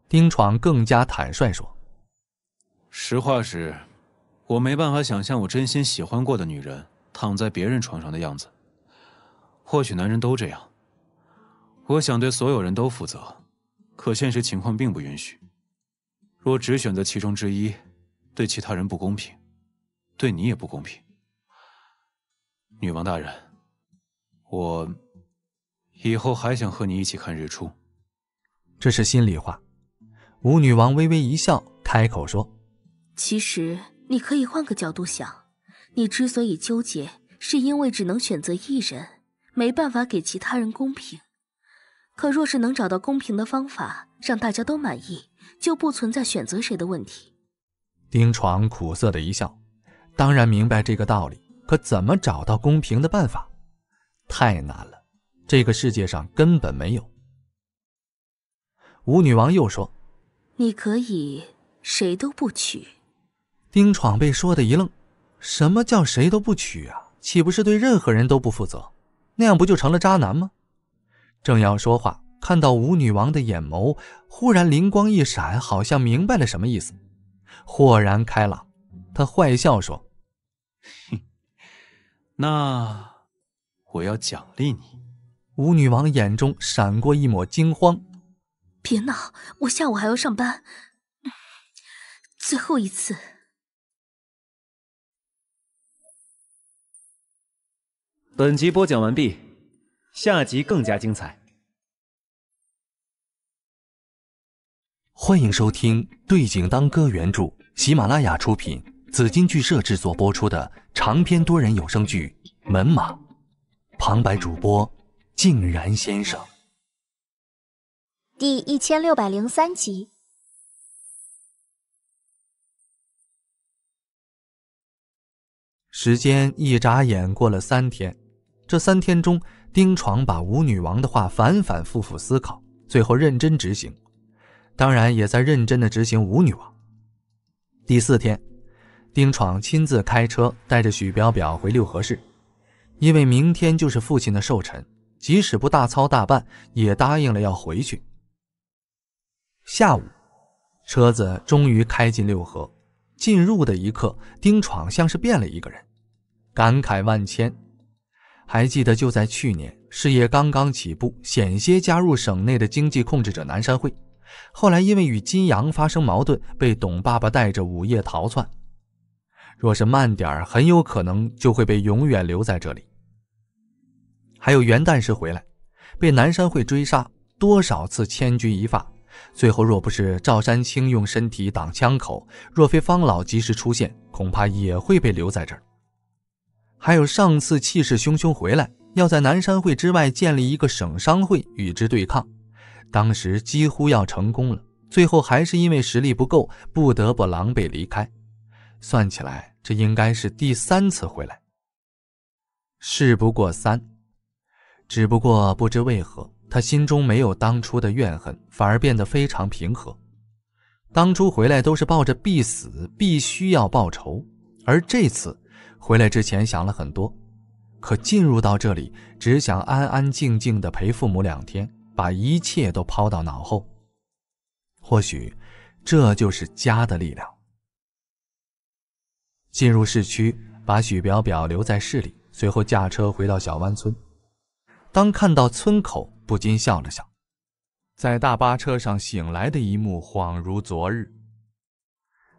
丁闯更加坦率说：“实话是，我没办法想象我真心喜欢过的女人躺在别人床上的样子。或许男人都这样。我想对所有人都负责，可现实情况并不允许。若只选择其中之一。”对其他人不公平，对你也不公平。女王大人，我以后还想和你一起看日出，这是心里话。吴女王微微一笑，开口说：“其实你可以换个角度想，你之所以纠结，是因为只能选择一人，没办法给其他人公平。可若是能找到公平的方法，让大家都满意，就不存在选择谁的问题。”丁闯苦涩的一笑，当然明白这个道理，可怎么找到公平的办法？太难了，这个世界上根本没有。吴女王又说：“你可以谁都不娶。”丁闯被说的一愣：“什么叫谁都不娶啊？岂不是对任何人都不负责？那样不就成了渣男吗？”正要说话，看到吴女王的眼眸忽然灵光一闪，好像明白了什么意思。豁然开朗，他坏笑说：“那，我要奖励你。”舞女王眼中闪过一抹惊慌：“别闹，我下午还要上班，最后一次。”本集播讲完毕，下集更加精彩。欢迎收听《对景当歌》原著，喜马拉雅出品，紫金剧社制作播出的长篇多人有声剧《门马》，旁白主播静然先生。第一千六百零三集。时间一眨眼过了三天，这三天中，丁闯把吴女王的话反反复复思考，最后认真执行。当然也在认真的执行五女王。第四天，丁闯亲自开车带着许表表回六合市，因为明天就是父亲的寿辰，即使不大操大办，也答应了要回去。下午，车子终于开进六合，进入的一刻，丁闯像是变了一个人，感慨万千。还记得就在去年，事业刚刚起步，险些加入省内的经济控制者南山会。后来因为与金阳发生矛盾，被董爸爸带着午夜逃窜。若是慢点儿，很有可能就会被永远留在这里。还有元旦时回来，被南山会追杀多少次千钧一发，最后若不是赵山青用身体挡枪口，若非方老及时出现，恐怕也会被留在这儿。还有上次气势汹汹回来，要在南山会之外建立一个省商会与之对抗。当时几乎要成功了，最后还是因为实力不够，不得不狼狈离开。算起来，这应该是第三次回来。事不过三，只不过不知为何，他心中没有当初的怨恨，反而变得非常平和。当初回来都是抱着必死、必须要报仇，而这次回来之前想了很多，可进入到这里，只想安安静静的陪父母两天。把一切都抛到脑后，或许这就是家的力量。进入市区，把许表表留在市里，随后驾车回到小湾村。当看到村口，不禁笑了笑。在大巴车上醒来的一幕恍如昨日。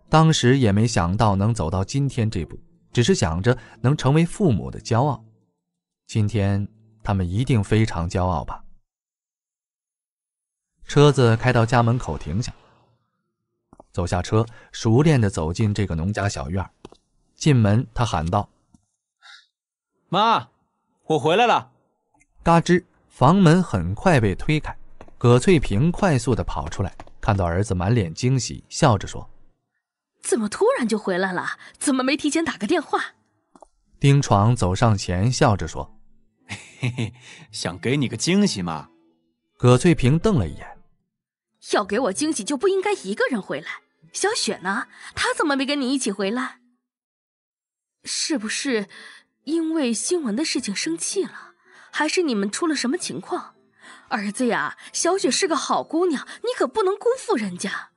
当时也没想到能走到今天这步，只是想着能成为父母的骄傲。今天他们一定非常骄傲吧。车子开到家门口停下，走下车，熟练地走进这个农家小院。进门，他喊道：“妈，我回来了！”嘎吱，房门很快被推开，葛翠萍快速地跑出来，看到儿子满脸惊喜，笑着说：“怎么突然就回来了？怎么没提前打个电话？”丁闯走上前，笑着说：“嘿嘿，想给你个惊喜嘛。”葛翠萍瞪了一眼。要给我惊喜，就不应该一个人回来。小雪呢？她怎么没跟你一起回来？是不是因为新闻的事情生气了？还是你们出了什么情况？儿子呀，小雪是个好姑娘，你可不能辜负人家。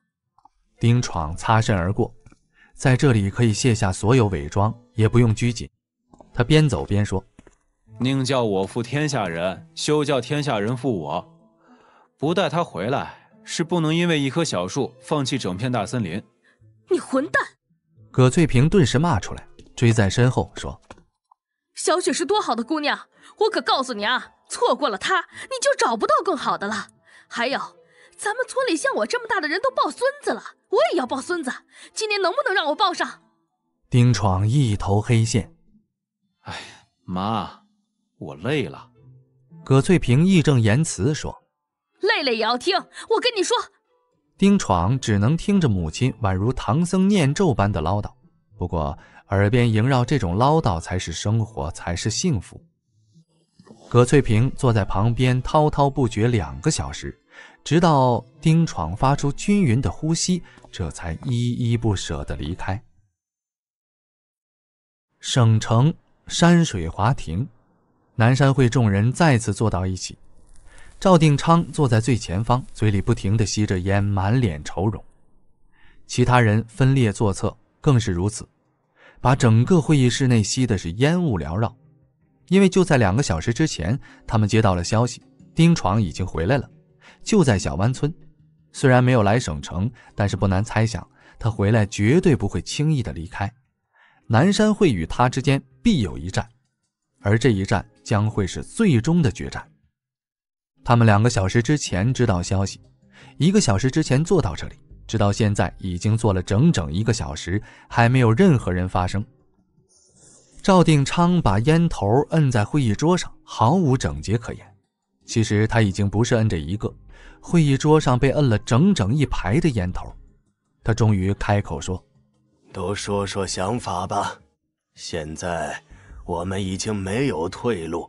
丁闯擦身而过，在这里可以卸下所有伪装，也不用拘谨。他边走边说：“宁叫我负天下人，休叫天下人负我。”不带她回来。是不能因为一棵小树放弃整片大森林。你混蛋！葛翠萍顿时骂出来，追在身后说：“小雪是多好的姑娘，我可告诉你啊，错过了她，你就找不到更好的了。还有，咱们村里像我这么大的人都抱孙子了，我也要抱孙子，今年能不能让我抱上？”丁闯一头黑线，哎，妈，我累了。葛翠萍义正言辞说。累了也要听，我跟你说。丁闯只能听着母亲宛如唐僧念咒般的唠叨，不过耳边萦绕这种唠叨才是生活，才是幸福。葛翠萍坐在旁边滔滔不绝两个小时，直到丁闯发出均匀的呼吸，这才依依不舍地离开。省城山水华庭，南山会众人再次坐到一起。赵定昌坐在最前方，嘴里不停地吸着烟，满脸愁容。其他人分列坐侧，更是如此，把整个会议室内吸的是烟雾缭绕。因为就在两个小时之前，他们接到了消息，丁闯已经回来了，就在小湾村。虽然没有来省城，但是不难猜想，他回来绝对不会轻易的离开。南山会与他之间必有一战，而这一战将会是最终的决战。他们两个小时之前知道消息，一个小时之前坐到这里，直到现在已经坐了整整一个小时，还没有任何人发声。赵定昌把烟头摁在会议桌上，毫无整洁可言。其实他已经不是摁着一个，会议桌上被摁了整整一排的烟头。他终于开口说：“都说说想法吧，现在我们已经没有退路。”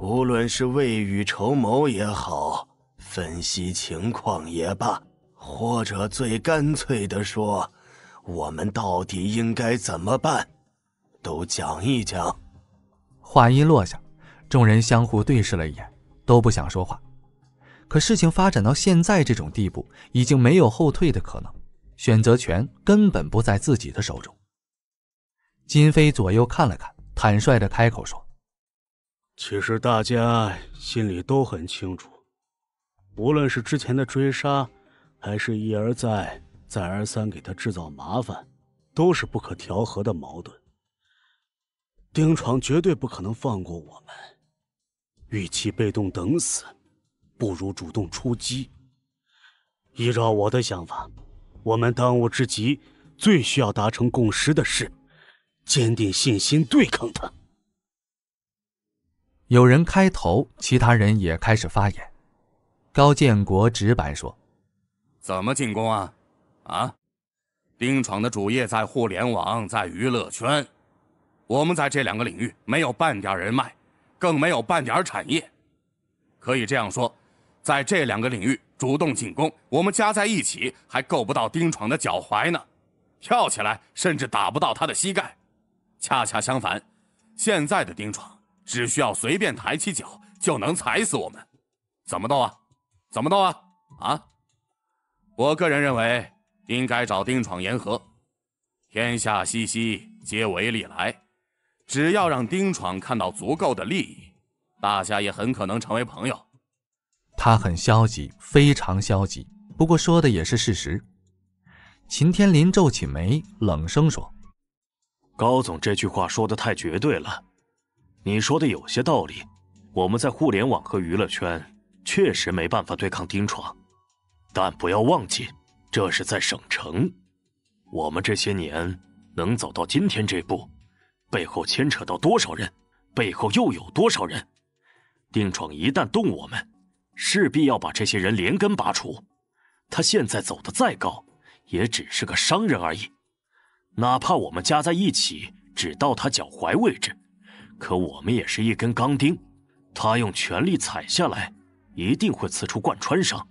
无论是未雨绸缪也好，分析情况也罢，或者最干脆的说，我们到底应该怎么办，都讲一讲。话音落下，众人相互对视了一眼，都不想说话。可事情发展到现在这种地步，已经没有后退的可能，选择权根本不在自己的手中。金飞左右看了看，坦率的开口说。其实大家心里都很清楚，无论是之前的追杀，还是一而再、再而三给他制造麻烦，都是不可调和的矛盾。丁闯绝对不可能放过我们，与其被动等死，不如主动出击。依照我的想法，我们当务之急、最需要达成共识的是，坚定信心对抗他。有人开头，其他人也开始发言。高建国直白说：“怎么进攻啊？啊？丁闯的主业在互联网，在娱乐圈，我们在这两个领域没有半点人脉，更没有半点产业。可以这样说，在这两个领域主动进攻，我们加在一起还够不到丁闯的脚踝呢，跳起来甚至打不到他的膝盖。恰恰相反，现在的丁闯。”只需要随便抬起脚就能踩死我们，怎么斗啊？怎么斗啊？啊！我个人认为应该找丁闯言和，天下熙熙皆为利来，只要让丁闯看到足够的利益，大家也很可能成为朋友。他很消极，非常消极。不过说的也是事实。秦天林皱起眉，冷声说：“高总这句话说的太绝对了。”你说的有些道理，我们在互联网和娱乐圈确实没办法对抗丁闯，但不要忘记，这是在省城。我们这些年能走到今天这步，背后牵扯到多少人，背后又有多少人？丁闯一旦动我们，势必要把这些人连根拔除。他现在走得再高，也只是个商人而已，哪怕我们加在一起，只到他脚踝位置。可我们也是一根钢钉，他用全力踩下来，一定会刺出贯穿伤，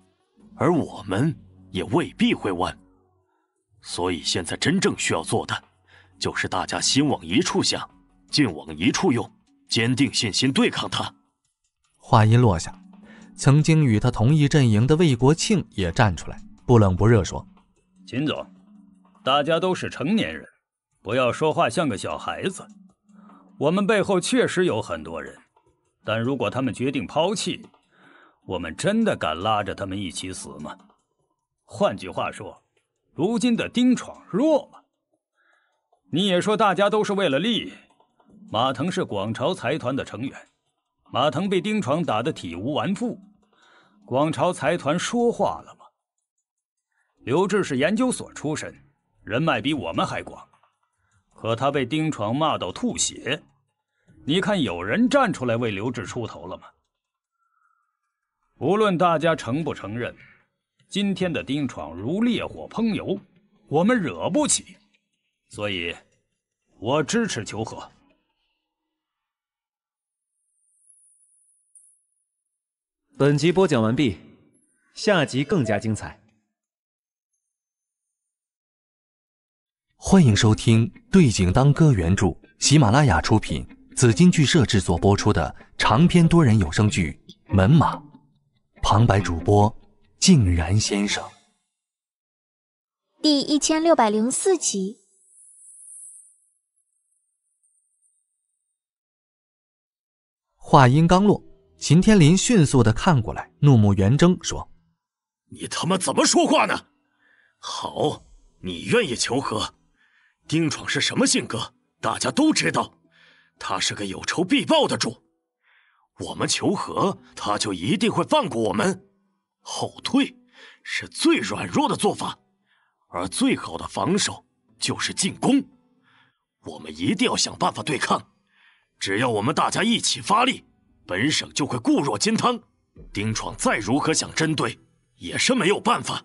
而我们也未必会弯。所以现在真正需要做的，就是大家心往一处想，劲往一处用，坚定信心对抗他。话音落下，曾经与他同一阵营的魏国庆也站出来，不冷不热说：“秦总，大家都是成年人，不要说话像个小孩子。”我们背后确实有很多人，但如果他们决定抛弃，我们真的敢拉着他们一起死吗？换句话说，如今的丁闯弱吗？你也说大家都是为了利益。马腾是广朝财团的成员，马腾被丁闯打得体无完肤，广朝财团说话了吗？刘志是研究所出身，人脉比我们还广。可他被丁闯骂到吐血，你看有人站出来为刘志出头了吗？无论大家承不承认，今天的丁闯如烈火烹油，我们惹不起，所以，我支持求和。本集播讲完毕，下集更加精彩。欢迎收听《对景当歌》原著，喜马拉雅出品，紫金剧社制作播出的长篇多人有声剧《门马》，旁白主播静然先生。第一千六百零四集。话音刚落，秦天林迅速的看过来，怒目圆睁，说：“你他妈怎么说话呢？好，你愿意求和。”丁闯是什么性格？大家都知道，他是个有仇必报的主。我们求和，他就一定会放过我们。后退是最软弱的做法，而最好的防守就是进攻。我们一定要想办法对抗。只要我们大家一起发力，本省就会固若金汤。丁闯再如何想针对，也是没有办法。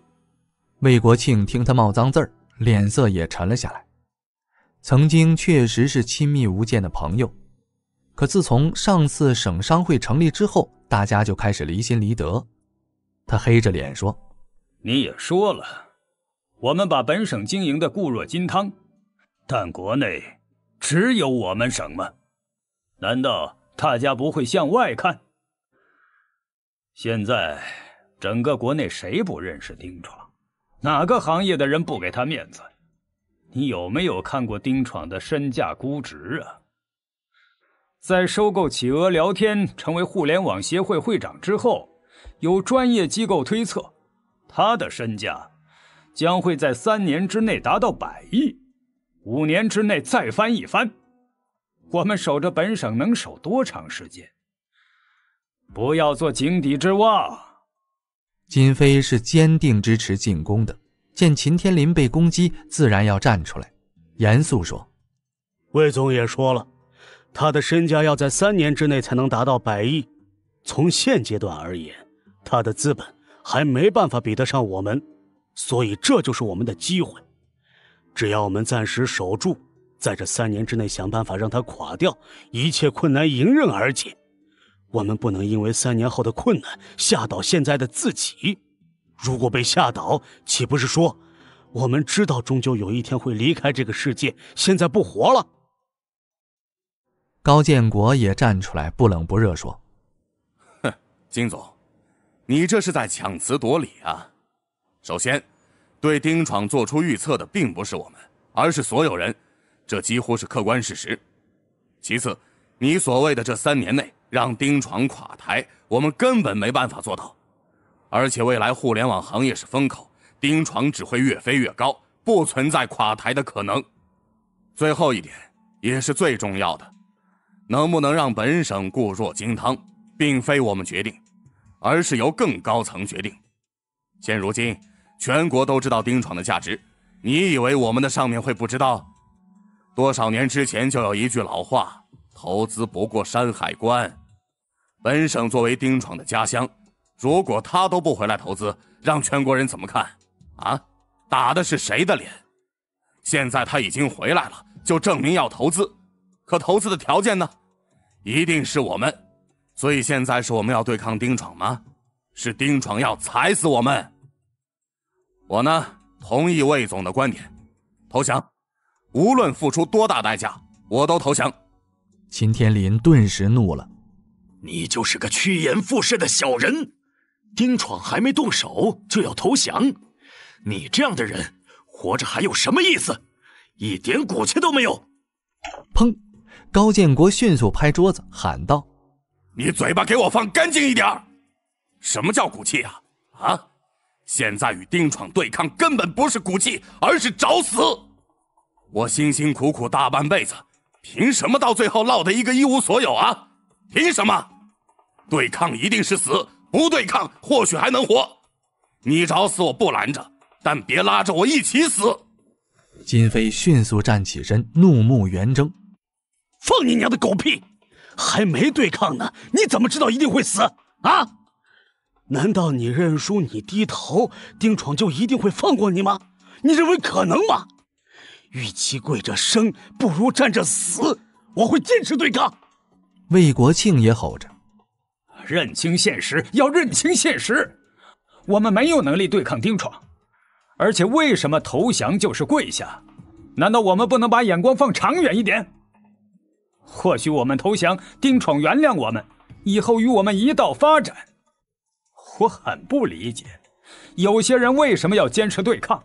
魏国庆听他冒脏字儿，脸色也沉了下来。曾经确实是亲密无间的朋友，可自从上次省商会成立之后，大家就开始离心离德。他黑着脸说：“你也说了，我们把本省经营的固若金汤，但国内只有我们省吗？难道大家不会向外看？现在整个国内谁不认识丁闯？哪个行业的人不给他面子？”你有没有看过丁闯的身价估值啊？在收购企鹅聊天、成为互联网协会会长之后，有专业机构推测，他的身价将会在三年之内达到百亿，五年之内再翻一番。我们守着本省能守多长时间？不要做井底之蛙。金飞是坚定支持进攻的。见秦天林被攻击，自然要站出来，严肃说：“魏总也说了，他的身家要在三年之内才能达到百亿。从现阶段而言，他的资本还没办法比得上我们，所以这就是我们的机会。只要我们暂时守住，在这三年之内想办法让他垮掉，一切困难迎刃而解。我们不能因为三年后的困难吓倒现在的自己。”如果被吓倒，岂不是说，我们知道终究有一天会离开这个世界，现在不活了？高建国也站出来，不冷不热说：“哼，金总，你这是在强词夺理啊！首先，对丁闯做出预测的并不是我们，而是所有人，这几乎是客观事实。其次，你所谓的这三年内让丁闯垮台，我们根本没办法做到。”而且未来互联网行业是风口，丁闯只会越飞越高，不存在垮台的可能。最后一点也是最重要的，能不能让本省固若金汤，并非我们决定，而是由更高层决定。现如今，全国都知道丁闯的价值，你以为我们的上面会不知道？多少年之前就有一句老话：“投资不过山海关。”本省作为丁闯的家乡。如果他都不回来投资，让全国人怎么看？啊，打的是谁的脸？现在他已经回来了，就证明要投资。可投资的条件呢？一定是我们。所以现在是我们要对抗丁闯吗？是丁闯要踩死我们？我呢，同意魏总的观点，投降。无论付出多大代价，我都投降。秦天林顿时怒了：“你就是个趋炎附势的小人！”丁闯还没动手就要投降，你这样的人活着还有什么意思？一点骨气都没有！砰！高建国迅速拍桌子喊道：“你嘴巴给我放干净一点！什么叫骨气啊？啊！现在与丁闯对抗根本不是骨气，而是找死！我辛辛苦苦大半辈子，凭什么到最后落得一个一无所有啊？凭什么？对抗一定是死！”不对抗，或许还能活。你找死，我不拦着，但别拉着我一起死。金飞迅速站起身，怒目圆睁：“放你娘的狗屁！还没对抗呢，你怎么知道一定会死啊？难道你认输，你低头，丁闯就一定会放过你吗？你认为可能吗？与其跪着生，不如站着死。我会坚持对抗。”魏国庆也吼着。认清现实，要认清现实。我们没有能力对抗丁闯，而且为什么投降就是跪下？难道我们不能把眼光放长远一点？或许我们投降，丁闯原谅我们，以后与我们一道发展。我很不理解，有些人为什么要坚持对抗？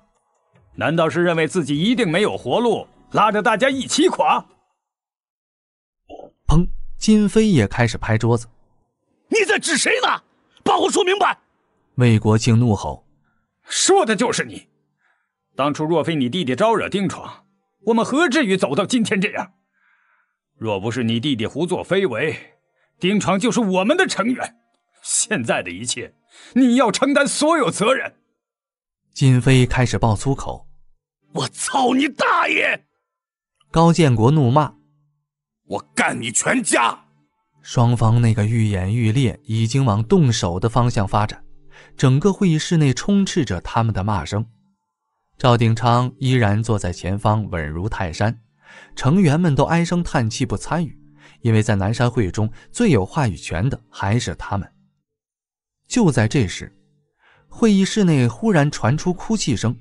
难道是认为自己一定没有活路，拉着大家一起垮？砰！金飞也开始拍桌子。你在指谁呢？把我说明白！魏国庆怒吼：“说的就是你！当初若非你弟弟招惹丁闯，我们何至于走到今天这样？若不是你弟弟胡作非为，丁闯就是我们的成员。现在的一切，你要承担所有责任！”金飞开始爆粗口：“我操你大爷！”高建国怒骂：“我干你全家！”双方那个愈演愈烈，已经往动手的方向发展，整个会议室内充斥着他们的骂声。赵鼎昌依然坐在前方，稳如泰山。成员们都唉声叹气，不参与，因为在南山会中最有话语权的还是他们。就在这时，会议室内忽然传出哭泣声，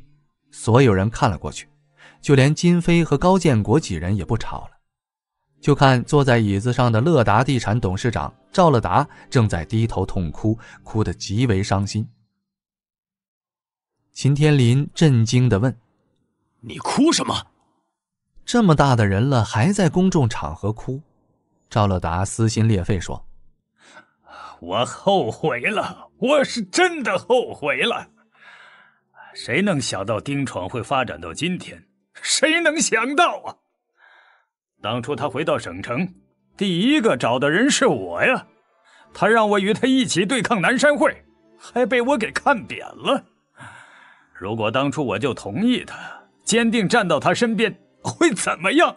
所有人看了过去，就连金飞和高建国几人也不吵了。就看坐在椅子上的乐达地产董事长赵乐达正在低头痛哭，哭得极为伤心。秦天林震惊的问：“你哭什么？这么大的人了，还在公众场合哭？”赵乐达撕心裂肺说：“我后悔了，我是真的后悔了。谁能想到丁闯会发展到今天？谁能想到啊？”当初他回到省城，第一个找的人是我呀。他让我与他一起对抗南山会，还被我给看扁了。如果当初我就同意他，坚定站到他身边，会怎么样？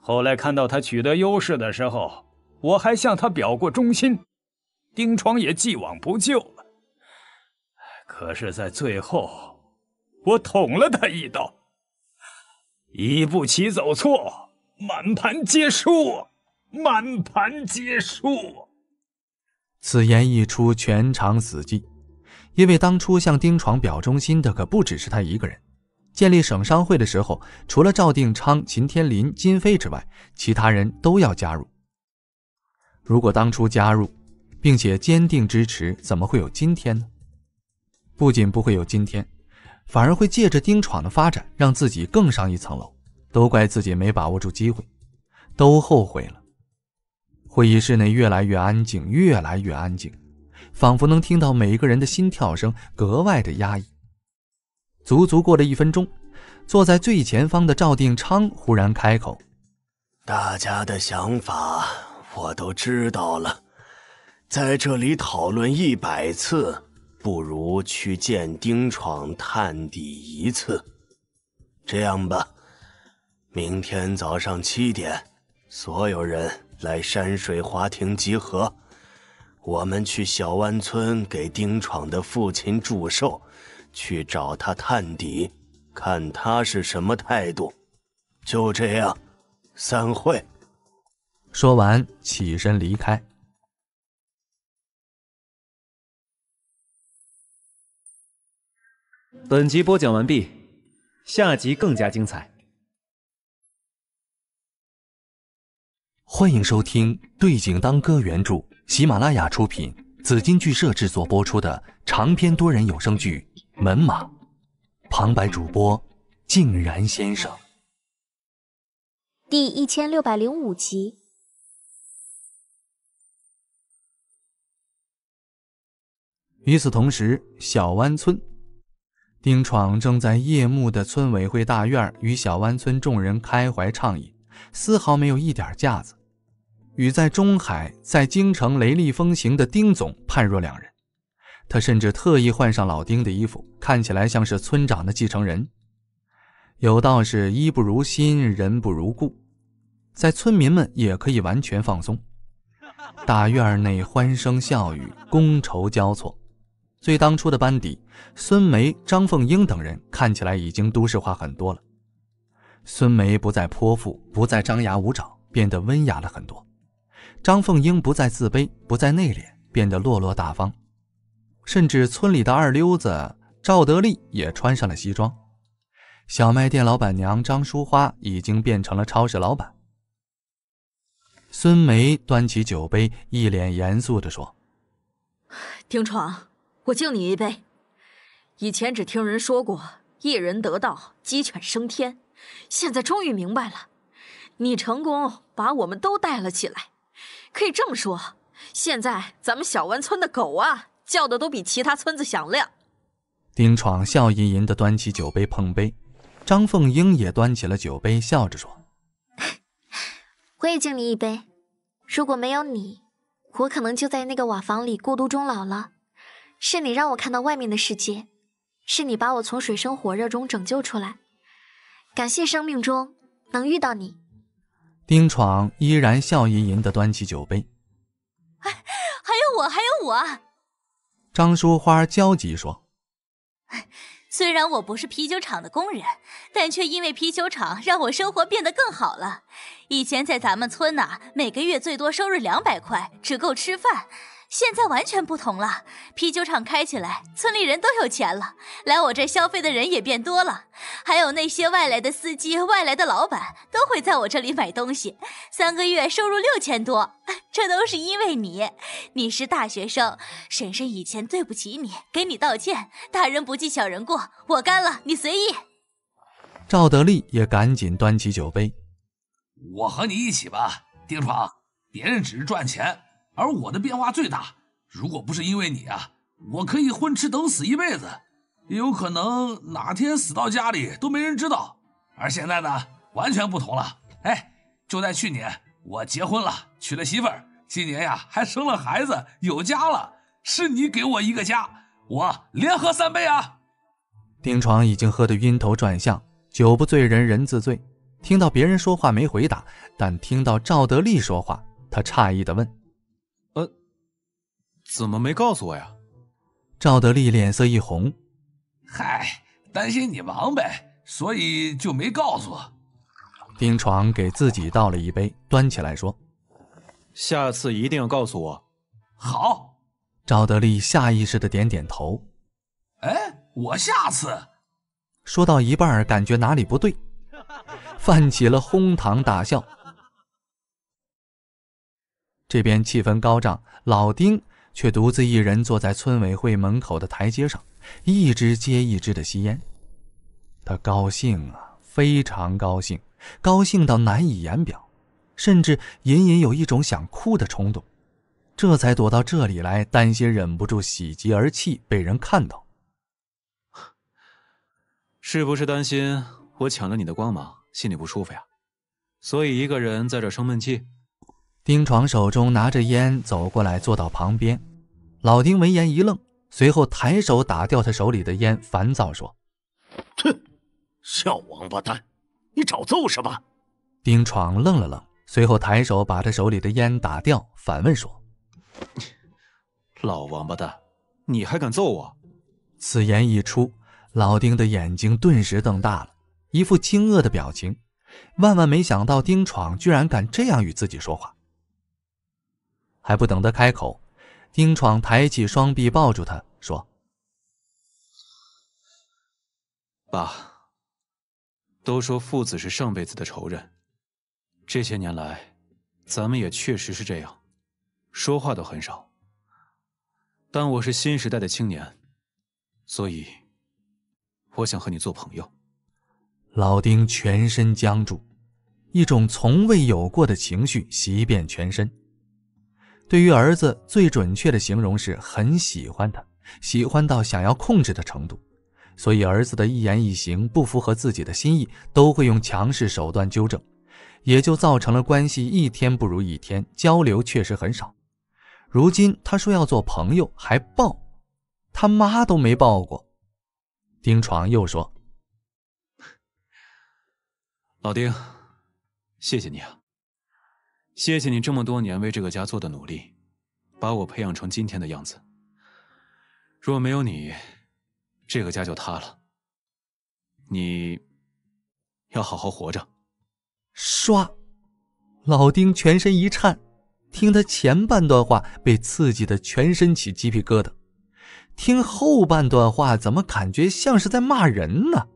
后来看到他取得优势的时候，我还向他表过忠心，丁闯也既往不咎了。可是，在最后，我捅了他一刀。一步棋走错，满盘皆输，满盘皆输。此言一出，全场死寂。因为当初向丁闯表忠心的可不只是他一个人。建立省商会的时候，除了赵定昌、秦天林、金飞之外，其他人都要加入。如果当初加入，并且坚定支持，怎么会有今天呢？不仅不会有今天。反而会借着丁闯的发展，让自己更上一层楼。都怪自己没把握住机会，都后悔了。会议室内越来越安静，越来越安静，仿佛能听到每一个人的心跳声，格外的压抑。足足过了一分钟，坐在最前方的赵定昌忽然开口：“大家的想法我都知道了，在这里讨论一百次。”不如去见丁闯探底一次。这样吧，明天早上七点，所有人来山水华庭集合。我们去小湾村给丁闯的父亲祝寿，去找他探底，看他是什么态度。就这样，散会。说完，起身离开。本集播讲完毕，下集更加精彩。欢迎收听《对景当歌》原著，喜马拉雅出品，紫金剧社制作播出的长篇多人有声剧《门马》，旁白主播静然先生。第一千六百零五集。与此同时，小湾村。丁闯正在夜幕的村委会大院与小湾村众人开怀畅饮，丝毫没有一点架子，与在中海、在京城雷厉风行的丁总判若两人。他甚至特意换上老丁的衣服，看起来像是村长的继承人。有道是衣不如新人不如故，在村民们也可以完全放松。大院内欢声笑语，觥筹交错。最当初的班底，孙梅、张凤英等人看起来已经都市化很多了。孙梅不再泼妇，不再张牙舞爪，变得温雅了很多。张凤英不再自卑，不再内敛，变得落落大方。甚至村里的二流子赵德利也穿上了西装。小卖店老板娘张淑花已经变成了超市老板。孙梅端起酒杯，一脸严肃地说：“丁闯。”我敬你一杯。以前只听人说过“一人得道，鸡犬升天”，现在终于明白了。你成功把我们都带了起来。可以这么说，现在咱们小湾村的狗啊，叫的都比其他村子响亮。丁闯笑吟吟的端起酒杯碰杯，张凤英也端起了酒杯，笑着说：“我也敬你一杯。如果没有你，我可能就在那个瓦房里孤独终老了。”是你让我看到外面的世界，是你把我从水深火热中拯救出来，感谢生命中能遇到你。丁闯依然笑吟吟地端起酒杯。还有我，还有我。张淑花焦急说：“虽然我不是啤酒厂的工人，但却因为啤酒厂让我生活变得更好了。以前在咱们村呢，每个月最多收入两百块，只够吃饭。”现在完全不同了，啤酒厂开起来，村里人都有钱了，来我这消费的人也变多了，还有那些外来的司机、外来的老板都会在我这里买东西，三个月收入六千多，这都是因为你。你是大学生，婶婶以前对不起你，给你道歉，大人不计小人过，我干了，你随意。赵德利也赶紧端起酒杯，我和你一起吧，丁闯，别人只是赚钱。而我的变化最大，如果不是因为你啊，我可以混吃等死一辈子，也有可能哪天死到家里都没人知道。而现在呢，完全不同了。哎，就在去年我结婚了，娶了媳妇儿，今年呀还生了孩子，有家了。是你给我一个家，我连喝三杯啊！丁闯已经喝得晕头转向，酒不醉人人自醉。听到别人说话没回答，但听到赵德利说话，他诧异地问。怎么没告诉我呀？赵德利脸色一红，嗨，担心你忙呗，所以就没告诉。丁闯给自己倒了一杯，端起来说：“下次一定要告诉我。”好，赵德利下意识的点点头。哎，我下次……说到一半感觉哪里不对，泛起了哄堂大笑。这边气氛高涨，老丁。却独自一人坐在村委会门口的台阶上，一支接一支的吸烟。他高兴啊，非常高兴，高兴到难以言表，甚至隐隐有一种想哭的冲动。这才躲到这里来，担心忍不住喜极而泣被人看到。是不是担心我抢了你的光芒，心里不舒服呀？所以一个人在这生闷气。丁闯手中拿着烟走过来，坐到旁边。老丁闻言一愣，随后抬手打掉他手里的烟，烦躁说：“哼，小王八蛋，你找揍是吧？”丁闯愣了愣，随后抬手把他手里的烟打掉，反问说：“老王八蛋，你还敢揍我？”此言一出，老丁的眼睛顿时瞪大了，一副惊愕的表情。万万没想到，丁闯居然敢这样与自己说话。还不等他开口，丁闯抬起双臂抱住他，说：“爸，都说父子是上辈子的仇人，这些年来，咱们也确实是这样，说话都很少。但我是新时代的青年，所以，我想和你做朋友。”老丁全身僵住，一种从未有过的情绪袭遍全身。对于儿子最准确的形容是很喜欢他，喜欢到想要控制的程度，所以儿子的一言一行不符合自己的心意，都会用强势手段纠正，也就造成了关系一天不如一天，交流确实很少。如今他说要做朋友还抱，他妈都没抱过。丁闯又说：“老丁，谢谢你啊。”谢谢你这么多年为这个家做的努力，把我培养成今天的样子。若没有你，这个家就塌了。你要好好活着。唰，老丁全身一颤，听他前半段话被刺激的全身起鸡皮疙瘩，听后半段话怎么感觉像是在骂人呢？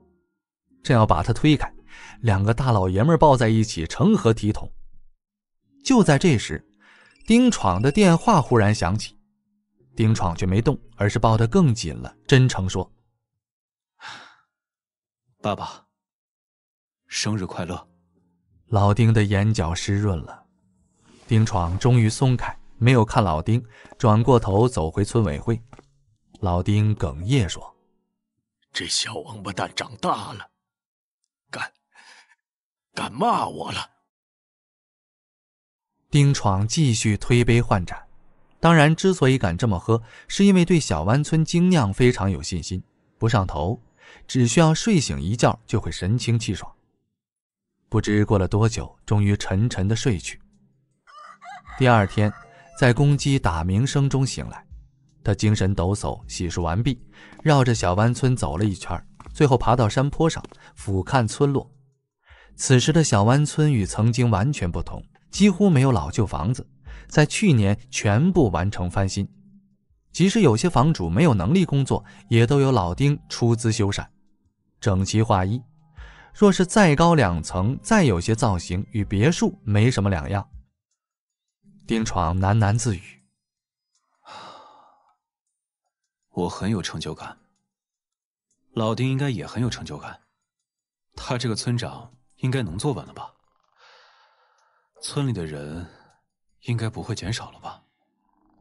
正要把他推开，两个大老爷们抱在一起，成何体统？就在这时，丁闯的电话忽然响起，丁闯却没动，而是抱得更紧了，真诚说：“爸爸，生日快乐。”老丁的眼角湿润了。丁闯终于松开，没有看老丁，转过头走回村委会。老丁哽咽说：“这小王八蛋长大了，敢，敢骂我了。”丁闯继续推杯换盏，当然，之所以敢这么喝，是因为对小湾村精酿非常有信心，不上头，只需要睡醒一觉就会神清气爽。不知过了多久，终于沉沉的睡去。第二天，在公鸡打鸣声中醒来，他精神抖擞，洗漱完毕，绕着小湾村走了一圈，最后爬到山坡上俯瞰村落。此时的小湾村与曾经完全不同。几乎没有老旧房子，在去年全部完成翻新。即使有些房主没有能力工作，也都有老丁出资修缮，整齐划一。若是再高两层，再有些造型，与别墅没什么两样。丁闯喃喃自语：“我很有成就感。”老丁应该也很有成就感。他这个村长应该能坐稳了吧？村里的人应该不会减少了吧？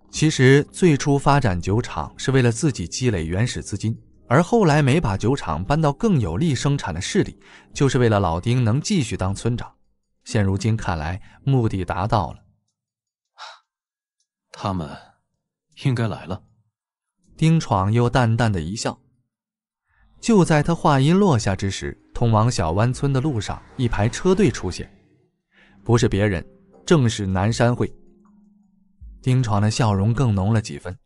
其实最初发展酒厂是为了自己积累原始资金，而后来没把酒厂搬到更有利生产的市里，就是为了老丁能继续当村长。现如今看来，目的达到了。他们应该来了。丁闯又淡淡的一笑。就在他话音落下之时，通往小湾村的路上，一排车队出现。不是别人，正是南山会。丁闯的笑容更浓了几分，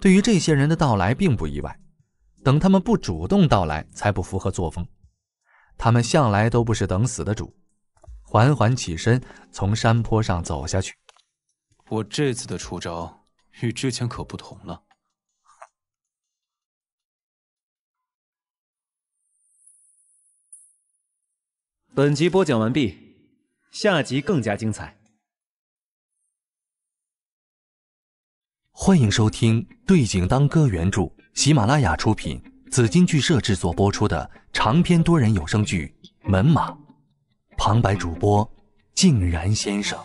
对于这些人的到来并不意外。等他们不主动到来，才不符合作风。他们向来都不是等死的主。缓缓起身，从山坡上走下去。我这次的出招与之前可不同了。本集播讲完毕。下集更加精彩！欢迎收听《对景当歌》原著，喜马拉雅出品，紫金剧社制作播出的长篇多人有声剧《门马》，旁白主播静然先生。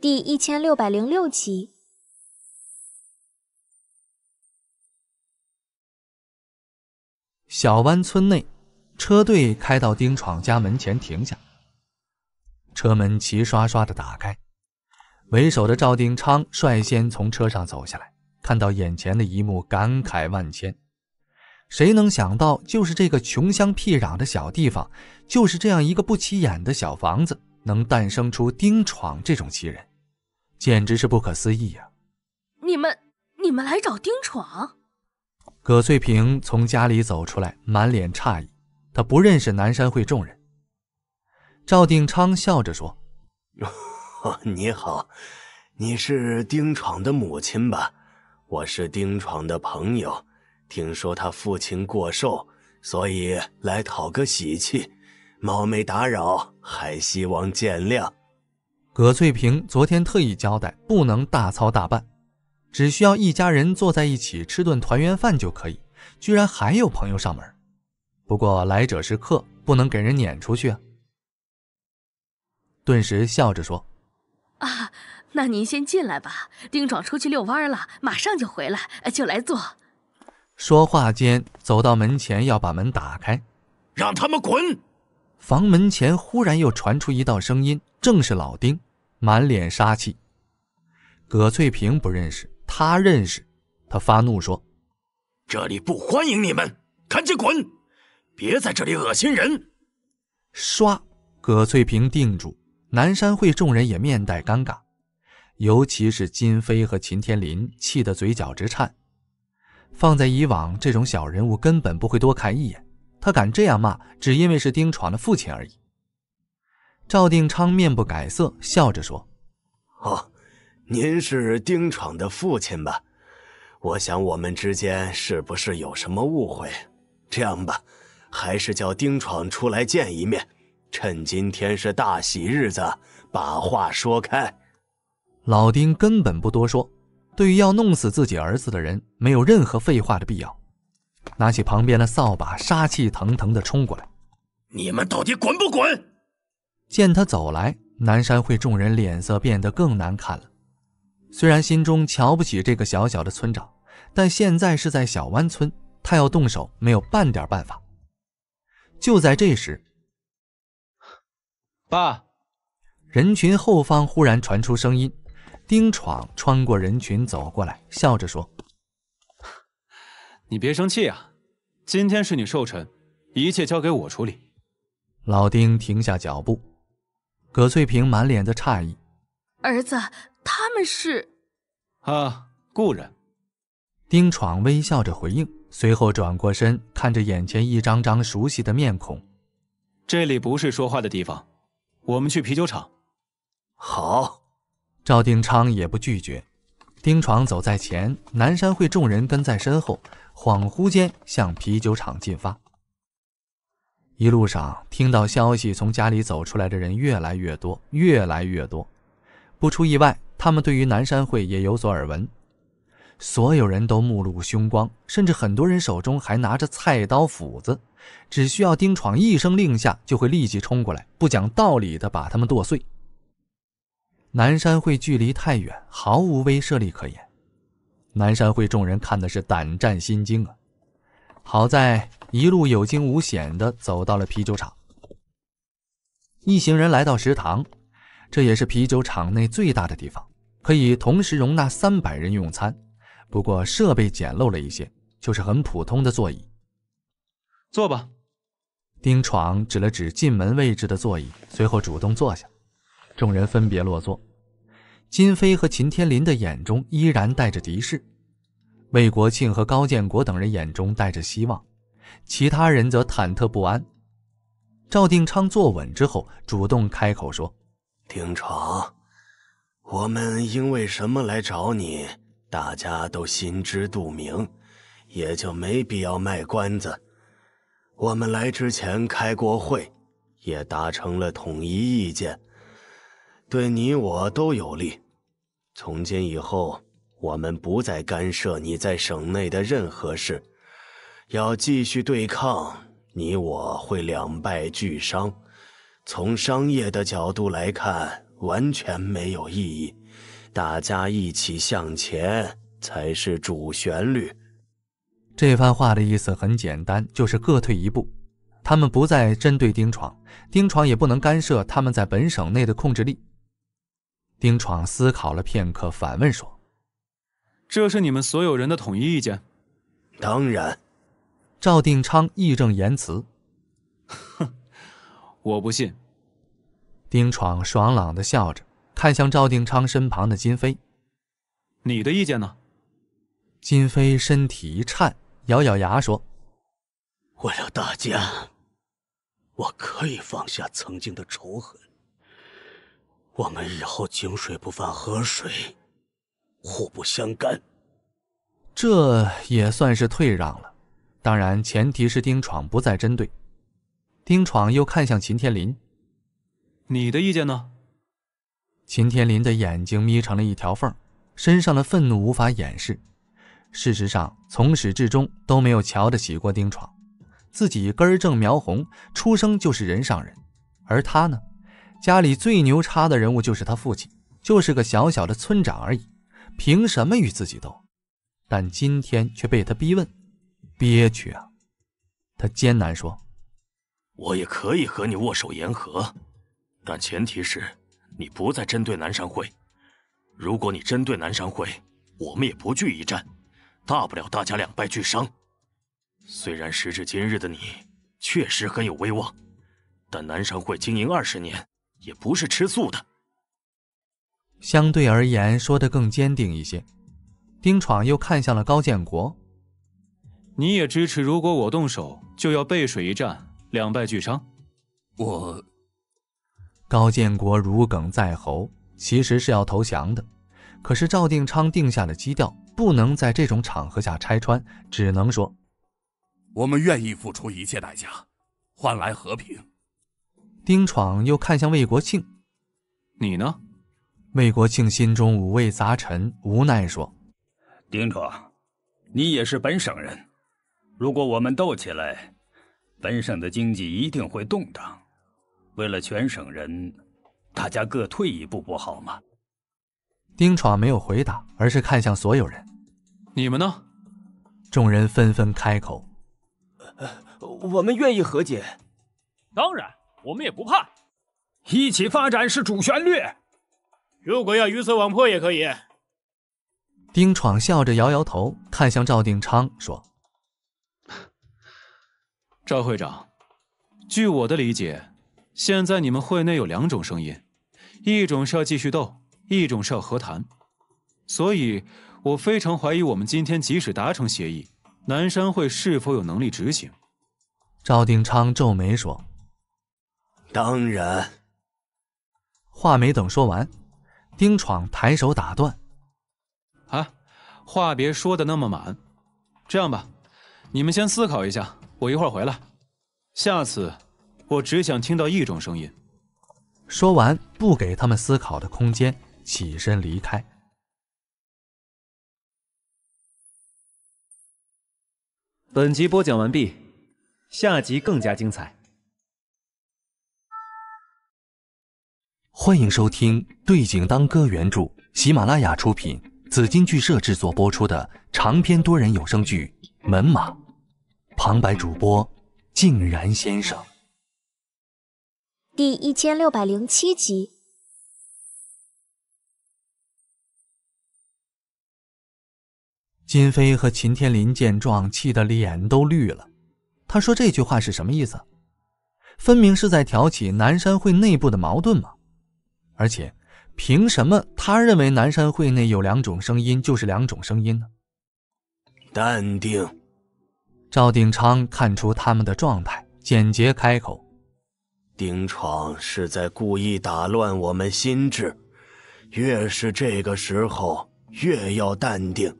第一千六百零六集，小湾村内，车队开到丁闯家门前停下。车门齐刷刷地打开，为首的赵定昌率先从车上走下来，看到眼前的一幕，感慨万千。谁能想到，就是这个穷乡僻壤的小地方，就是这样一个不起眼的小房子，能诞生出丁闯这种奇人，简直是不可思议呀！你们，你们来找丁闯？葛翠萍从家里走出来，满脸诧异，她不认识南山会众人。赵定昌笑着说：“你好，你是丁闯的母亲吧？我是丁闯的朋友，听说他父亲过寿，所以来讨个喜气，冒昧打扰，还希望见谅。”葛翠萍昨天特意交代，不能大操大办，只需要一家人坐在一起吃顿团圆饭就可以。居然还有朋友上门，不过来者是客，不能给人撵出去啊。顿时笑着说：“啊，那您先进来吧。丁壮出去遛弯了，马上就回来，就来坐。”说话间，走到门前要把门打开，“让他们滚！”房门前忽然又传出一道声音，正是老丁，满脸杀气。葛翠萍不认识他，认识，他发怒说：“这里不欢迎你们，赶紧滚，别在这里恶心人。”唰，葛翠萍定住。南山会众人也面带尴尬，尤其是金飞和秦天林，气得嘴角直颤。放在以往，这种小人物根本不会多看一眼。他敢这样骂，只因为是丁闯的父亲而已。赵定昌面不改色，笑着说：“哦，您是丁闯的父亲吧？我想我们之间是不是有什么误会？这样吧，还是叫丁闯出来见一面。”趁今天是大喜日子，把话说开。老丁根本不多说，对于要弄死自己儿子的人，没有任何废话的必要。拿起旁边的扫把，杀气腾腾的冲过来。你们到底滚不滚？见他走来，南山会众人脸色变得更难看了。虽然心中瞧不起这个小小的村长，但现在是在小湾村，他要动手没有半点办法。就在这时。爸，人群后方忽然传出声音。丁闯穿过人群走过来，笑着说：“你别生气啊，今天是你寿辰，一切交给我处理。”老丁停下脚步，葛翠萍满脸的诧异：“儿子，他们是……啊，故人。”丁闯微笑着回应，随后转过身，看着眼前一张张熟悉的面孔。这里不是说话的地方。我们去啤酒厂。好，赵定昌也不拒绝。丁闯走在前，南山会众人跟在身后，恍惚间向啤酒厂进发。一路上听到消息，从家里走出来的人越来越多，越来越多。不出意外，他们对于南山会也有所耳闻。所有人都目露凶光，甚至很多人手中还拿着菜刀、斧子，只需要丁闯一声令下，就会立即冲过来，不讲道理的把他们剁碎。南山会距离太远，毫无威慑力可言。南山会众人看的是胆战心惊啊！好在一路有惊无险的走到了啤酒厂。一行人来到食堂，这也是啤酒厂内最大的地方，可以同时容纳三百人用餐。不过设备简陋了一些，就是很普通的座椅。坐吧。丁闯指了指进门位置的座椅，随后主动坐下。众人分别落座。金飞和秦天林的眼中依然带着敌视，魏国庆和高建国等人眼中带着希望，其他人则忐忑不安。赵定昌坐稳之后，主动开口说：“丁闯，我们因为什么来找你？”大家都心知肚明，也就没必要卖关子。我们来之前开过会，也达成了统一意见，对你我都有利。从今以后，我们不再干涉你在省内的任何事。要继续对抗，你我会两败俱伤。从商业的角度来看，完全没有意义。大家一起向前才是主旋律。这番话的意思很简单，就是各退一步。他们不再针对丁闯，丁闯也不能干涉他们在本省内的控制力。丁闯思考了片刻，反问说：“这是你们所有人的统一意见？”“当然。”赵定昌义正言辞。“哼，我不信。”丁闯爽朗的笑着。看向赵定昌身旁的金飞，你的意见呢？金飞身体一颤，咬咬牙说：“为了大家，我可以放下曾经的仇恨。我们以后井水不犯河水，互不相干。”这也算是退让了，当然前提是丁闯不再针对。丁闯又看向秦天林，你的意见呢？秦天林的眼睛眯成了一条缝儿，身上的愤怒无法掩饰。事实上，从始至终都没有瞧得起过丁闯，自己根正苗红，出生就是人上人，而他呢，家里最牛叉的人物就是他父亲，就是个小小的村长而已，凭什么与自己斗？但今天却被他逼问，憋屈啊！他艰难说：“我也可以和你握手言和，但前提是……”你不再针对南山会，如果你针对南山会，我们也不惧一战，大不了大家两败俱伤。虽然时至今日的你确实很有威望，但南山会经营二十年也不是吃素的。相对而言，说的更坚定一些。丁闯又看向了高建国，你也支持？如果我动手，就要背水一战，两败俱伤。我。高建国如鲠在喉，其实是要投降的，可是赵定昌定下的基调不能在这种场合下拆穿，只能说：“我们愿意付出一切代价，换来和平。”丁闯又看向魏国庆：“你呢？”魏国庆心中五味杂陈，无奈说：“丁闯，你也是本省人，如果我们斗起来，本省的经济一定会动荡。”为了全省人，大家各退一步不好吗？丁闯没有回答，而是看向所有人：“你们呢？”众人纷纷开口：“我们愿意和解。”“当然，我们也不怕。”“一起发展是主旋律，如果要鱼死网破也可以。”丁闯笑着摇摇头，看向赵定昌说：“赵会长，据我的理解。”现在你们会内有两种声音，一种是要继续斗，一种是要和谈，所以，我非常怀疑我们今天即使达成协议，南山会是否有能力执行？赵定昌皱眉说：“当然。”话没等说完，丁闯抬手打断：“啊，话别说的那么满。这样吧，你们先思考一下，我一会儿回来。下次。”我只想听到一种声音。说完，不给他们思考的空间，起身离开。本集播讲完毕，下集更加精彩。欢迎收听《对景当歌》原著，喜马拉雅出品，紫金剧社制作播出的长篇多人有声剧《门马》，旁白主播静然先生。第一千六百零七集。金飞和秦天林见状，气得脸都绿了。他说这句话是什么意思？分明是在挑起南山会内部的矛盾嘛！而且，凭什么他认为南山会内有两种声音就是两种声音呢？淡定。赵鼎昌看出他们的状态，简洁开口。丁闯是在故意打乱我们心智，越是这个时候越要淡定。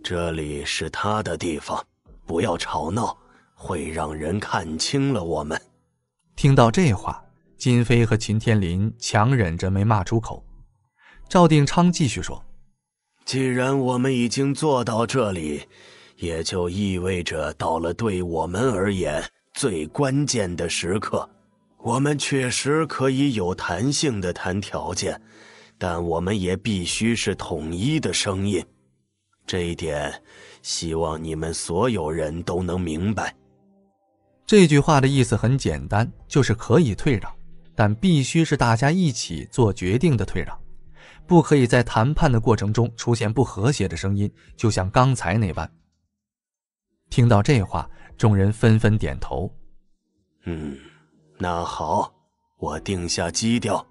这里是他的地方，不要吵闹，会让人看清了我们。听到这话，金飞和秦天林强忍着没骂出口。赵定昌继续说：“既然我们已经做到这里，也就意味着到了对我们而言最关键的时刻。”我们确实可以有弹性的谈条件，但我们也必须是统一的声音。这一点，希望你们所有人都能明白。这句话的意思很简单，就是可以退让，但必须是大家一起做决定的退让，不可以在谈判的过程中出现不和谐的声音，就像刚才那般。听到这话，众人纷纷点头。嗯。那好，我定下基调。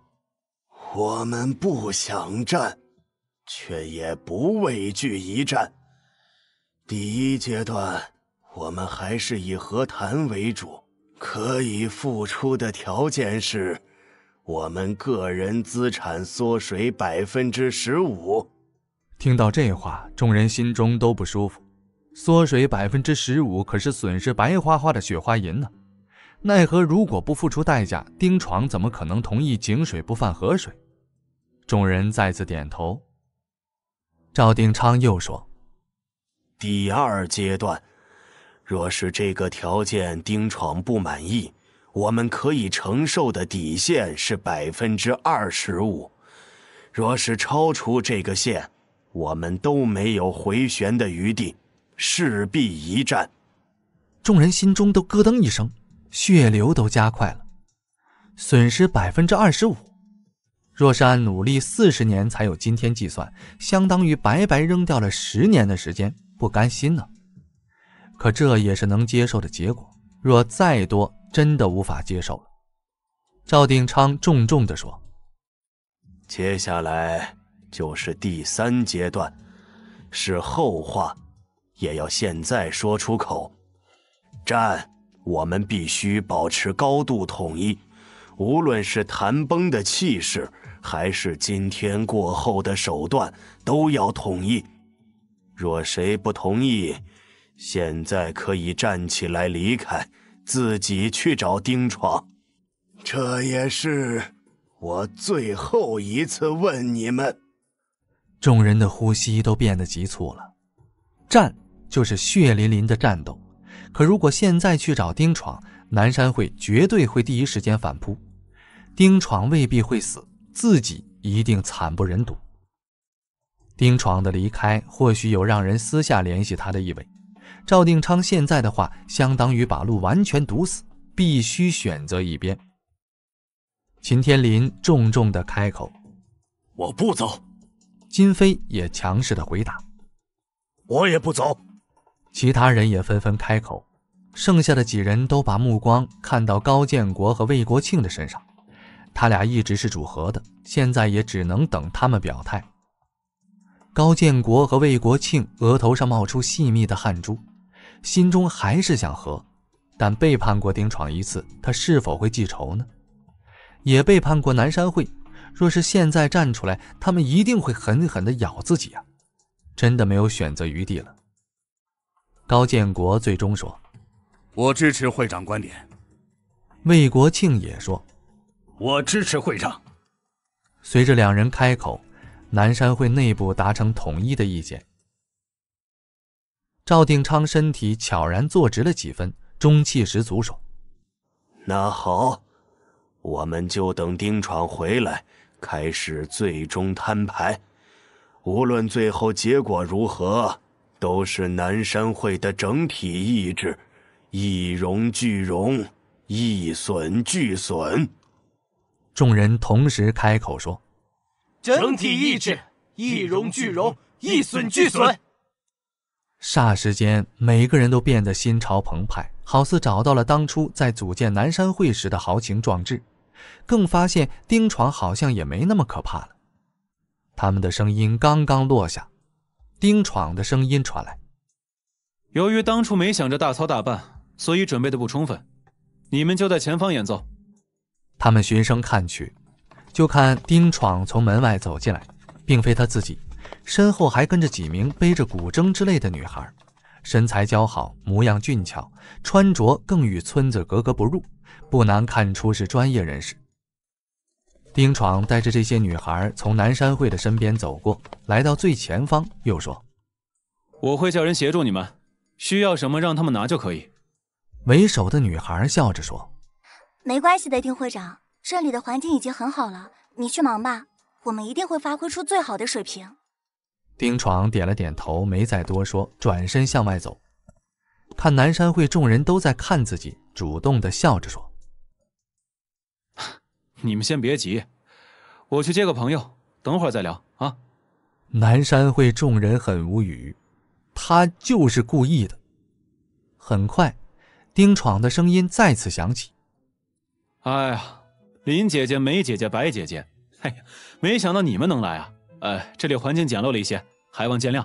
我们不想战，却也不畏惧一战。第一阶段，我们还是以和谈为主，可以付出的条件是，我们个人资产缩水百分之十五。听到这话，众人心中都不舒服。缩水百分之十五，可是损失白花花的雪花银呢。奈何如果不付出代价，丁闯怎么可能同意井水不犯河水？众人再次点头。赵定昌又说：“第二阶段，若是这个条件丁闯不满意，我们可以承受的底线是百分之二十五。若是超出这个线，我们都没有回旋的余地，势必一战。”众人心中都咯噔一声。血流都加快了，损失百分之二十五。若是按努力四十年才有今天计算，相当于白白扔掉了十年的时间，不甘心呢。可这也是能接受的结果。若再多，真的无法接受了。赵定昌重重地说：“接下来就是第三阶段，是后话，也要现在说出口。”战。我们必须保持高度统一，无论是谈崩的气势，还是今天过后的手段，都要统一。若谁不同意，现在可以站起来离开，自己去找丁闯。这也是我最后一次问你们。众人的呼吸都变得急促了，战就是血淋淋的战斗。可如果现在去找丁闯，南山会绝对会第一时间反扑，丁闯未必会死，自己一定惨不忍睹。丁闯的离开或许有让人私下联系他的意味，赵定昌现在的话相当于把路完全堵死，必须选择一边。秦天林重重的开口：“我不走。”金飞也强势的回答：“我也不走。”其他人也纷纷开口，剩下的几人都把目光看到高建国和魏国庆的身上。他俩一直是主和的，现在也只能等他们表态。高建国和魏国庆额头上冒出细密的汗珠，心中还是想和，但背叛过丁闯一次，他是否会记仇呢？也背叛过南山会，若是现在站出来，他们一定会狠狠地咬自己啊！真的没有选择余地了。高建国最终说：“我支持会长观点。”魏国庆也说：“我支持会长。”随着两人开口，南山会内部达成统一的意见。赵定昌身体悄然坐直了几分，中气十足说：“那好，我们就等丁闯回来，开始最终摊牌。无论最后结果如何。”都是南山会的整体意志，一荣俱荣，一损俱损。众人同时开口说：“整体意志，一荣俱荣，一损俱损。”霎时间，每个人都变得心潮澎湃，好似找到了当初在组建南山会时的豪情壮志，更发现丁闯好像也没那么可怕了。他们的声音刚刚落下。丁闯的声音传来：“由于当初没想着大操大办，所以准备的不充分。你们就在前方演奏。”他们循声看去，就看丁闯从门外走进来，并非他自己，身后还跟着几名背着古筝之类的女孩，身材姣好，模样俊俏，穿着更与村子格格不入，不难看出是专业人士。丁闯带着这些女孩从南山会的身边走过，来到最前方，又说：“我会叫人协助你们，需要什么让他们拿就可以。”为首的女孩笑着说：“没关系的，丁会长，这里的环境已经很好了，你去忙吧，我们一定会发挥出最好的水平。”丁闯点了点头，没再多说，转身向外走。看南山会众人都在看自己，主动的笑着说。你们先别急，我去接个朋友，等会儿再聊啊。南山会众人很无语，他就是故意的。很快，丁闯的声音再次响起：“哎呀，林姐姐、梅姐姐、白姐姐，哎呀，没想到你们能来啊！呃，这里环境简陋了一些，还望见谅。”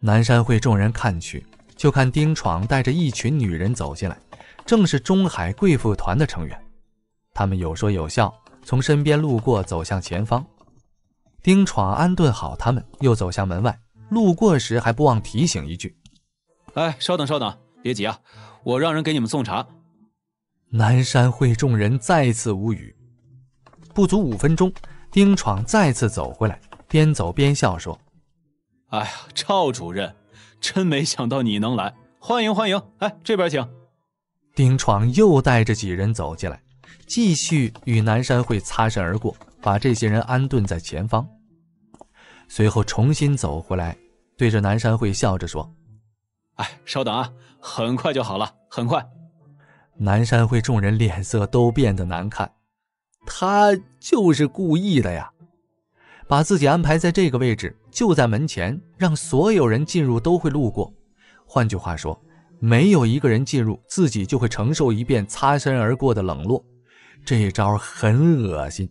南山会众人看去，就看丁闯带着一群女人走进来，正是中海贵妇团的成员。他们有说有笑，从身边路过，走向前方。丁闯安顿好他们，又走向门外。路过时还不忘提醒一句：“哎，稍等稍等，别急啊，我让人给你们送茶。”南山会众人再次无语。不足五分钟，丁闯再次走回来，边走边笑说：“哎呀，赵主任，真没想到你能来，欢迎欢迎！哎，这边请。”丁闯又带着几人走进来。继续与南山会擦身而过，把这些人安顿在前方，随后重新走回来，对着南山会笑着说：“哎，稍等啊，很快就好了，很快。”南山会众人脸色都变得难看，他就是故意的呀！把自己安排在这个位置，就在门前，让所有人进入都会路过。换句话说，没有一个人进入，自己就会承受一遍擦身而过的冷落。这招很恶心。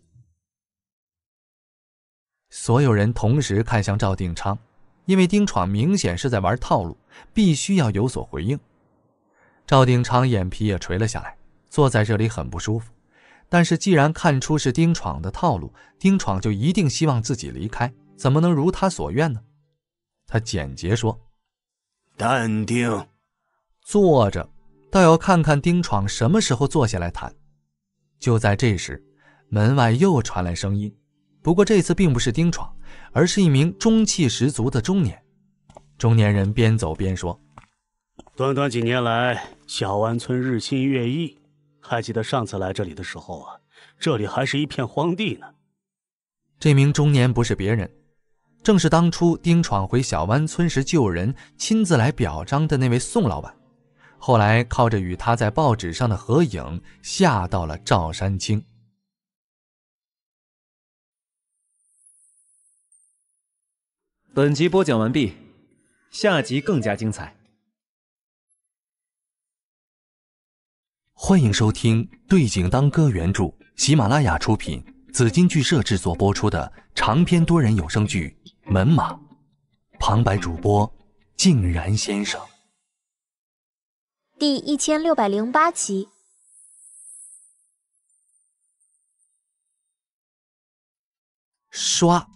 所有人同时看向赵定昌，因为丁闯明显是在玩套路，必须要有所回应。赵定昌眼皮也垂了下来，坐在这里很不舒服。但是既然看出是丁闯的套路，丁闯就一定希望自己离开，怎么能如他所愿呢？他简洁说：“淡定，坐着，倒要看看丁闯什么时候坐下来谈。”就在这时，门外又传来声音，不过这次并不是丁闯，而是一名中气十足的中年。中年人边走边说：“短短几年来，小湾村日新月异。还记得上次来这里的时候啊，这里还是一片荒地呢。”这名中年不是别人，正是当初丁闯回小湾村时救人、亲自来表彰的那位宋老板。后来靠着与他在报纸上的合影吓到了赵山青。本集播讲完毕，下集更加精彩。欢迎收听《对景当歌》原著，喜马拉雅出品，紫金剧社制作播出的长篇多人有声剧《门马》，旁白主播静然先生。第一千六百零八集。刷，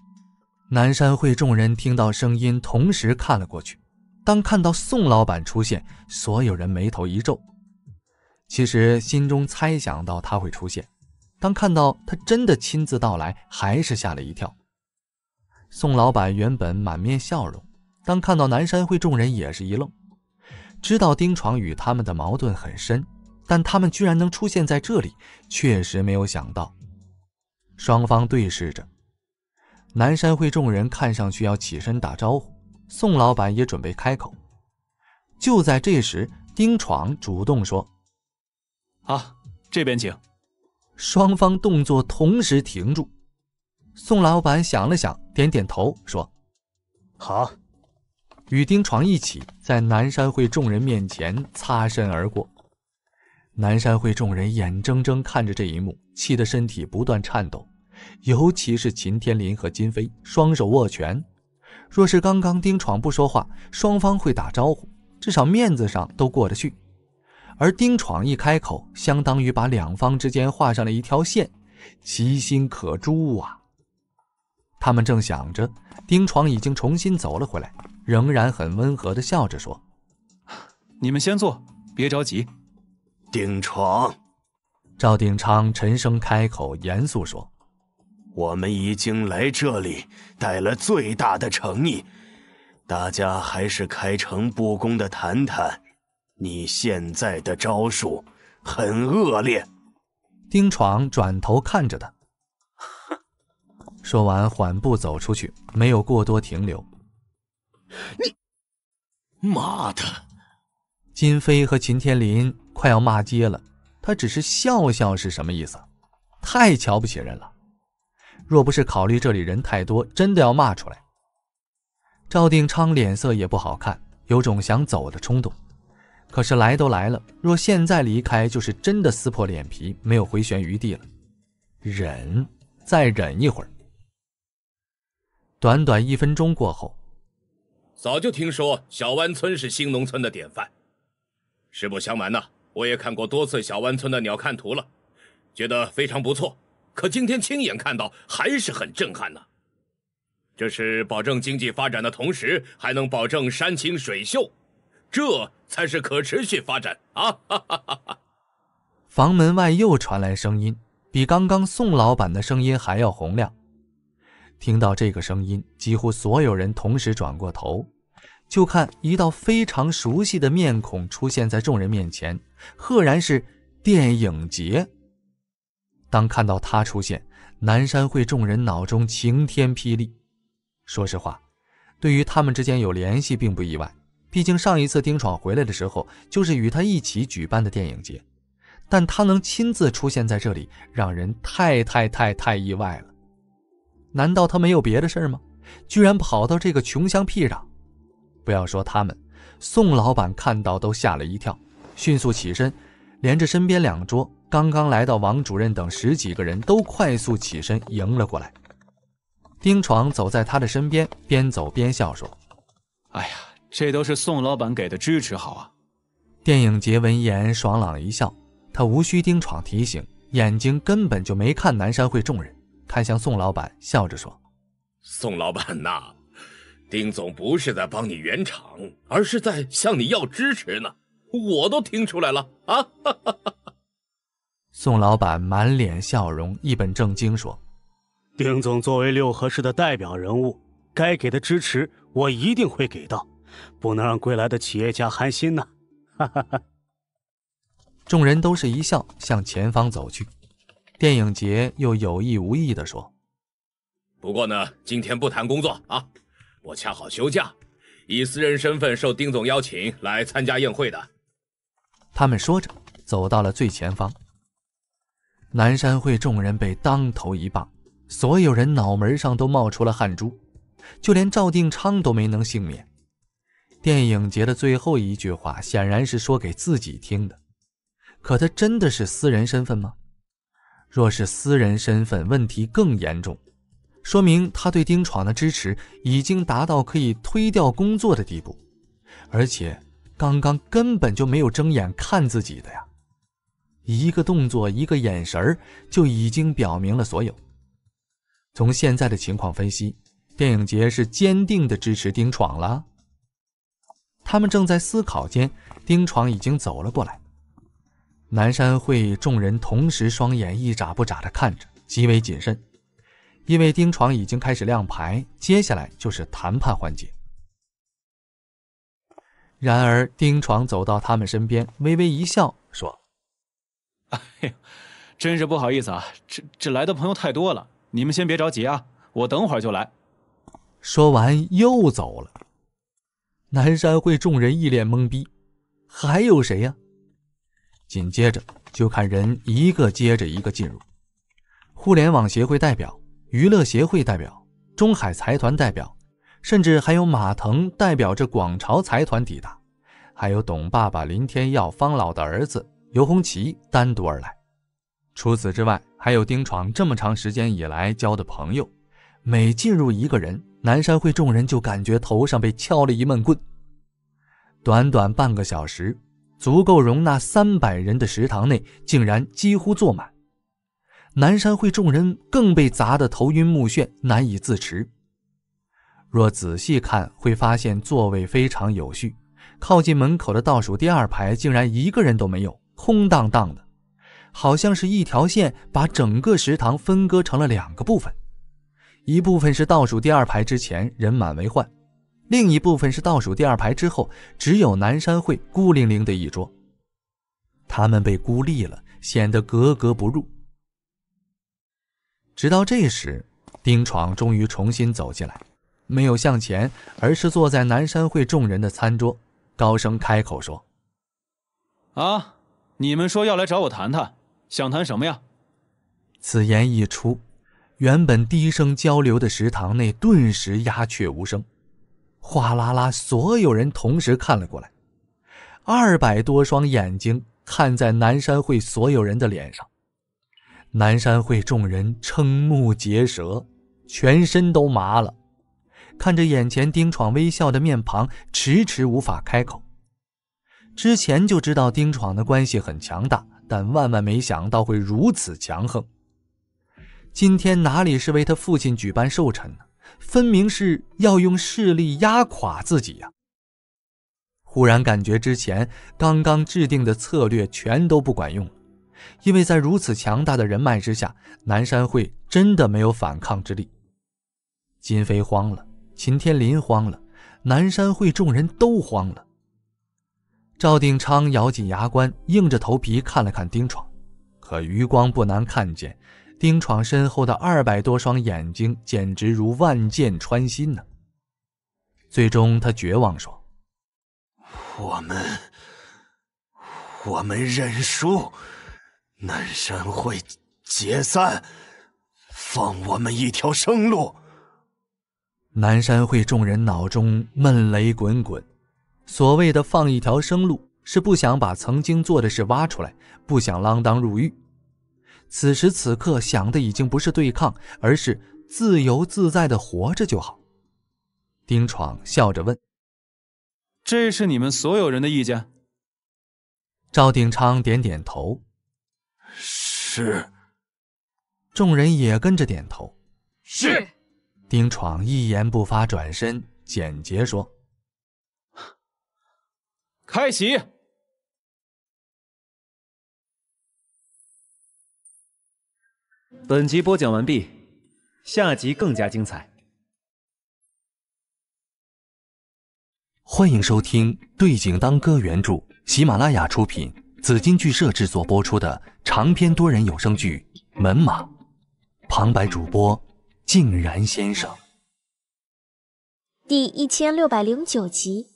南山会众人听到声音，同时看了过去。当看到宋老板出现，所有人眉头一皱。其实心中猜想到他会出现，当看到他真的亲自到来，还是吓了一跳。宋老板原本满面笑容，当看到南山会众人，也是一愣。知道丁闯与他们的矛盾很深，但他们居然能出现在这里，确实没有想到。双方对视着，南山会众人看上去要起身打招呼，宋老板也准备开口。就在这时，丁闯主动说：“啊，这边请。”双方动作同时停住。宋老板想了想，点点头说：“好。”与丁闯一起在南山会众人面前擦身而过，南山会众人眼睁睁看着这一幕，气得身体不断颤抖，尤其是秦天林和金飞，双手握拳。若是刚刚丁闯不说话，双方会打招呼，至少面子上都过得去；而丁闯一开口，相当于把两方之间画上了一条线，其心可诛啊！他们正想着，丁闯已经重新走了回来。仍然很温和的笑着说：“你们先坐，别着急。”丁闯，赵鼎昌沉声开口，严肃说：“我们已经来这里带了最大的诚意，大家还是开诚布公的谈谈。你现在的招数很恶劣。”丁闯转头看着他，说完缓步走出去，没有过多停留。你，妈的！金飞和秦天林快要骂街了。他只是笑笑是什么意思？太瞧不起人了。若不是考虑这里人太多，真的要骂出来。赵定昌脸色也不好看，有种想走的冲动。可是来都来了，若现在离开，就是真的撕破脸皮，没有回旋余地了。忍，再忍一会儿。短短一分钟过后。早就听说小湾村是新农村的典范。实不相瞒呐，我也看过多次小湾村的鸟瞰图了，觉得非常不错。可今天亲眼看到，还是很震撼呐。这是保证经济发展的同时，还能保证山清水秀，这才是可持续发展啊！房门外又传来声音，比刚刚宋老板的声音还要洪亮。听到这个声音，几乎所有人同时转过头，就看一道非常熟悉的面孔出现在众人面前，赫然是电影节。当看到他出现，南山会众人脑中晴天霹雳。说实话，对于他们之间有联系并不意外，毕竟上一次丁闯回来的时候就是与他一起举办的电影节，但他能亲自出现在这里，让人太太太太意外了。难道他没有别的事吗？居然跑到这个穷乡僻壤！不要说他们，宋老板看到都吓了一跳，迅速起身，连着身边两桌刚刚来到王主任等十几个人都快速起身迎了过来。丁闯走在他的身边，边走边笑说：“哎呀，这都是宋老板给的支持好啊！”电影节闻言爽朗一笑，他无需丁闯提醒，眼睛根本就没看南山会众人。看向宋老板，笑着说：“宋老板呐，丁总不是在帮你圆场，而是在向你要支持呢。我都听出来了啊！”宋老板满脸笑容，一本正经说：“丁总作为六合市的代表人物，该给的支持我一定会给到，不能让归来的企业家寒心呢。”哈哈哈。众人都是一笑，向前方走去。电影节又有意无意地说：“不过呢，今天不谈工作啊，我恰好休假，以私人身份受丁总邀请来参加宴会的。”他们说着，走到了最前方。南山会众人被当头一棒，所有人脑门上都冒出了汗珠，就连赵定昌都没能幸免。电影节的最后一句话显然是说给自己听的，可他真的是私人身份吗？若是私人身份问题更严重，说明他对丁闯的支持已经达到可以推掉工作的地步，而且刚刚根本就没有睁眼看自己的呀，一个动作，一个眼神就已经表明了所有。从现在的情况分析，电影节是坚定的支持丁闯了。他们正在思考间，丁闯已经走了过来。南山会众人同时双眼一眨不眨地看着，极为谨慎，因为丁闯已经开始亮牌，接下来就是谈判环节。然而，丁闯走到他们身边，微微一笑，说：“哎呀，真是不好意思啊，这这来的朋友太多了，你们先别着急啊，我等会儿就来。”说完又走了。南山会众人一脸懵逼，还有谁呀？紧接着，就看人一个接着一个进入。互联网协会代表、娱乐协会代表、中海财团代表，甚至还有马腾代表着广潮财团抵达，还有董爸爸、林天耀、方老的儿子尤红旗单独而来。除此之外，还有丁闯这么长时间以来交的朋友。每进入一个人，南山会众人就感觉头上被敲了一闷棍。短短半个小时。足够容纳三百人的食堂内，竟然几乎坐满。南山会众人更被砸得头晕目眩，难以自持。若仔细看，会发现座位非常有序，靠近门口的倒数第二排竟然一个人都没有，空荡荡的，好像是一条线把整个食堂分割成了两个部分，一部分是倒数第二排之前人满为患。另一部分是倒数第二排之后，只有南山会孤零零的一桌，他们被孤立了，显得格格不入。直到这时，丁闯终于重新走进来，没有向前，而是坐在南山会众人的餐桌，高声开口说：“啊，你们说要来找我谈谈，想谈什么呀？”此言一出，原本低声交流的食堂内顿时鸦雀无声。哗啦啦！所有人同时看了过来，二百多双眼睛看在南山会所有人的脸上，南山会众人瞠目结舌，全身都麻了，看着眼前丁闯微笑的面庞，迟迟无法开口。之前就知道丁闯的关系很强大，但万万没想到会如此强横。今天哪里是为他父亲举办寿辰呢？分明是要用势力压垮自己呀！忽然感觉之前刚刚制定的策略全都不管用了，因为在如此强大的人脉之下，南山会真的没有反抗之力。金飞慌了，秦天林慌了，南山会众人都慌了。赵定昌咬紧牙关，硬着头皮看了看丁闯，可余光不难看见。丁闯身后的二百多双眼睛，简直如万箭穿心呢。最终，他绝望说：“我们，我们认输，南山会解散，放我们一条生路。”南山会众人脑中闷雷滚滚。所谓的放一条生路，是不想把曾经做的事挖出来，不想锒铛入狱。此时此刻想的已经不是对抗，而是自由自在的活着就好。丁闯笑着问：“这是你们所有人的意见？”赵鼎昌点点头：“是。”众人也跟着点头：“是。”丁闯一言不发，转身简洁说：“开席。”本集播讲完毕，下集更加精彩。欢迎收听《对景当歌》原著，喜马拉雅出品，紫金剧社制作播出的长篇多人有声剧《门马》，旁白主播静然先生。第一千六百零九集，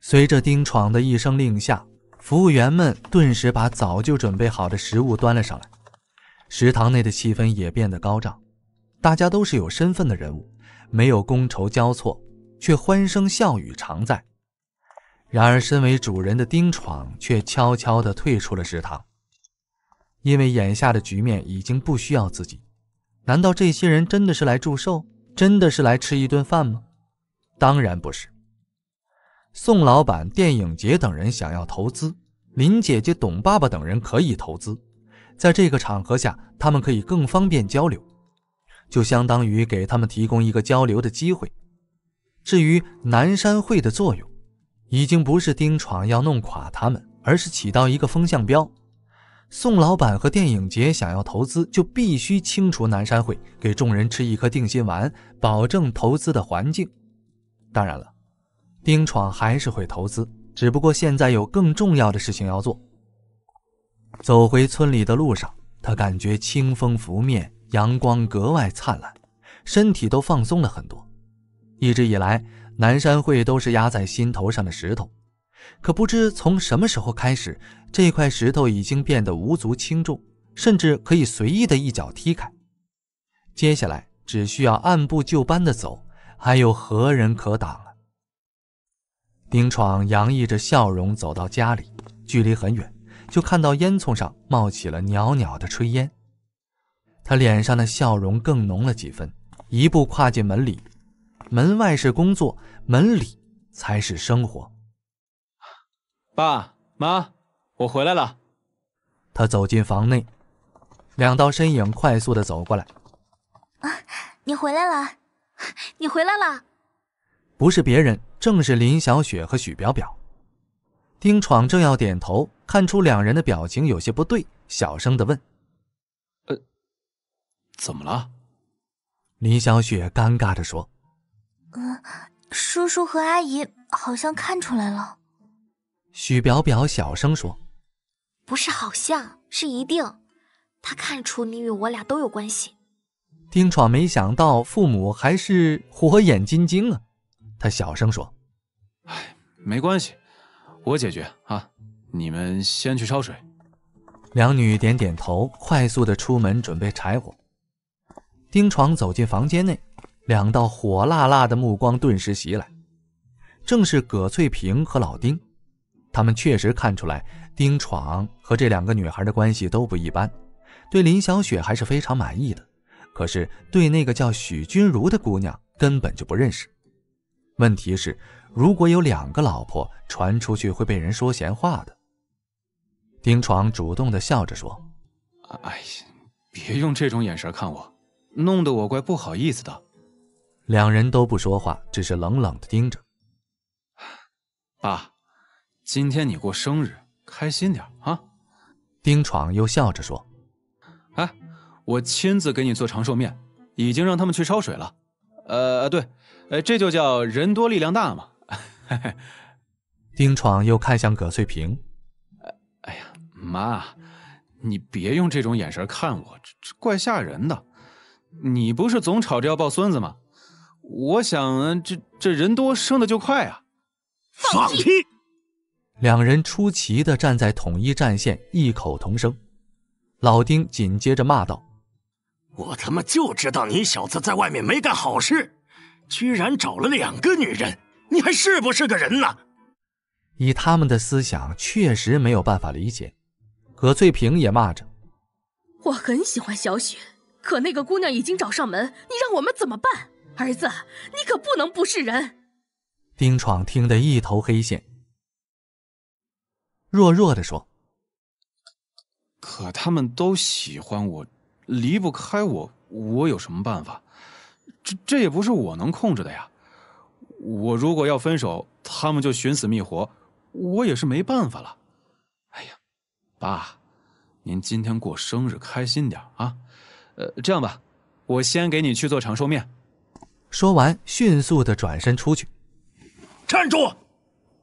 随着丁闯的一声令下。服务员们顿时把早就准备好的食物端了上来，食堂内的气氛也变得高涨。大家都是有身份的人物，没有觥筹交错，却欢声笑语常在。然而，身为主人的丁闯却悄悄地退出了食堂，因为眼下的局面已经不需要自己。难道这些人真的是来祝寿，真的是来吃一顿饭吗？当然不是。宋老板、电影节等人想要投资，林姐姐、董爸爸等人可以投资。在这个场合下，他们可以更方便交流，就相当于给他们提供一个交流的机会。至于南山会的作用，已经不是丁闯要弄垮他们，而是起到一个风向标。宋老板和电影节想要投资，就必须清除南山会，给众人吃一颗定心丸，保证投资的环境。当然了。丁闯还是会投资，只不过现在有更重要的事情要做。走回村里的路上，他感觉清风拂面，阳光格外灿烂，身体都放松了很多。一直以来，南山会都是压在心头上的石头，可不知从什么时候开始，这块石头已经变得无足轻重，甚至可以随意的一脚踢开。接下来只需要按部就班的走，还有何人可挡？丁闯洋溢着笑容走到家里，距离很远，就看到烟囱上冒起了袅袅的炊烟。他脸上的笑容更浓了几分，一步跨进门里。门外是工作，门里才是生活。爸妈，我回来了。他走进房内，两道身影快速的走过来。啊，你回来了，你回来了。不是别人。正是林小雪和许表表，丁闯正要点头，看出两人的表情有些不对，小声的问：“呃，怎么了？”林小雪尴尬的说：“呃，叔叔和阿姨好像看出来了。”许表表小声说：“不是，好像是一定，他看出你与我俩都有关系。”丁闯没想到父母还是火眼金睛啊。他小声说：“哎，没关系，我解决啊！你们先去烧水。”两女点点头，快速的出门准备柴火。丁闯走进房间内，两道火辣辣的目光顿时袭来，正是葛翠萍和老丁。他们确实看出来，丁闯和这两个女孩的关系都不一般，对林小雪还是非常满意的，可是对那个叫许君如的姑娘根本就不认识。问题是，如果有两个老婆，传出去会被人说闲话的。丁闯主动的笑着说：“哎呀，别用这种眼神看我，弄得我怪不好意思的。”两人都不说话，只是冷冷的盯着。爸，今天你过生日，开心点啊！丁闯又笑着说：“哎，我亲自给你做长寿面，已经让他们去烧水了。呃，对。”哎，这就叫人多力量大嘛！丁闯又看向葛翠萍。哎呀，妈，你别用这种眼神看我，这这怪吓人的。你不是总吵着要抱孙子吗？我想，这这人多生的就快啊！放屁！两人出奇的站在统一战线，异口同声。老丁紧接着骂道：“我他妈就知道你小子在外面没干好事！”居然找了两个女人，你还是不是个人呢？以他们的思想，确实没有办法理解。葛翠萍也骂着：“我很喜欢小雪，可那个姑娘已经找上门，你让我们怎么办？儿子，你可不能不是人。”丁闯听得一头黑线，弱弱的说：“可他们都喜欢我，离不开我，我有什么办法？”这这也不是我能控制的呀！我如果要分手，他们就寻死觅活，我也是没办法了。哎呀，爸，您今天过生日，开心点啊！呃，这样吧，我先给你去做长寿面。说完，迅速的转身出去。站住！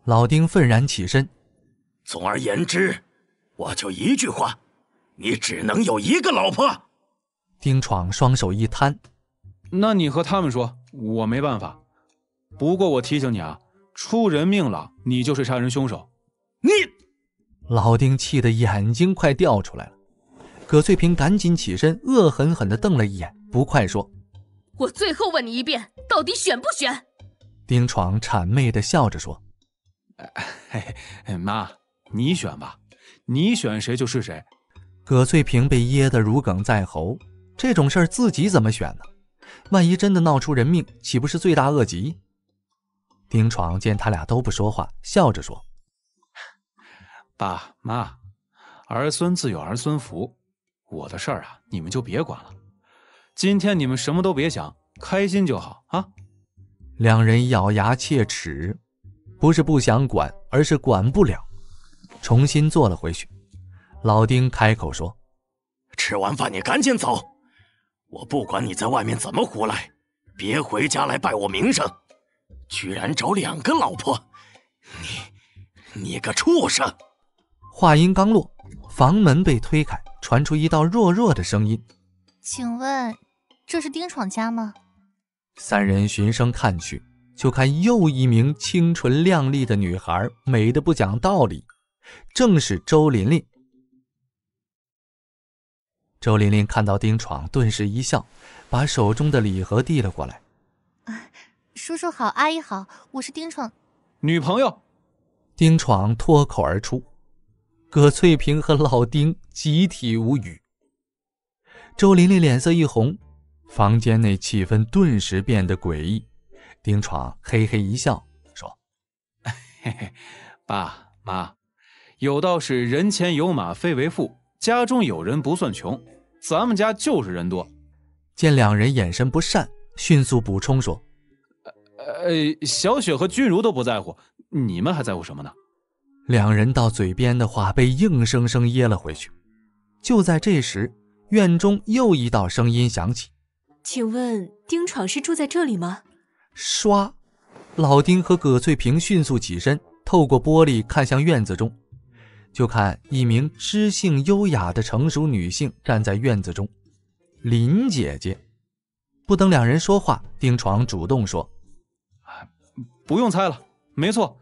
老丁愤然起身。总而言之，我就一句话：你只能有一个老婆。丁闯双手一摊。那你和他们说，我没办法。不过我提醒你啊，出人命了，你就是杀人凶手。你，老丁气得眼睛快掉出来了。葛翠萍赶紧起身，恶狠狠地瞪了一眼，不快说：“我最后问你一遍，到底选不选？”丁闯谄媚地笑着说：“妈，你选吧，你选谁就是谁。”葛翠萍被噎得如鲠在喉，这种事儿自己怎么选呢？万一真的闹出人命，岂不是罪大恶极？丁闯见他俩都不说话，笑着说：“爸妈，儿孙自有儿孙福，我的事儿啊，你们就别管了。今天你们什么都别想，开心就好啊。”两人咬牙切齿，不是不想管，而是管不了。重新坐了回去，老丁开口说：“吃完饭你赶紧走。”我不管你在外面怎么胡来，别回家来败我名声！居然找两个老婆，你，你个畜生！话音刚落，房门被推开，传出一道弱弱的声音：“请问，这是丁闯家吗？”三人循声看去，就看又一名清纯靓丽的女孩，美的不讲道理，正是周琳琳。周玲玲看到丁闯，顿时一笑，把手中的礼盒递了过来。“叔叔好，阿姨好，我是丁闯女朋友。”丁闯脱口而出，葛翠萍和老丁集体无语。周玲玲脸色一红，房间内气氛顿时变得诡异。丁闯嘿嘿一笑，说：“嘿嘿，爸妈，有道是人前有马非为富，家中有人不算穷。”咱们家就是人多，见两人眼神不善，迅速补充说：“呃，小雪和君如都不在乎，你们还在乎什么呢？”两人到嘴边的话被硬生生噎了回去。就在这时，院中又一道声音响起：“请问丁闯是住在这里吗？”唰，老丁和葛翠萍迅速起身，透过玻璃看向院子中。就看一名知性优雅的成熟女性站在院子中，林姐姐。不等两人说话，丁闯主动说：“不用猜了，没错，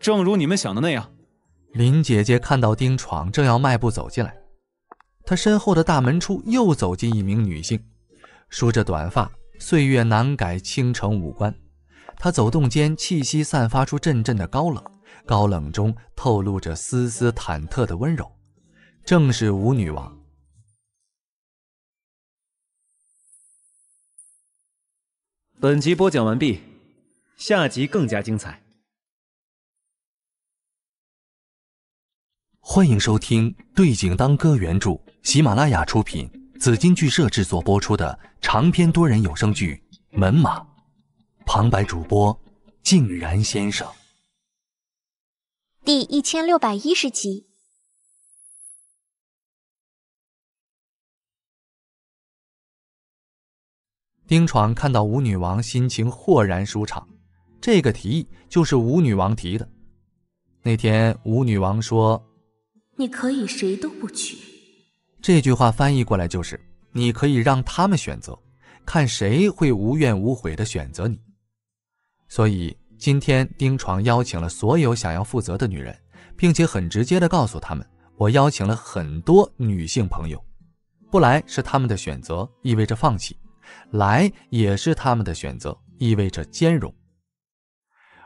正如你们想的那样。”林姐姐看到丁闯正要迈步走进来，她身后的大门处又走进一名女性，梳着短发，岁月难改倾城五官。她走动间，气息散发出阵阵的高冷。高冷中透露着丝丝忐忑的温柔，正是舞女王。本集播讲完毕，下集更加精彩。欢迎收听《对景当歌》原著，喜马拉雅出品，紫金剧社制作播出的长篇多人有声剧《门马》，旁白主播静然先生。第一千六百一十集，丁闯看到舞女王，心情豁然舒畅。这个提议就是舞女王提的。那天舞女王说：“你可以谁都不娶。”这句话翻译过来就是：“你可以让他们选择，看谁会无怨无悔的选择你。”所以。今天丁闯邀请了所有想要负责的女人，并且很直接地告诉他们：“我邀请了很多女性朋友，不来是他们的选择，意味着放弃；来也是他们的选择，意味着兼容。”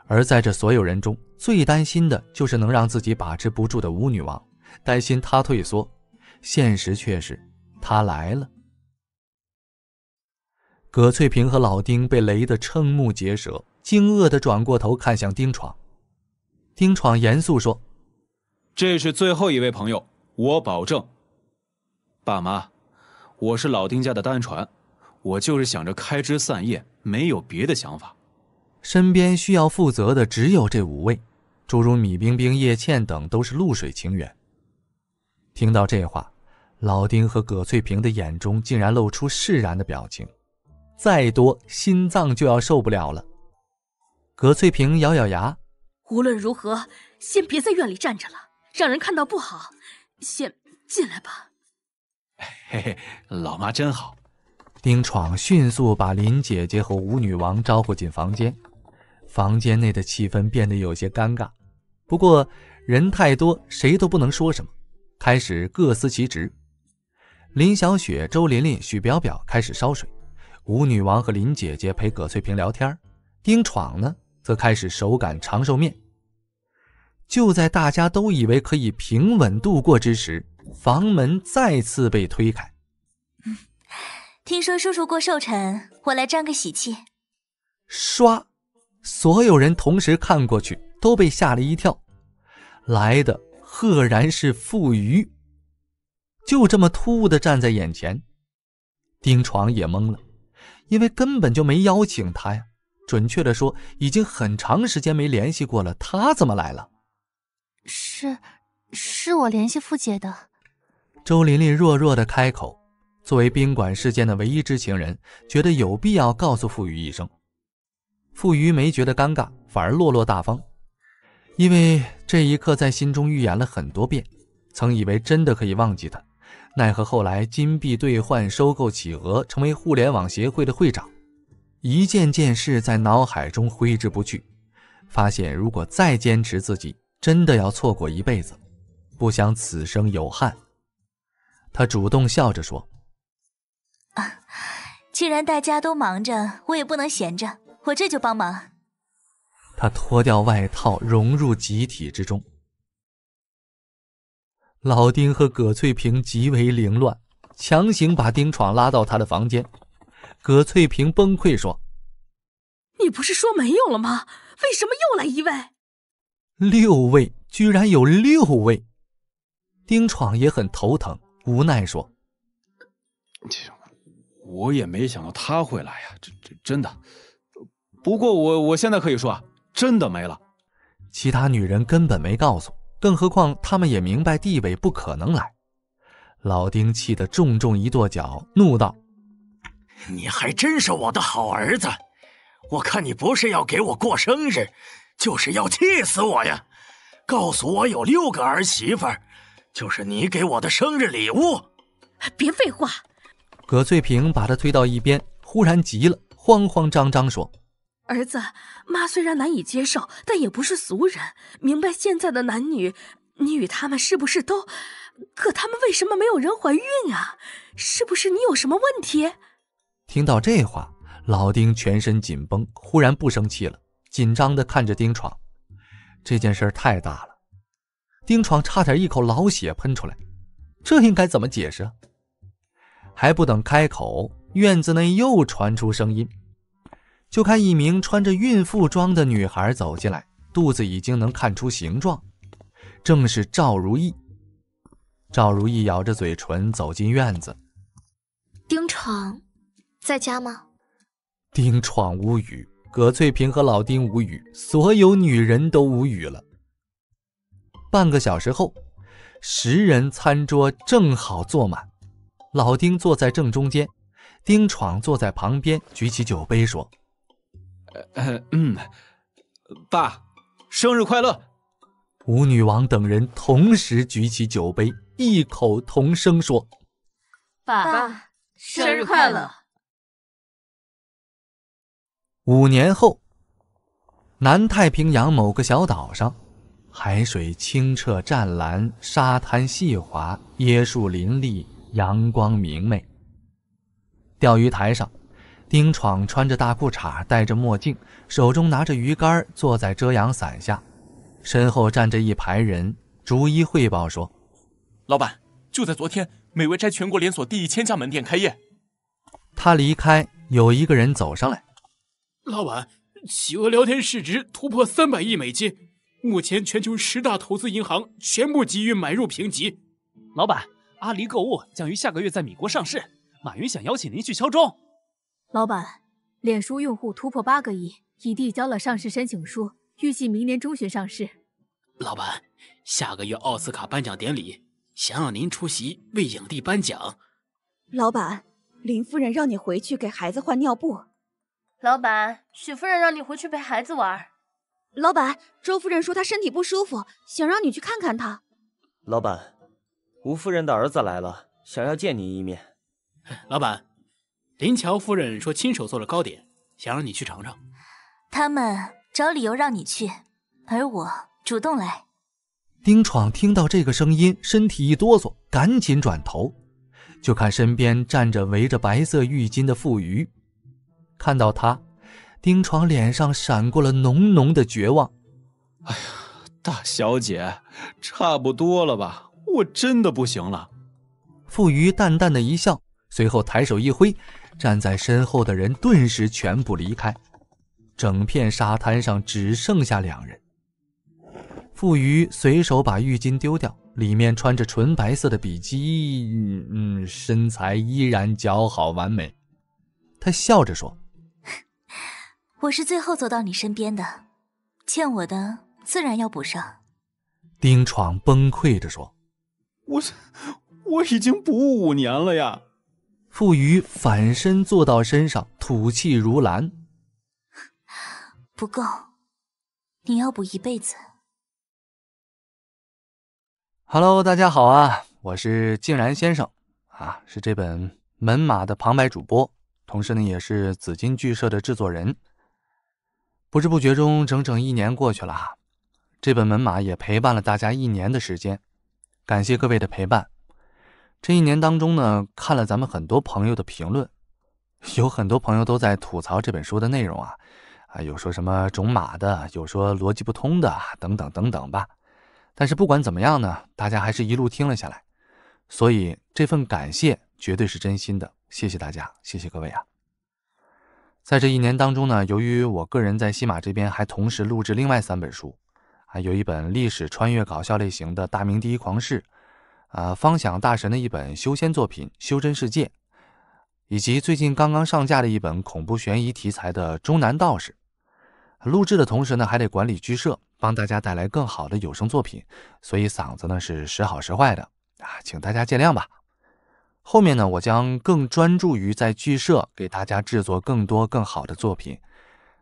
而在这所有人中，最担心的就是能让自己把持不住的舞女王，担心她退缩。现实却是，她来了。葛翠萍和老丁被雷得瞠目结舌。惊愕地转过头看向丁闯，丁闯严肃说：“这是最后一位朋友，我保证。爸妈，我是老丁家的单传，我就是想着开枝散叶，没有别的想法。身边需要负责的只有这五位，诸如米冰冰、叶倩等都是露水情缘。”听到这话，老丁和葛翠萍的眼中竟然露出释然的表情，再多心脏就要受不了了。葛翠萍咬咬牙，无论如何，先别在院里站着了，让人看到不好。先进来吧。嘿嘿，老妈真好。丁闯迅速把林姐姐和舞女王招呼进房间，房间内的气氛变得有些尴尬。不过人太多，谁都不能说什么，开始各司其职。林小雪、周琳琳、许表表开始烧水，舞女王和林姐姐陪葛翠萍聊天，丁闯呢？则开始手擀长寿面。就在大家都以为可以平稳度过之时，房门再次被推开。听说叔叔过寿辰，我来沾个喜气。唰，所有人同时看过去，都被吓了一跳。来的赫然是傅余，就这么突兀的站在眼前。丁闯也懵了，因为根本就没邀请他呀。准确的说，已经很长时间没联系过了。他怎么来了？是，是我联系傅姐的。周琳琳弱弱的开口。作为宾馆事件的唯一知情人，觉得有必要告诉傅宇一声。傅宇没觉得尴尬，反而落落大方。因为这一刻，在心中预演了很多遍，曾以为真的可以忘记他，奈何后来金币兑换收购企鹅，成为互联网协会的会长。一件件事在脑海中挥之不去，发现如果再坚持，自己真的要错过一辈子，不想此生有憾。他主动笑着说：“啊，既然大家都忙着，我也不能闲着，我这就帮忙。”他脱掉外套，融入集体之中。老丁和葛翠萍极为凌乱，强行把丁闯拉到他的房间。葛翠萍崩溃说：“你不是说没有了吗？为什么又来一位？六位，居然有六位！”丁闯也很头疼，无奈说：“我也没想到他会来呀，这这真的。不过我我现在可以说，啊，真的没了。其他女人根本没告诉，更何况她们也明白地位不可能来。”老丁气得重重一跺脚，怒道。你还真是我的好儿子，我看你不是要给我过生日，就是要气死我呀！告诉我有六个儿媳妇，就是你给我的生日礼物。别废话！葛翠萍把他推到一边，忽然急了，慌慌张张说：“儿子，妈虽然难以接受，但也不是俗人，明白现在的男女，你与他们是不是都？可他们为什么没有人怀孕啊？是不是你有什么问题？”听到这话，老丁全身紧绷，忽然不生气了，紧张的看着丁闯。这件事太大了，丁闯差点一口老血喷出来。这应该怎么解释？还不等开口，院子内又传出声音。就看一名穿着孕妇装的女孩走进来，肚子已经能看出形状，正是赵如意。赵如意咬着嘴唇走进院子，丁闯。在家吗？丁闯无语，葛翠萍和老丁无语，所有女人都无语了。半个小时后，十人餐桌正好坐满，老丁坐在正中间，丁闯坐在旁边，举起酒杯说：“嗯，爸，生日快乐！”舞女王等人同时举起酒杯，异口同声说：“爸爸，生日快乐！”五年后，南太平洋某个小岛上，海水清澈湛蓝，沙滩细滑，椰树林立，阳光明媚。钓鱼台上，丁闯穿着大裤衩，戴着墨镜，手中拿着鱼竿，坐在遮阳伞下，身后站着一排人，逐一汇报说：“老板，就在昨天，美味斋全国连锁第一千家门店开业。”他离开，有一个人走上来。老板，企鹅聊天市值突破三百亿美金，目前全球十大投资银行全部给予买入评级。老板，阿里购物将于下个月在米国上市，马云想邀请您去敲钟。老板，脸书用户突破八个亿，已递交了上市申请书，预计明年中旬上市。老板，下个月奥斯卡颁奖典礼，想让您出席为影帝颁奖。老板，林夫人让你回去给孩子换尿布。老板，许夫人让你回去陪孩子玩。老板，周夫人说她身体不舒服，想让你去看看她。老板，吴夫人的儿子来了，想要见你一面。老板，林乔夫人说亲手做了糕点，想让你去尝尝。他们找理由让你去，而我主动来。丁闯听到这个声音，身体一哆嗦，赶紧转头，就看身边站着围着白色浴巾的傅瑜，看到他，丁闯脸上闪过了浓浓的绝望。哎呀，大小姐，差不多了吧？我真的不行了。傅余淡淡的一笑，随后抬手一挥，站在身后的人顿时全部离开。整片沙滩上只剩下两人。傅余随手把浴巾丢掉，里面穿着纯白色的比基尼，嗯，身材依然姣好完美。他笑着说。我是最后走到你身边的，欠我的自然要补上。丁闯崩溃着说：“我我已经补五年了呀！”傅余反身坐到身上，吐气如兰：“不够，你要补一辈子。”Hello，大家好啊，我是静然先生啊，是这本《门马》的旁白主播，同时呢，也是紫金剧社的制作人。不知不觉中，整整一年过去了，这本《门马》也陪伴了大家一年的时间。感谢各位的陪伴。这一年当中呢，看了咱们很多朋友的评论，有很多朋友都在吐槽这本书的内容啊，啊，有说什么种马的，有说逻辑不通的，等等等等吧。但是不管怎么样呢，大家还是一路听了下来，所以这份感谢绝对是真心的。谢谢大家，谢谢各位啊。在这一年当中呢，由于我个人在西马这边还同时录制另外三本书，啊，有一本历史穿越搞笑类型的《大明第一狂士》，啊，方想大神的一本修仙作品《修真世界》，以及最近刚刚上架的一本恐怖悬疑题材的《中南道士》。录制的同时呢，还得管理剧社，帮大家带来更好的有声作品，所以嗓子呢是时好时坏的啊，请大家见谅吧。后面呢，我将更专注于在剧社给大家制作更多更好的作品。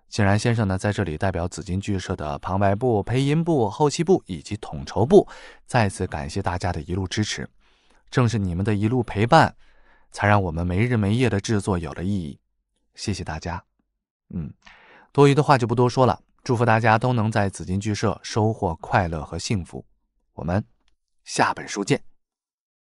井然先生呢，在这里代表紫金剧社的旁白部、配音部、后期部以及统筹部，再次感谢大家的一路支持。正是你们的一路陪伴，才让我们没日没夜的制作有了意义。谢谢大家。嗯，多余的话就不多说了。祝福大家都能在紫金剧社收获快乐和幸福。我们下本书见。